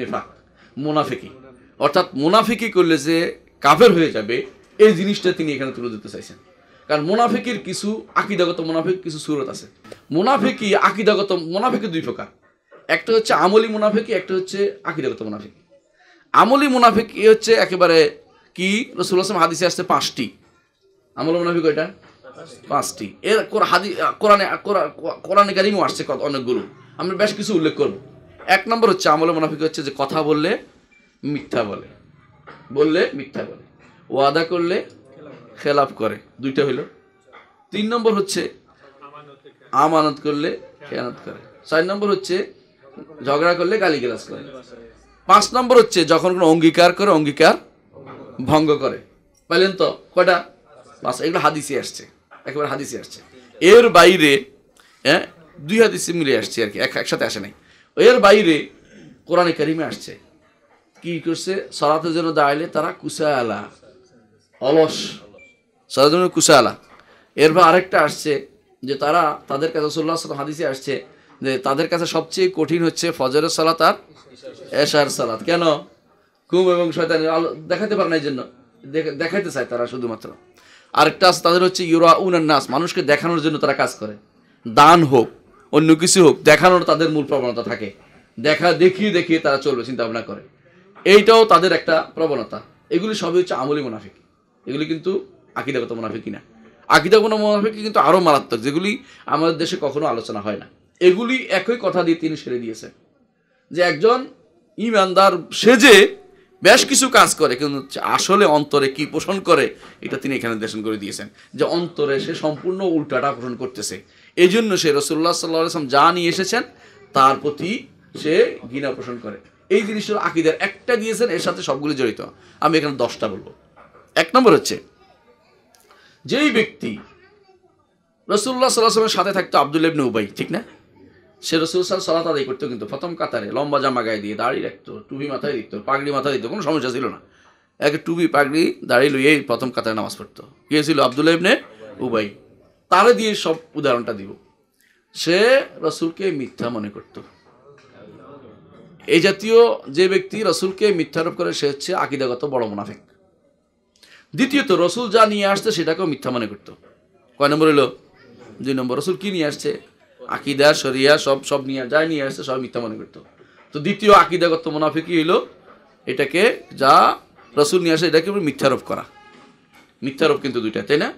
নেফাক মোনাফিকি অর্থাৎ মুনাফিকি করলে যে কাফের হয়ে যাবে এই জিনিসটা তিনি এখানে তুলে ধরতে চাইছেন কারণ মুনাফিকির কিছু আকিদাগত মুনাফিক কিছু সুরত আছে মুনাফিকি আকিদাগত মুনাফিকি দুই প্রকার একটা হচ্ছে আমলি মুনাফিকি একটা হচ্ছে আকিরাগত মুনাফিকি আমলি মুনাফিকি হচ্ছে একেবারে কি রসুল আসলাম হাদিসে আসছে পাঁচটি আমল মুনাফিক এটা পাঁচটি এর হাদি কোরআনে কোরআনে কারিমও আসছে অনেকগুলো আমরা বেশ কিছু উল্লেখ করব এক নম্বর হচ্ছে আমল মুনাফিক হচ্ছে যে কথা বললে মিথ্যা বলে বললে মিথ্যা বলে ওয়াদা করলে খেলাফ করে দুইটা হইল তিন নম্বর হচ্ছে আমানত করলে খেয়ানত করে চার নম্বর হচ্ছে ঝগড়া করলে গালি গালাজ করে পাঁচ নম্বর হচ্ছে যখন কোনো অঙ্গীকার করে অঙ্গীকার ভঙ্গ করে পাইলেন তো কটা পাঁচ এগুলো হাদিসে আসছে একেবারে হাদিসে আসছে এর বাইরে হ্যাঁ দুই হাদিসে মিলে আসছে আর কি একসাথে আসে নাই এর বাইরে কোরআনে কারিমে আসছে কি করছে সরাতের জন্য দাঁড়াইলে তারা কুসায়ালা অলস সরাতের জন্য কুসায়ালা এরপর আরেকটা আসছে যে তারা তাদের কাছে সোল্লা হাদিসে আসছে যে তাদের কাছে সবচেয়ে কঠিন হচ্ছে ফজরের সালাত আর এশার সালাত কেন কুম এবং শয়তান দেখাতে পারে না এই জন্য দেখাইতে চায় তারা শুধুমাত্র আরেকটা আছে তাদের হচ্ছে ইউরা উন নাস মানুষকে দেখানোর জন্য তারা কাজ করে দান হোক অন্য কিছু হোক দেখানোর তাদের মূল প্রবণতা থাকে দেখা দেখিয়ে দেখিয়ে তারা চলবে চিন্তা ভাবনা করে এইটাও তাদের একটা প্রবণতা এগুলি সবই হচ্ছে আমলি মুনাফিক এগুলি কিন্তু আকিদাগত মুনাফিক কিনা আকিদাগত মুনাফিক কিন্তু আরও মারাত্মক যেগুলি আমাদের দেশে কখনো আলোচনা হয় না এগুলি একই কথা দিয়ে তিনি সেরে দিয়েছেন যে একজন ইমানদার সেজে বেশ কিছু কাজ করে কিন্তু আসলে অন্তরে কি পোষণ করে এটা তিনি এখানে দেশন করে দিয়েছেন যে অন্তরে সে সম্পূর্ণ উল্টাটা পোষণ করতেছে এই জন্য সে রসুল্লাহ সাল্লাম যা নিয়ে এসেছেন তার প্রতি সে ঘৃণা পোষণ করে এই জিনিসটা আকিদের একটা দিয়েছেন এর সাথে সবগুলি জড়িত আমি এখানে দশটা বলবো এক নম্বর হচ্ছে যেই ব্যক্তি রসুল্লাহ সাল্লাহ সাল্লামের সাথে থাকতো আবদুল্লাবিন উবাই ঠিক না সে রসুল সাল সালাত আদায় করতো কিন্তু প্রথম কাতারে লম্বা জামা গায়ে দিয়ে দাড়ি রাখতো টুপি মাথায় দিত পাগড়ি মাথায় দিত কোনো সমস্যা ছিল না এক টুপি পাগড়ি দাড়ি লইয়েই প্রথম কাতারে নামাজ পড়তো কে ছিল আবদুল্লা ইবনে উবাই তারে দিয়ে সব উদাহরণটা দিব সে রসুলকে মিথ্যা মনে করত এই জাতীয় যে ব্যক্তি রসুলকে মিথ্যারোপ করে সে হচ্ছে আকিদাগত বড় মুনাফেক দ্বিতীয়ত রসুল যা নিয়ে আসছে সেটাকেও মিথ্যা মনে করত কয় নম্বর হলো দুই নম্বর রসুল কি নিয়ে আসছে আকিদা শরিয়া সব সব নিয়ে যায় নিয়ে আসছে সব মিথ্যা মনে করতো তো দ্বিতীয় আকিদাগত মুনাফিকি হইল এটাকে যা রসুল নিয়ে আসে এটাকে মিথ্যারোপ করা মিথ্যারোপ কিন্তু দুইটা তাই না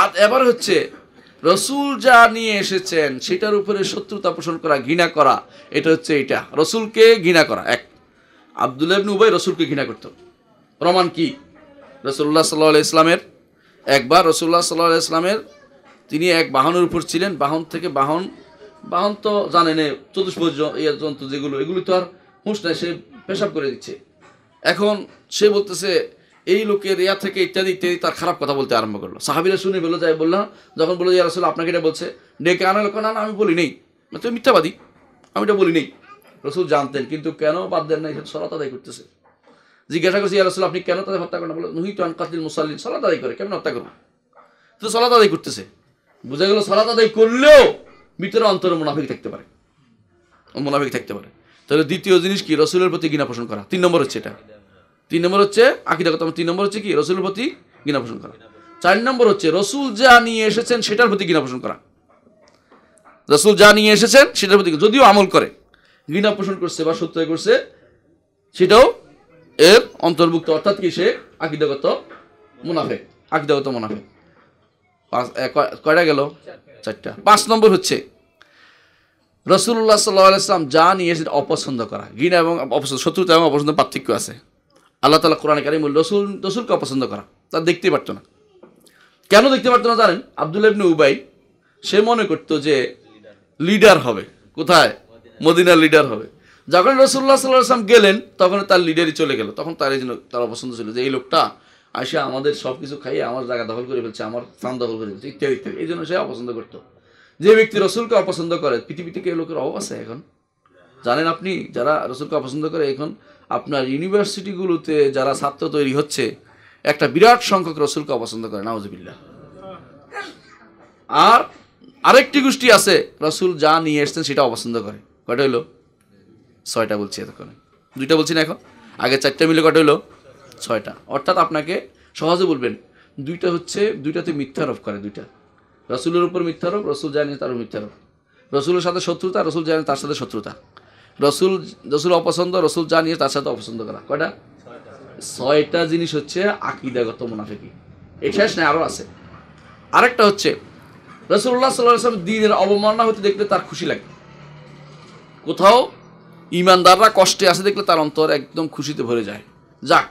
আর এবার হচ্ছে রসুল যা নিয়ে এসেছেন সেটার উপরে শত্রুতা পোষণ করা ঘৃণা করা এটা হচ্ছে এটা রসুলকে ঘৃণা করা এক আবদুল্লাহ উভয় রসুলকে ঘৃণা করত প্রমাণ কি রসুল্লাহ সাল্লাহ ইসলামের একবার রসুল্লাহ সাল্লাহ ইসলামের তিনি এক বাহনের উপর ছিলেন বাহন থেকে বাহন বাহন তো জানেন চতুষ্প যন্ত্র যেগুলো এগুলি তো আর হুঁশ নাই সে পেশাব করে দিচ্ছে এখন সে বলতেছে এই লোকের ইয়া থেকে ইত্যাদি ইত্যাদি তার খারাপ কথা বলতে আরম্ভ করলো সাহাবিরা শুনে বলল যাই বললাম যখন বললো যে আসলে আপনাকে এটা বলছে ডেকে আনা লোক না আমি বলি নেই না মানে তুমি মিথ্যাবাদী আমি এটা বলি নেই রসুল জানতেন কিন্তু কেন বাদ দেন না এখানে সলাত আদায় করতেছে জিজ্ঞাসা করছি ইয়ারসুল আপনি কেন তাদের হত্যা করেন বলে নুহিত আনকাতিল মুসাল্লিন সলাত আদায় করে কেমন হত্যা করবো তো সলাত আদায় করতেছে বোঝা গেল সালাত আদায় করলেও ভিতরে অন্তরে মুনাফিক থাকতে পারে মুনাফিক থাকতে পারে তাহলে দ্বিতীয় জিনিস কি রসুলের প্রতি গিনা পোষণ করা তিন নম্বর হচ্ছে এটা তিন নম্বর হচ্ছে আকিদা কথা তিন নম্বর হচ্ছে কি রসুলের প্রতি গিনা পোষণ করা চার নম্বর হচ্ছে রসুল যা নিয়ে এসেছেন সেটার প্রতি গিনা পোষণ করা রসুল যা নিয়ে এসেছেন সেটার প্রতি যদিও আমল করে গিনা পোষণ করছে বা সত্য করছে সেটাও এর অন্তর্ভুক্ত অর্থাৎ কি সে আকিদাগত মুনাফে আকিদাগত মুনাফে পাঁচ কয়টা গেল চারটা পাঁচ নম্বর হচ্ছে রসুল্লাহ সাল্লাম যা নিয়ে এসে অপছন্দ করা ঘৃণা এবং অপছন্দ শত্রুতা এবং অপছন্দ পার্থক্য আছে আল্লাহ তালা কোরআন কারিম রসুল রসুলকে অপছন্দ করা তা দেখতে পারতো না কেন দেখতে পারতো না জানেন আবদুল্লা উবাই সে মনে করত যে লিডার হবে কোথায় মদিনার লিডার হবে যখন রসুল্লাহ সাল্লাহ আসলাম গেলেন তখন তার লিডারই চলে গেল তখন তার এই জন্য তার অপছন্দ ছিল যে এই লোকটা আসে আমাদের সব কিছু খাইয়ে আমার জায়গা দখল করে ফেলছে আমার স্থান দখল করে ফেলছে ইত্যাদি ইত্যাদি এই জন্য সে অপছন্দ করতো যে ব্যক্তি রসুলকে অপছন্দ করে পৃথিবীতে কেউ লোকের অভাব আছে এখন জানেন আপনি যারা রসুলকে অপছন্দ করে এখন আপনার ইউনিভার্সিটিগুলোতে যারা ছাত্র তৈরি হচ্ছে একটা বিরাট সংখ্যক রসুলকে অপছন্দ করে নাউজবিল্লা আর আরেকটি গোষ্ঠী আছে রসুল যা নিয়ে এসছেন সেটা অপছন্দ করে কটা হইলো ছয়টা বলছি এতক্ষণে দুইটা বলছি না এখন আগে চারটা মিলে কটা হইলো ছয়টা অর্থাৎ আপনাকে সহজে বলবেন দুইটা হচ্ছে দুইটাতে মিথ্যারোপ করে দুইটা রসুলের উপর মিথ্যারোপ রসুল জানি তার মিথ্যারোপ রসুলের সাথে শত্রুতা রসুল জানি তার সাথে শত্রুতা রসুল রসুল অপছন্দ রসুল জানিয়ে তার সাথে অপছন্দ করা কয়টা ছয়টা জিনিস হচ্ছে আকিদাগত মুনাফিকি এটা শেষ আরও আছে আরেকটা হচ্ছে রসুল্লাহ সাল্লাহ দিনের অবমাননা হতে দেখলে তার খুশি লাগে কোথাও ইমানদাররা কষ্টে আসে দেখলে তার অন্তর একদম খুশিতে ভরে যায় যাক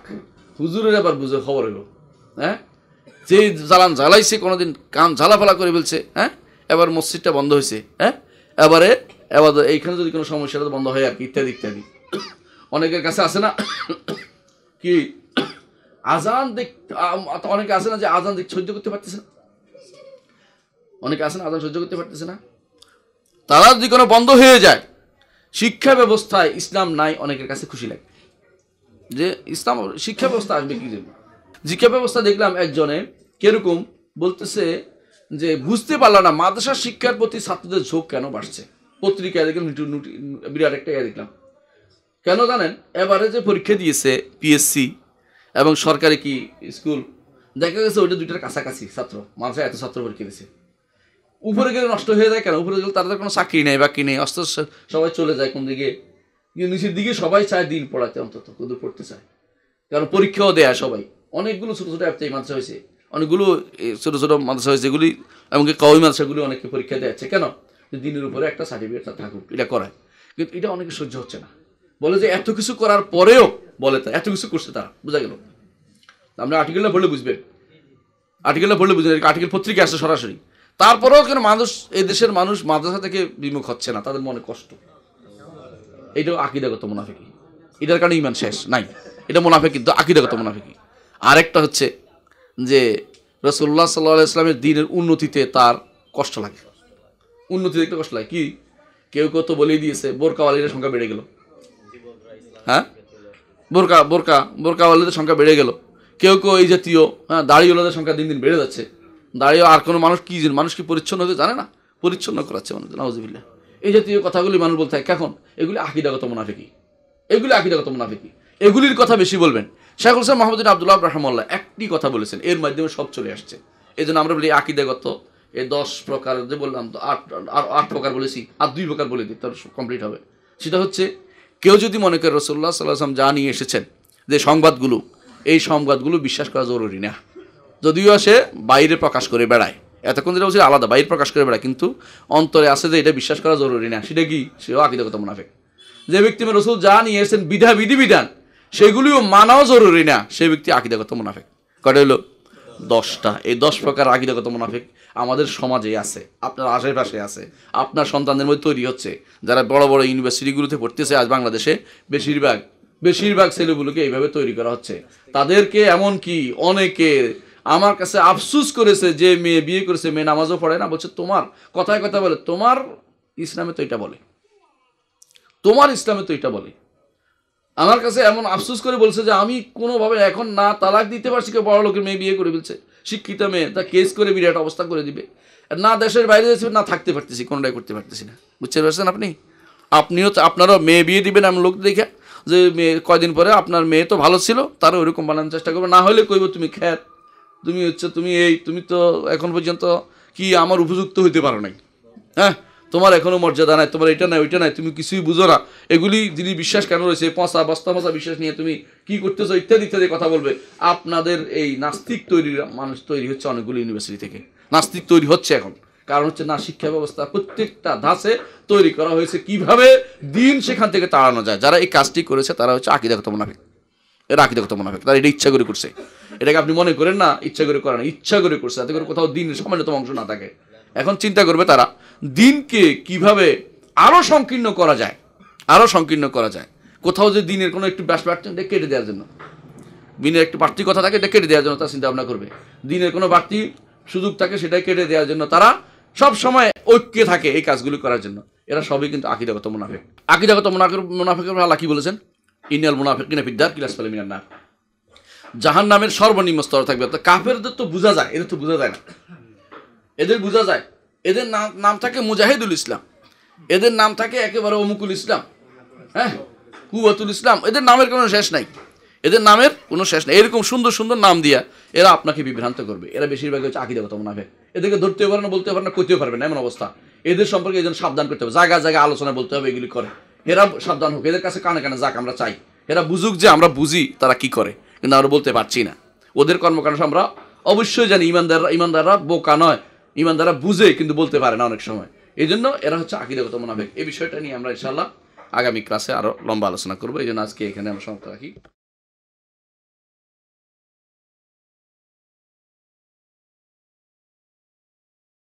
হুজুরের আবার বুঝে খবর হইব হ্যাঁ যে জ্বালান জ্বালাইছে কোনোদিন কান ঝালাফালা করে ফেলছে হ্যাঁ এবার মসজিদটা বন্ধ হয়েছে হ্যাঁ এবারে এবার এইখানে যদি কোনো সমস্যাটা বন্ধ হয় আর কি ইত্যাদি ইত্যাদি অনেকের কাছে আছে না কি আজান দেখ অনেকে আছে না যে আজান দেখ সহ্য করতে পারতেছে না অনেকে আসে না আজান সহ্য করতে পারতেছে না তারা যদি কোনো বন্ধ হয়ে যায় শিক্ষা ব্যবস্থায় ইসলাম নাই অনেকের কাছে খুশি লাগে যে ইসলাম শিক্ষা ব্যবস্থা আসবে কি শিক্ষা ব্যবস্থা দেখলাম একজনে কেরকম বলতেছে যে বুঝতে পারলাম না মাদ্রাসা শিক্ষার প্রতি ছাত্রদের ঝোঁক কেন বাড়ছে পত্রিকায় দেখলাম বিরাট একটা ইয়ে দেখলাম কেন জানেন এবারে যে পরীক্ষা দিয়েছে পিএসসি এবং সরকারি কি স্কুল দেখা গেছে ওইটা দুইটার কাছাকাছি ছাত্র মানুষ এত ছাত্র পরীক্ষা দিয়েছে উপরে গেলে নষ্ট হয়ে যায় কেন উপরে গেলে তাদের কোনো চাকরি নেই বাকি নেই অস্ত সবাই চলে যায় কোন দিকে কিন্তু নিচের দিকে সবাই চায় দিন পড়াতে অন্তত কুদুর পড়তে চায় কারণ পরীক্ষাও দেয়া সবাই অনেকগুলো ছোটো ছোটো অ্যাপ থেকে মাদ্রাসা হয়েছে অনেকগুলো ছোটো ছোটো মাদ্রাসা হয়েছে যেগুলি এমনকি কাউই মাদ্রাসাগুলি অনেকে পরীক্ষা দেওয়াচ্ছে কেন দিনের উপরে একটা সার্টিফিকেট থাকুক এটা করায় কিন্তু এটা অনেকে সহ্য হচ্ছে না বলে যে এত কিছু করার পরেও বলে তা এত কিছু করছে তারা বোঝা গেল আপনি আর্টিকেলটা পড়লে বুঝবেন আর্টিকেলটা পড়লে বুঝবেন আর্টিকেল পত্রিকা আসে সরাসরি তারপরেও কেন মানুষ এদেশের মানুষ মাদ্রাসা থেকে বিমুখ হচ্ছে না তাদের মনে কষ্ট এটা আকিদাগত মুনাফিকি এটার কারণে ইমান শেষ নাই এটা মুনাফিকি আকিদাগত মুনাফিকি আরেকটা হচ্ছে যে রসুল্লাহ সাল্লাহ ইসলামের দিনের উন্নতিতে তার কষ্ট লাগে উন্নতিতে একটা কষ্ট লাগে কি কেউ কেউ তো বলেই দিয়েছে বোরকাওয়ালিদের সংখ্যা বেড়ে গেল হ্যাঁ বোরকা বোরকা বোরকাওয়ালিদের সংখ্যা বেড়ে গেল কেউ কেউ এই জাতীয় হ্যাঁ দাড়িওয়ালাদের সংখ্যা দিন দিন বেড়ে যাচ্ছে দাঁড়িয়ে আর কোনো মানুষ কী মানুষ কি পরিচ্ছন্ন হতে জানে না পরিচ্ছন্ন করাচ্ছে মানুষ নাউজিবিল্লা এই জাতীয় কথাগুলি মানুষ বলতে থাকে কখন এগুলি আকিদাগত মুনাফিকি এগুলি আকিদাগত মুনাফিকি এগুলির কথা বেশি বলবেন শেখ হোসেন মাহমুদিন আবদুল্লাহ রহমাল্লাহ একটি কথা বলেছেন এর মাধ্যমে সব চলে আসছে এই জন্য আমরা বলি আকিদাগত এই দশ প্রকার যে বললাম তো আট আর আট প্রকার বলেছি আর দুই প্রকার বলে দিই তার কমপ্লিট হবে সেটা হচ্ছে কেউ যদি মনে করে রসোল্লা আসলাম যা নিয়ে এসেছেন যে সংবাদগুলো এই সংবাদগুলো বিশ্বাস করা জরুরি না যদিও সে বাইরে প্রকাশ করে বেড়ায় এতক্ষণ যেটা বলছি আলাদা বাইর প্রকাশ করে বেড়া কিন্তু অন্তরে আছে যে এটা বিশ্বাস করা জরুরি না সেটা কি সেও আকিদাগত মুনাফেক যে ব্যক্তি রসুল যা নিয়ে এসেছেন বিধা বিধি বিধান সেগুলিও মানাও জরুরি না সেই ব্যক্তি আকিদাগত মুনাফেক কটা হলো দশটা এই দশ প্রকার আকিদাগত মুনাফিক আমাদের সমাজে আছে আপনার আশেপাশে আছে আপনার সন্তানদের মধ্যে তৈরি হচ্ছে যারা বড় বড় ইউনিভার্সিটিগুলোতে পড়তেছে আজ বাংলাদেশে বেশিরভাগ বেশিরভাগ ছেলেগুলোকে এইভাবে তৈরি করা হচ্ছে তাদেরকে এমন কি অনেকে আমার কাছে আফসুস করেছে যে মেয়ে বিয়ে করেছে মেয়ে নামাজও পড়ে না বলছে তোমার কথায় কথা বলে তোমার ইসলামে তো এটা বলে তোমার ইসলামে তো এটা বলে আমার কাছে এমন আফসুস করে বলছে যে আমি কোনোভাবে এখন না তালাক দিতে পারছি কেউ বড় লোকের মেয়ে বিয়ে করে ফেলছে শিক্ষিত মেয়ে তা কেস করে বিরাট অবস্থা করে দিবে না দেশের বাইরে যাচ্ছে না থাকতে পারতেছি কোনোটাই করতে পারতেছি না বুঝতে পারছেন আপনি আপনিও তো আপনারও মেয়ে বিয়ে দিবেন আমি লোক দেখে যে মেয়ে কয়দিন পরে আপনার মেয়ে তো ভালো ছিল তারও ওইরকম বানানোর চেষ্টা করবে না হলে কইব তুমি খ্যাত তুমি হচ্ছে তুমি এই তুমি তো এখন পর্যন্ত কি আমার উপযুক্ত হইতে পারো নাই হ্যাঁ তোমার এখনও মর্যাদা নাই তোমার এটা নাই ওইটা নাই তুমি কিছুই বুঝো না এগুলি যিনি বিশ্বাস কেন রয়েছে পঁচা বস্তা মশা বিশ্বাস নিয়ে তুমি কি করতেছো ইত্যাদি ইত্যাদি কথা বলবে আপনাদের এই নাস্তিক তৈরির মানুষ তৈরি হচ্ছে অনেকগুলো ইউনিভার্সিটি থেকে নাস্তিক তৈরি হচ্ছে এখন কারণ হচ্ছে না শিক্ষা ব্যবস্থা প্রত্যেকটা ধাঁচে তৈরি করা হয়েছে কিভাবে দিন সেখান থেকে তাড়ানো যায় যারা এই কাজটি করেছে তারা হচ্ছে আকিদাগত মুনাফিক দেখো মনে হয় তার এটা ইচ্ছা করে করছে এটাকে আপনি মনে করেন না ইচ্ছা করে করেন ইচ্ছা করে করছে তাতে করে কোথাও দিন সামান্যতম অংশ না থাকে এখন চিন্তা করবে তারা দিনকে কিভাবে আরও সংকীর্ণ করা যায় আরও সংকীর্ণ করা যায় কোথাও যে দিনের কোনো একটু ব্যাস বাড়তি এটা কেটে দেওয়ার জন্য দিনের একটু বাড়তি কথা থাকে এটা কেটে দেওয়ার জন্য তারা চিন্তা ভাবনা করবে দিনের কোনো বাড়তি সুযোগ থাকে সেটাই কেটে দেওয়ার জন্য তারা সব সময় ঐক্যে থাকে এই কাজগুলি করার জন্য এরা সবই কিন্তু আকিদাগত মুনাফেক আকিদাগত মুনাফেক মুনাফেকের আল্লাহ কি বলেছেন ইনাল মুনাফিকিনা ফিদ্দার কিলাসফালে মিনার না জাহান নামের সর্বনিম্ন স্তর থাকবে অর্থাৎ কাফেরদের তো বোঝা যায় এদের তো বোঝা যায় না এদের বোঝা যায় এদের নাম নাম থাকে মুজাহিদুল ইসলাম এদের নাম থাকে একেবারে অমুকুল ইসলাম হ্যাঁ কুয়াতুল ইসলাম এদের নামের কোনো শেষ নাই এদের নামের কোনো শেষ নাই এরকম সুন্দর সুন্দর নাম দিয়া এরা আপনাকে বিভ্রান্ত করবে এরা বেশিরভাগ হচ্ছে আকিদাগত মুনাফেক এদেরকে ধরতেও পারে না বলতেও পারে না করতেও পারবে না এমন অবস্থা এদের সম্পর্কে এই সাবধান করতে হবে জায়গা জায়গায় আলোচনা বলতে হবে এগুলি করে এরা সাবধান হোক এদের কাছে কানে কানে যাক আমরা চাই এরা বুঝুক যে আমরা বুঝি তারা কি করে কিন্তু আমরা বলতে পারছি না ওদের কর্মকাণ্ড আমরা অবশ্যই জানি ইমানদাররা ইমানদাররা বোকা নয় ইমানদাররা বুঝে কিন্তু বলতে পারে না অনেক সময় এই জন্য এরা হচ্ছে আকিদাগত মোনাফেক এই বিষয়টা নিয়ে আমরা ইনশাল্লাহ আগামী ক্লাসে আরও লম্বা আলোচনা করবো এই জন্য আজকে এখানে আমরা সমাপ্ত রাখি